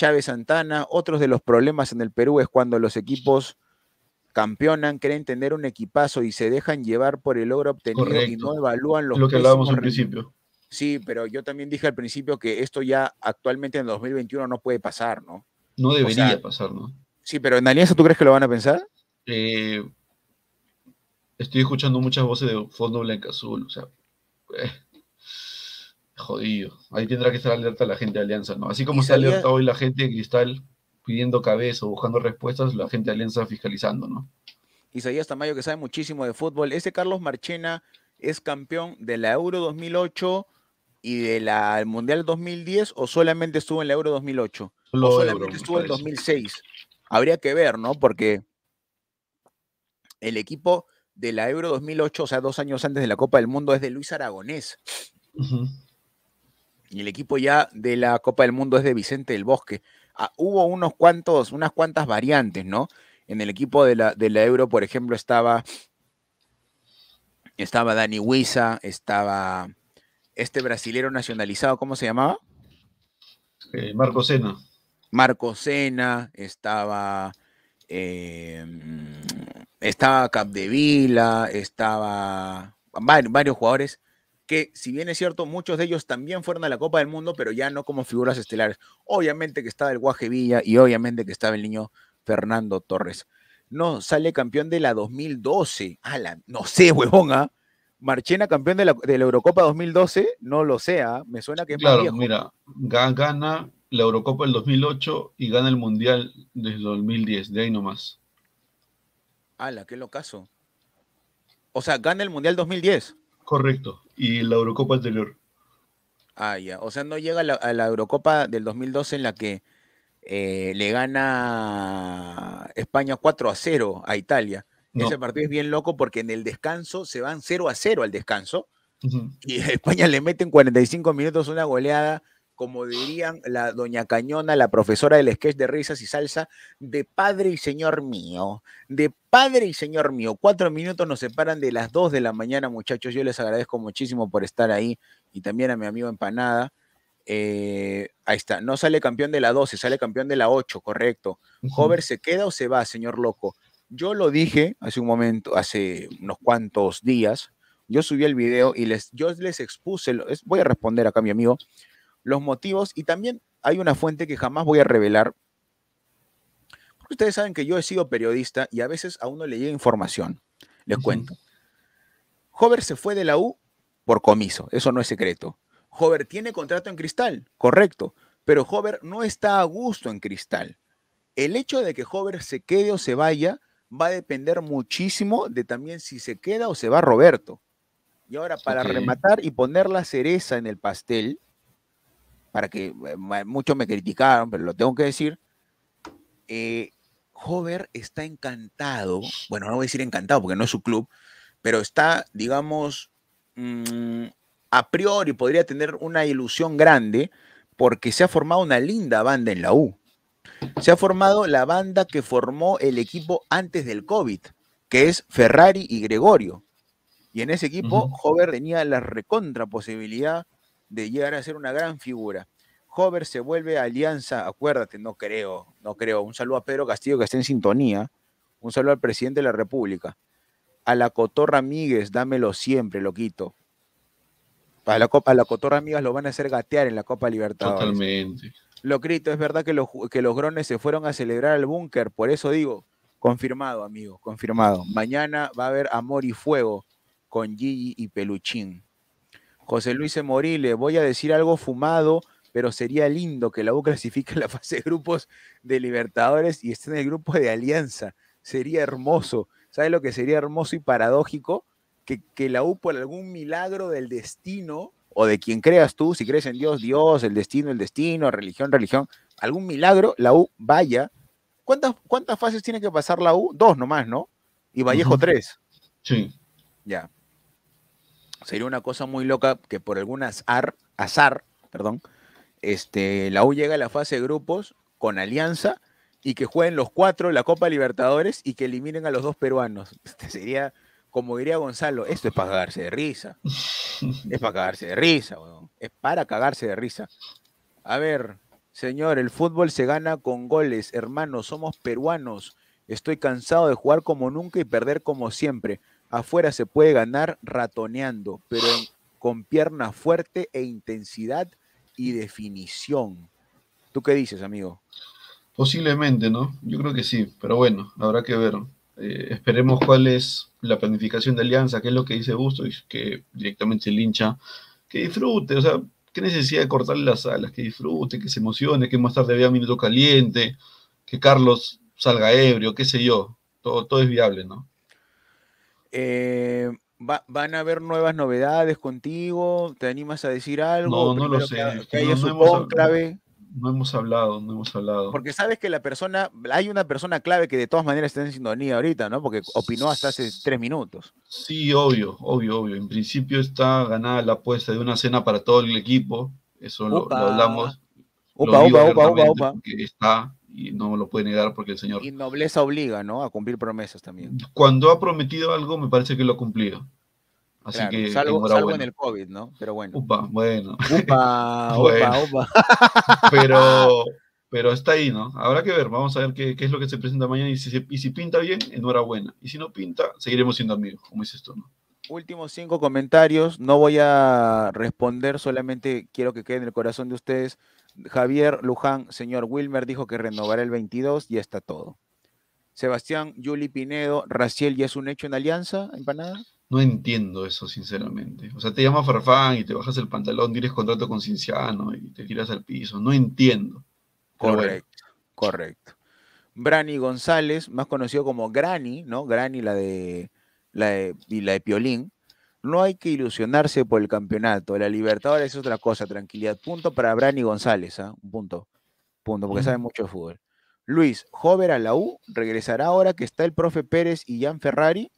Chávez Santana. Otros de los problemas en el Perú es cuando los equipos campeonan, creen tener un equipazo y se dejan llevar por el logro obtenido y no evalúan los Lo que hablábamos al principio. Sí, pero yo también dije al principio que esto ya actualmente en 2021 no puede pasar, ¿no? No debería pasar, ¿no? Sí, pero en Alianza, ¿tú crees que lo van a pensar? Eh, estoy escuchando muchas voces de fondo blanca azul, o sea, eh, Jodido. Ahí tendrá que estar alerta la gente de Alianza, ¿no? Así como está alerta hoy la gente de Cristal pidiendo cabeza o buscando respuestas, la gente de Alianza fiscalizando, ¿no? Isaías Tamayo, que sabe muchísimo de fútbol. Ese Carlos Marchena es campeón de la Euro 2008 y del la Mundial 2010 o solamente estuvo en la Euro 2008? o solamente estuvo en 2006. Habría que ver, ¿no? Porque el equipo de la Euro 2008, o sea, dos años antes de la Copa del Mundo, es de Luis Aragonés y el equipo ya de la Copa del Mundo es de Vicente del Bosque. Ah, hubo unos cuantos, unas cuantas variantes, ¿no? En el equipo de la, Euro, por ejemplo, estaba, estaba Dani Huiza, estaba este brasilero nacionalizado, ¿cómo se llamaba? Eh, Marco Sena. Marco Sena, estaba, em, estaba Capdevila, estaba varios jugadores que si bien es cierto, muchos de ellos también fueron a la Copa del Mundo, pero ya no como figuras estelares. Obviamente que estaba el Guaje Villa y obviamente que estaba el niño Fernando Torres. No, sale campeón de la 2012. Ala, no sé, *laughs* huevón, ¿ah? Marchena campeón de la, Eurocopa 2012, no lo sea, ¿ah? me suena que es claro, más mira, gana la Eurocopa del 2008 y gana el Mundial desde 2010, de ahí nomás. Ala, qué locazo. O sea, gana el Mundial 2010. Correcto y la Eurocopa anterior. Ah, ya. O sea, no llega a la, Eurocopa del 2012 en la que eh, le gana España 4 a 0 a Italia. Ese partido es bien loco porque en el descanso se van 0 a 0 al descanso. y a *laughs* Y España le mete en 45 minutos una goleada como dirían la doña Cañona, la profesora del sketch de risas y salsa, de padre y señor mío, de padre y señor mío. Cuatro minutos nos separan de las dos de la mañana, muchachos. Yo les agradezco muchísimo por estar ahí y también a mi amigo Empanada. Eh, ahí está, no sale campeón de la 12, sale campeón de la ocho, correcto. jover, se queda o se va, señor loco? Yo lo dije hace un momento, hace unos cuantos días. Yo subí el video y les, yo les expuse, voy a responder acá, mi amigo los motivos y también hay una fuente que jamás voy a revelar. Porque ustedes saben que yo he sido periodista y a veces a uno le llega información. Les cuento. Hover se fue de la U por comiso, eso no es secreto. Hover tiene contrato en Cristal, correcto, pero Hover no está a gusto en Cristal. El hecho de que Hover se quede o se vaya va a depender muchísimo de también si se queda o se va Roberto. Y ahora, para rematar y poner la cereza en el pastel, para que eh, muchos me criticaron, pero lo tengo que decir. Eh, Hover está encantado, bueno, no voy a decir encantado porque no es su club, pero está, digamos, mm, a priori podría tener una ilusión grande porque se ha formado una linda banda en la U. Se ha formado la banda que formó el equipo antes del COVID, que es Ferrari y Gregorio. Y en ese equipo, tenía la recontra posibilidad de llegar a ser una gran figura. Hover se vuelve a Alianza, acuérdate, no creo, no creo. Un saludo a Pedro Castillo que está en sintonía. Un saludo al presidente de la República. A la Cotorra Míguez, dámelo siempre, loquito. A la, Copa, a la Cotorra Amigas lo van a hacer gatear en la Copa Libertadores. Totalmente. grito es verdad que los, que los grones se fueron a celebrar al búnker, por eso digo, confirmado, amigo, confirmado. Mañana va a haber amor y fuego con Gigi y Peluchín. José Luis e. Morile, voy a decir algo fumado, pero sería lindo que la U *laughs* clasifique la fase de grupos de Libertadores y esté en el grupo de Alianza. Sería hermoso. ¿Sabes lo que sería hermoso y paradójico? Que, la U por algún milagro del destino o de quien creas tú, si crees en Dios, Dios, el destino, el destino, religión, religión, algún milagro, la U vaya. ¿Cuántas, cuántas fases tiene que pasar la U? Dos nomás, ¿no? Y Vallejo tres. Sí. Ya, sería una cosa muy loca que por algún azar, azar perdón, este, la U llega a la fase de grupos con Alianza y que jueguen los cuatro la Copa Libertadores y que eliminen a los dos peruanos. *laughs* Este sería, como diría Gonzalo, esto es para cagarse de risa. *laughs* Es para cagarse de risa, Es para cagarse de risa. A ver, señor, el fútbol se gana con goles, hermano, somos peruanos. Estoy cansado de jugar como nunca y perder como siempre. Afuera se puede ganar ratoneando, pero con pierna fuerte e intensidad y definición. ¿Tú qué dices, amigo? Posiblemente, ¿no? Yo creo que sí, pero bueno, habrá que ver. Eh, esperemos cuál es la planificación de Alianza, qué es lo que dice Busto, y que directamente el hincha, que disfrute, o sea, qué necesidad de cortarle las alas, que disfrute, que se emocione, que más tarde vea Minuto Caliente, que Carlos salga ebrio, qué sé yo, todo, todo es viable, ¿no? Eh, ¿Van a haber nuevas novedades contigo? ¿Te animas a decir algo? No, no lo sé. no, hemos hablado, no hemos hablado. Porque sabes que la persona, hay una persona clave que de todas maneras está en sintonía ahorita, ¿no? Porque opinó hasta hace tres minutos. Sí, obvio, obvio, obvio. En principio está ganada la apuesta de una cena para todo el equipo. Eso lo, hablamos. Opa, opa, opa, opa, opa, Está, y no lo puede negar porque el Señor... Y nobleza obliga, ¿no? A cumplir promesas también. Cuando ha prometido algo, me parece que lo ha cumplido. Así que salvo, en el COVID, ¿no? Pero bueno. Upa, bueno. Upa, *laughs* upa, *laughs* Pero, está ahí, ¿no? Habrá que ver, vamos a ver qué, es lo que se presenta mañana y si, y si pinta bien, enhorabuena. Y si no pinta, seguiremos siendo amigos, como dices esto, ¿no? Últimos cinco comentarios, no voy a responder, solamente quiero que quede en el corazón de ustedes Javier Luján, señor Wilmer, dijo que renovará el 22 y está todo. Sebastián, Yuli Pinedo, Raciel, ¿ya es un hecho en alianza, empanada? No entiendo eso, sinceramente. O sea, te llama Farfán y te bajas el pantalón, tienes contrato con Cinciano y te tiras al piso. No entiendo. correcto, correcto. Brani González, más conocido como Granny, ¿no? Granny, la de, la de, y la de Piolín. No hay que ilusionarse por el campeonato. La Libertadores es otra cosa, tranquilidad. Punto para Brani González, ¿ah? Un punto. Punto, porque sabe mucho de fútbol. Luis, Jover a la U, regresará ahora que está el profe Pérez y Jan Ferrari.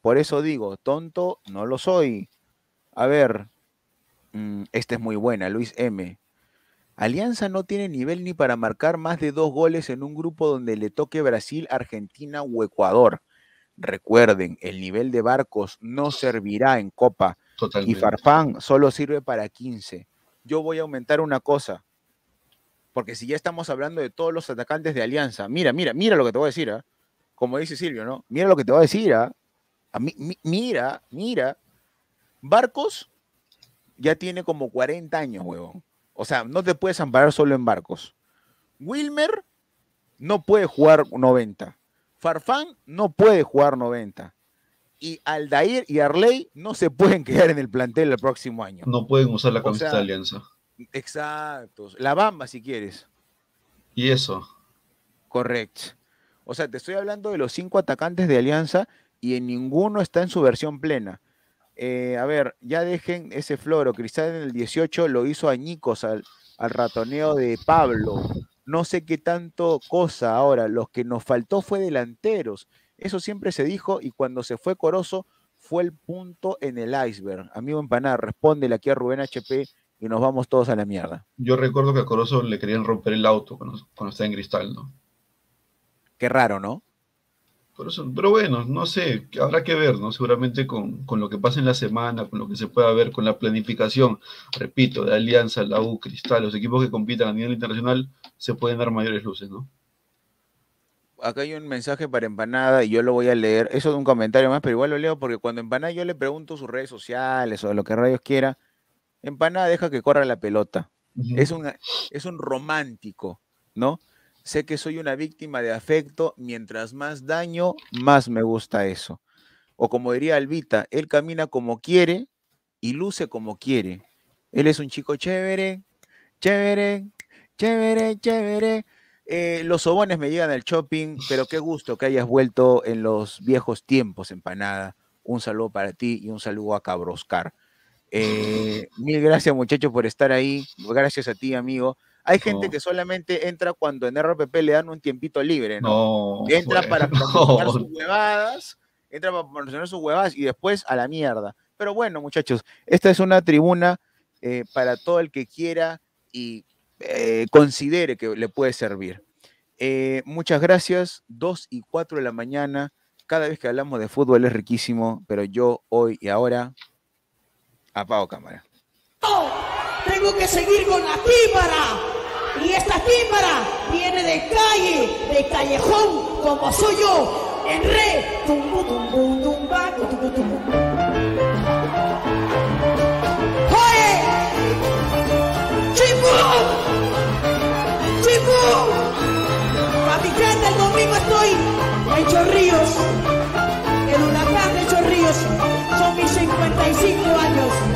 Por eso digo, tonto no lo soy. A ver, mm, esta es muy buena, Luis M. Alianza no tiene nivel ni para marcar más de dos goles en un grupo donde le toque Brasil, Argentina o Ecuador. Recuerden, el nivel de barcos no servirá en Copa y Farfán solo sirve para 15. Yo voy a aumentar una cosa, porque si ya estamos hablando de todos los atacantes de Alianza, mira, mira, mira lo que te voy a decir, ¿ah? como dice Silvio, ¿no? Mira lo que te voy a decir, ¿ah? mira, mira, Barcos ya tiene como 40 años, huevón. O sea, no te puedes amparar solo en Barcos. Wilmer no puede jugar 90. Farfán no puede jugar 90. Y Aldair y Arley no se pueden quedar en el plantel el próximo año. No pueden usar la camiseta de Alianza. Exacto. La Bamba, si quieres. Y eso. Correcto. O sea, te estoy hablando de los cinco atacantes de Alianza y en ninguno está en su versión plena. Eh, a ver, ya dejen ese floro. Cristal en el 18 lo hizo añicos al, al ratoneo de Pablo. No sé qué tanto cosa ahora. Lo que nos faltó fue delanteros. Eso siempre se dijo y cuando se fue Corozo fue el punto en el iceberg. Amigo Empanar, respóndele aquí a Rubén HP y nos vamos todos a la mierda. Yo recuerdo que a Corozo le querían romper el auto cuando, está estaba en Cristal, ¿no? Qué raro, ¿no? pero bueno, no sé, habrá que ver, ¿no? Seguramente con, con, lo que pasa en la semana, con lo que se pueda ver, con la planificación, repito, de Alianza, la U, Cristal, los equipos que compitan a nivel internacional, se pueden dar mayores luces, ¿no? Acá hay un mensaje para Empanada y yo lo voy a leer. Eso es un comentario más, pero igual lo leo porque cuando Empanada yo le pregunto sus redes sociales o lo que rayos quiera, Empanada deja que corra la pelota. es, es un romántico, ¿no? Sé que soy una víctima de afecto, mientras más daño, más me gusta eso. O como diría Albita, él camina como quiere y luce como quiere. Él es un chico chévere, chévere, chévere, chévere. Eh, los sobones me llegan al shopping, pero qué gusto que hayas vuelto en los viejos tiempos, empanada. Un saludo para ti y un saludo a Cabroscar. Eh, mil gracias muchachos por estar ahí. Gracias a ti, amigo. Hay gente que solamente entra cuando en RPP le dan un tiempito libre, ¿no? entra pues, para *laughs* promocionar sus huevadas, entra para promocionar sus huevadas y después a la mierda. Pero bueno, muchachos, esta es una tribuna eh, para todo el que quiera y eh, considere que le puede servir. Eh, muchas gracias. Dos y cuatro de la mañana. Cada vez que hablamos de fútbol es riquísimo, pero yo hoy y ahora apago cámara. tengo que seguir con la pípara. Y esta tímbara viene de calle, de callejón, como soy yo, en re. Tumbu, tumbu, tumba, tumbu, tumbu. chifu a mi casa el domingo estoy en Chorrillos. una huracán de Chorrillos son mis 55 años.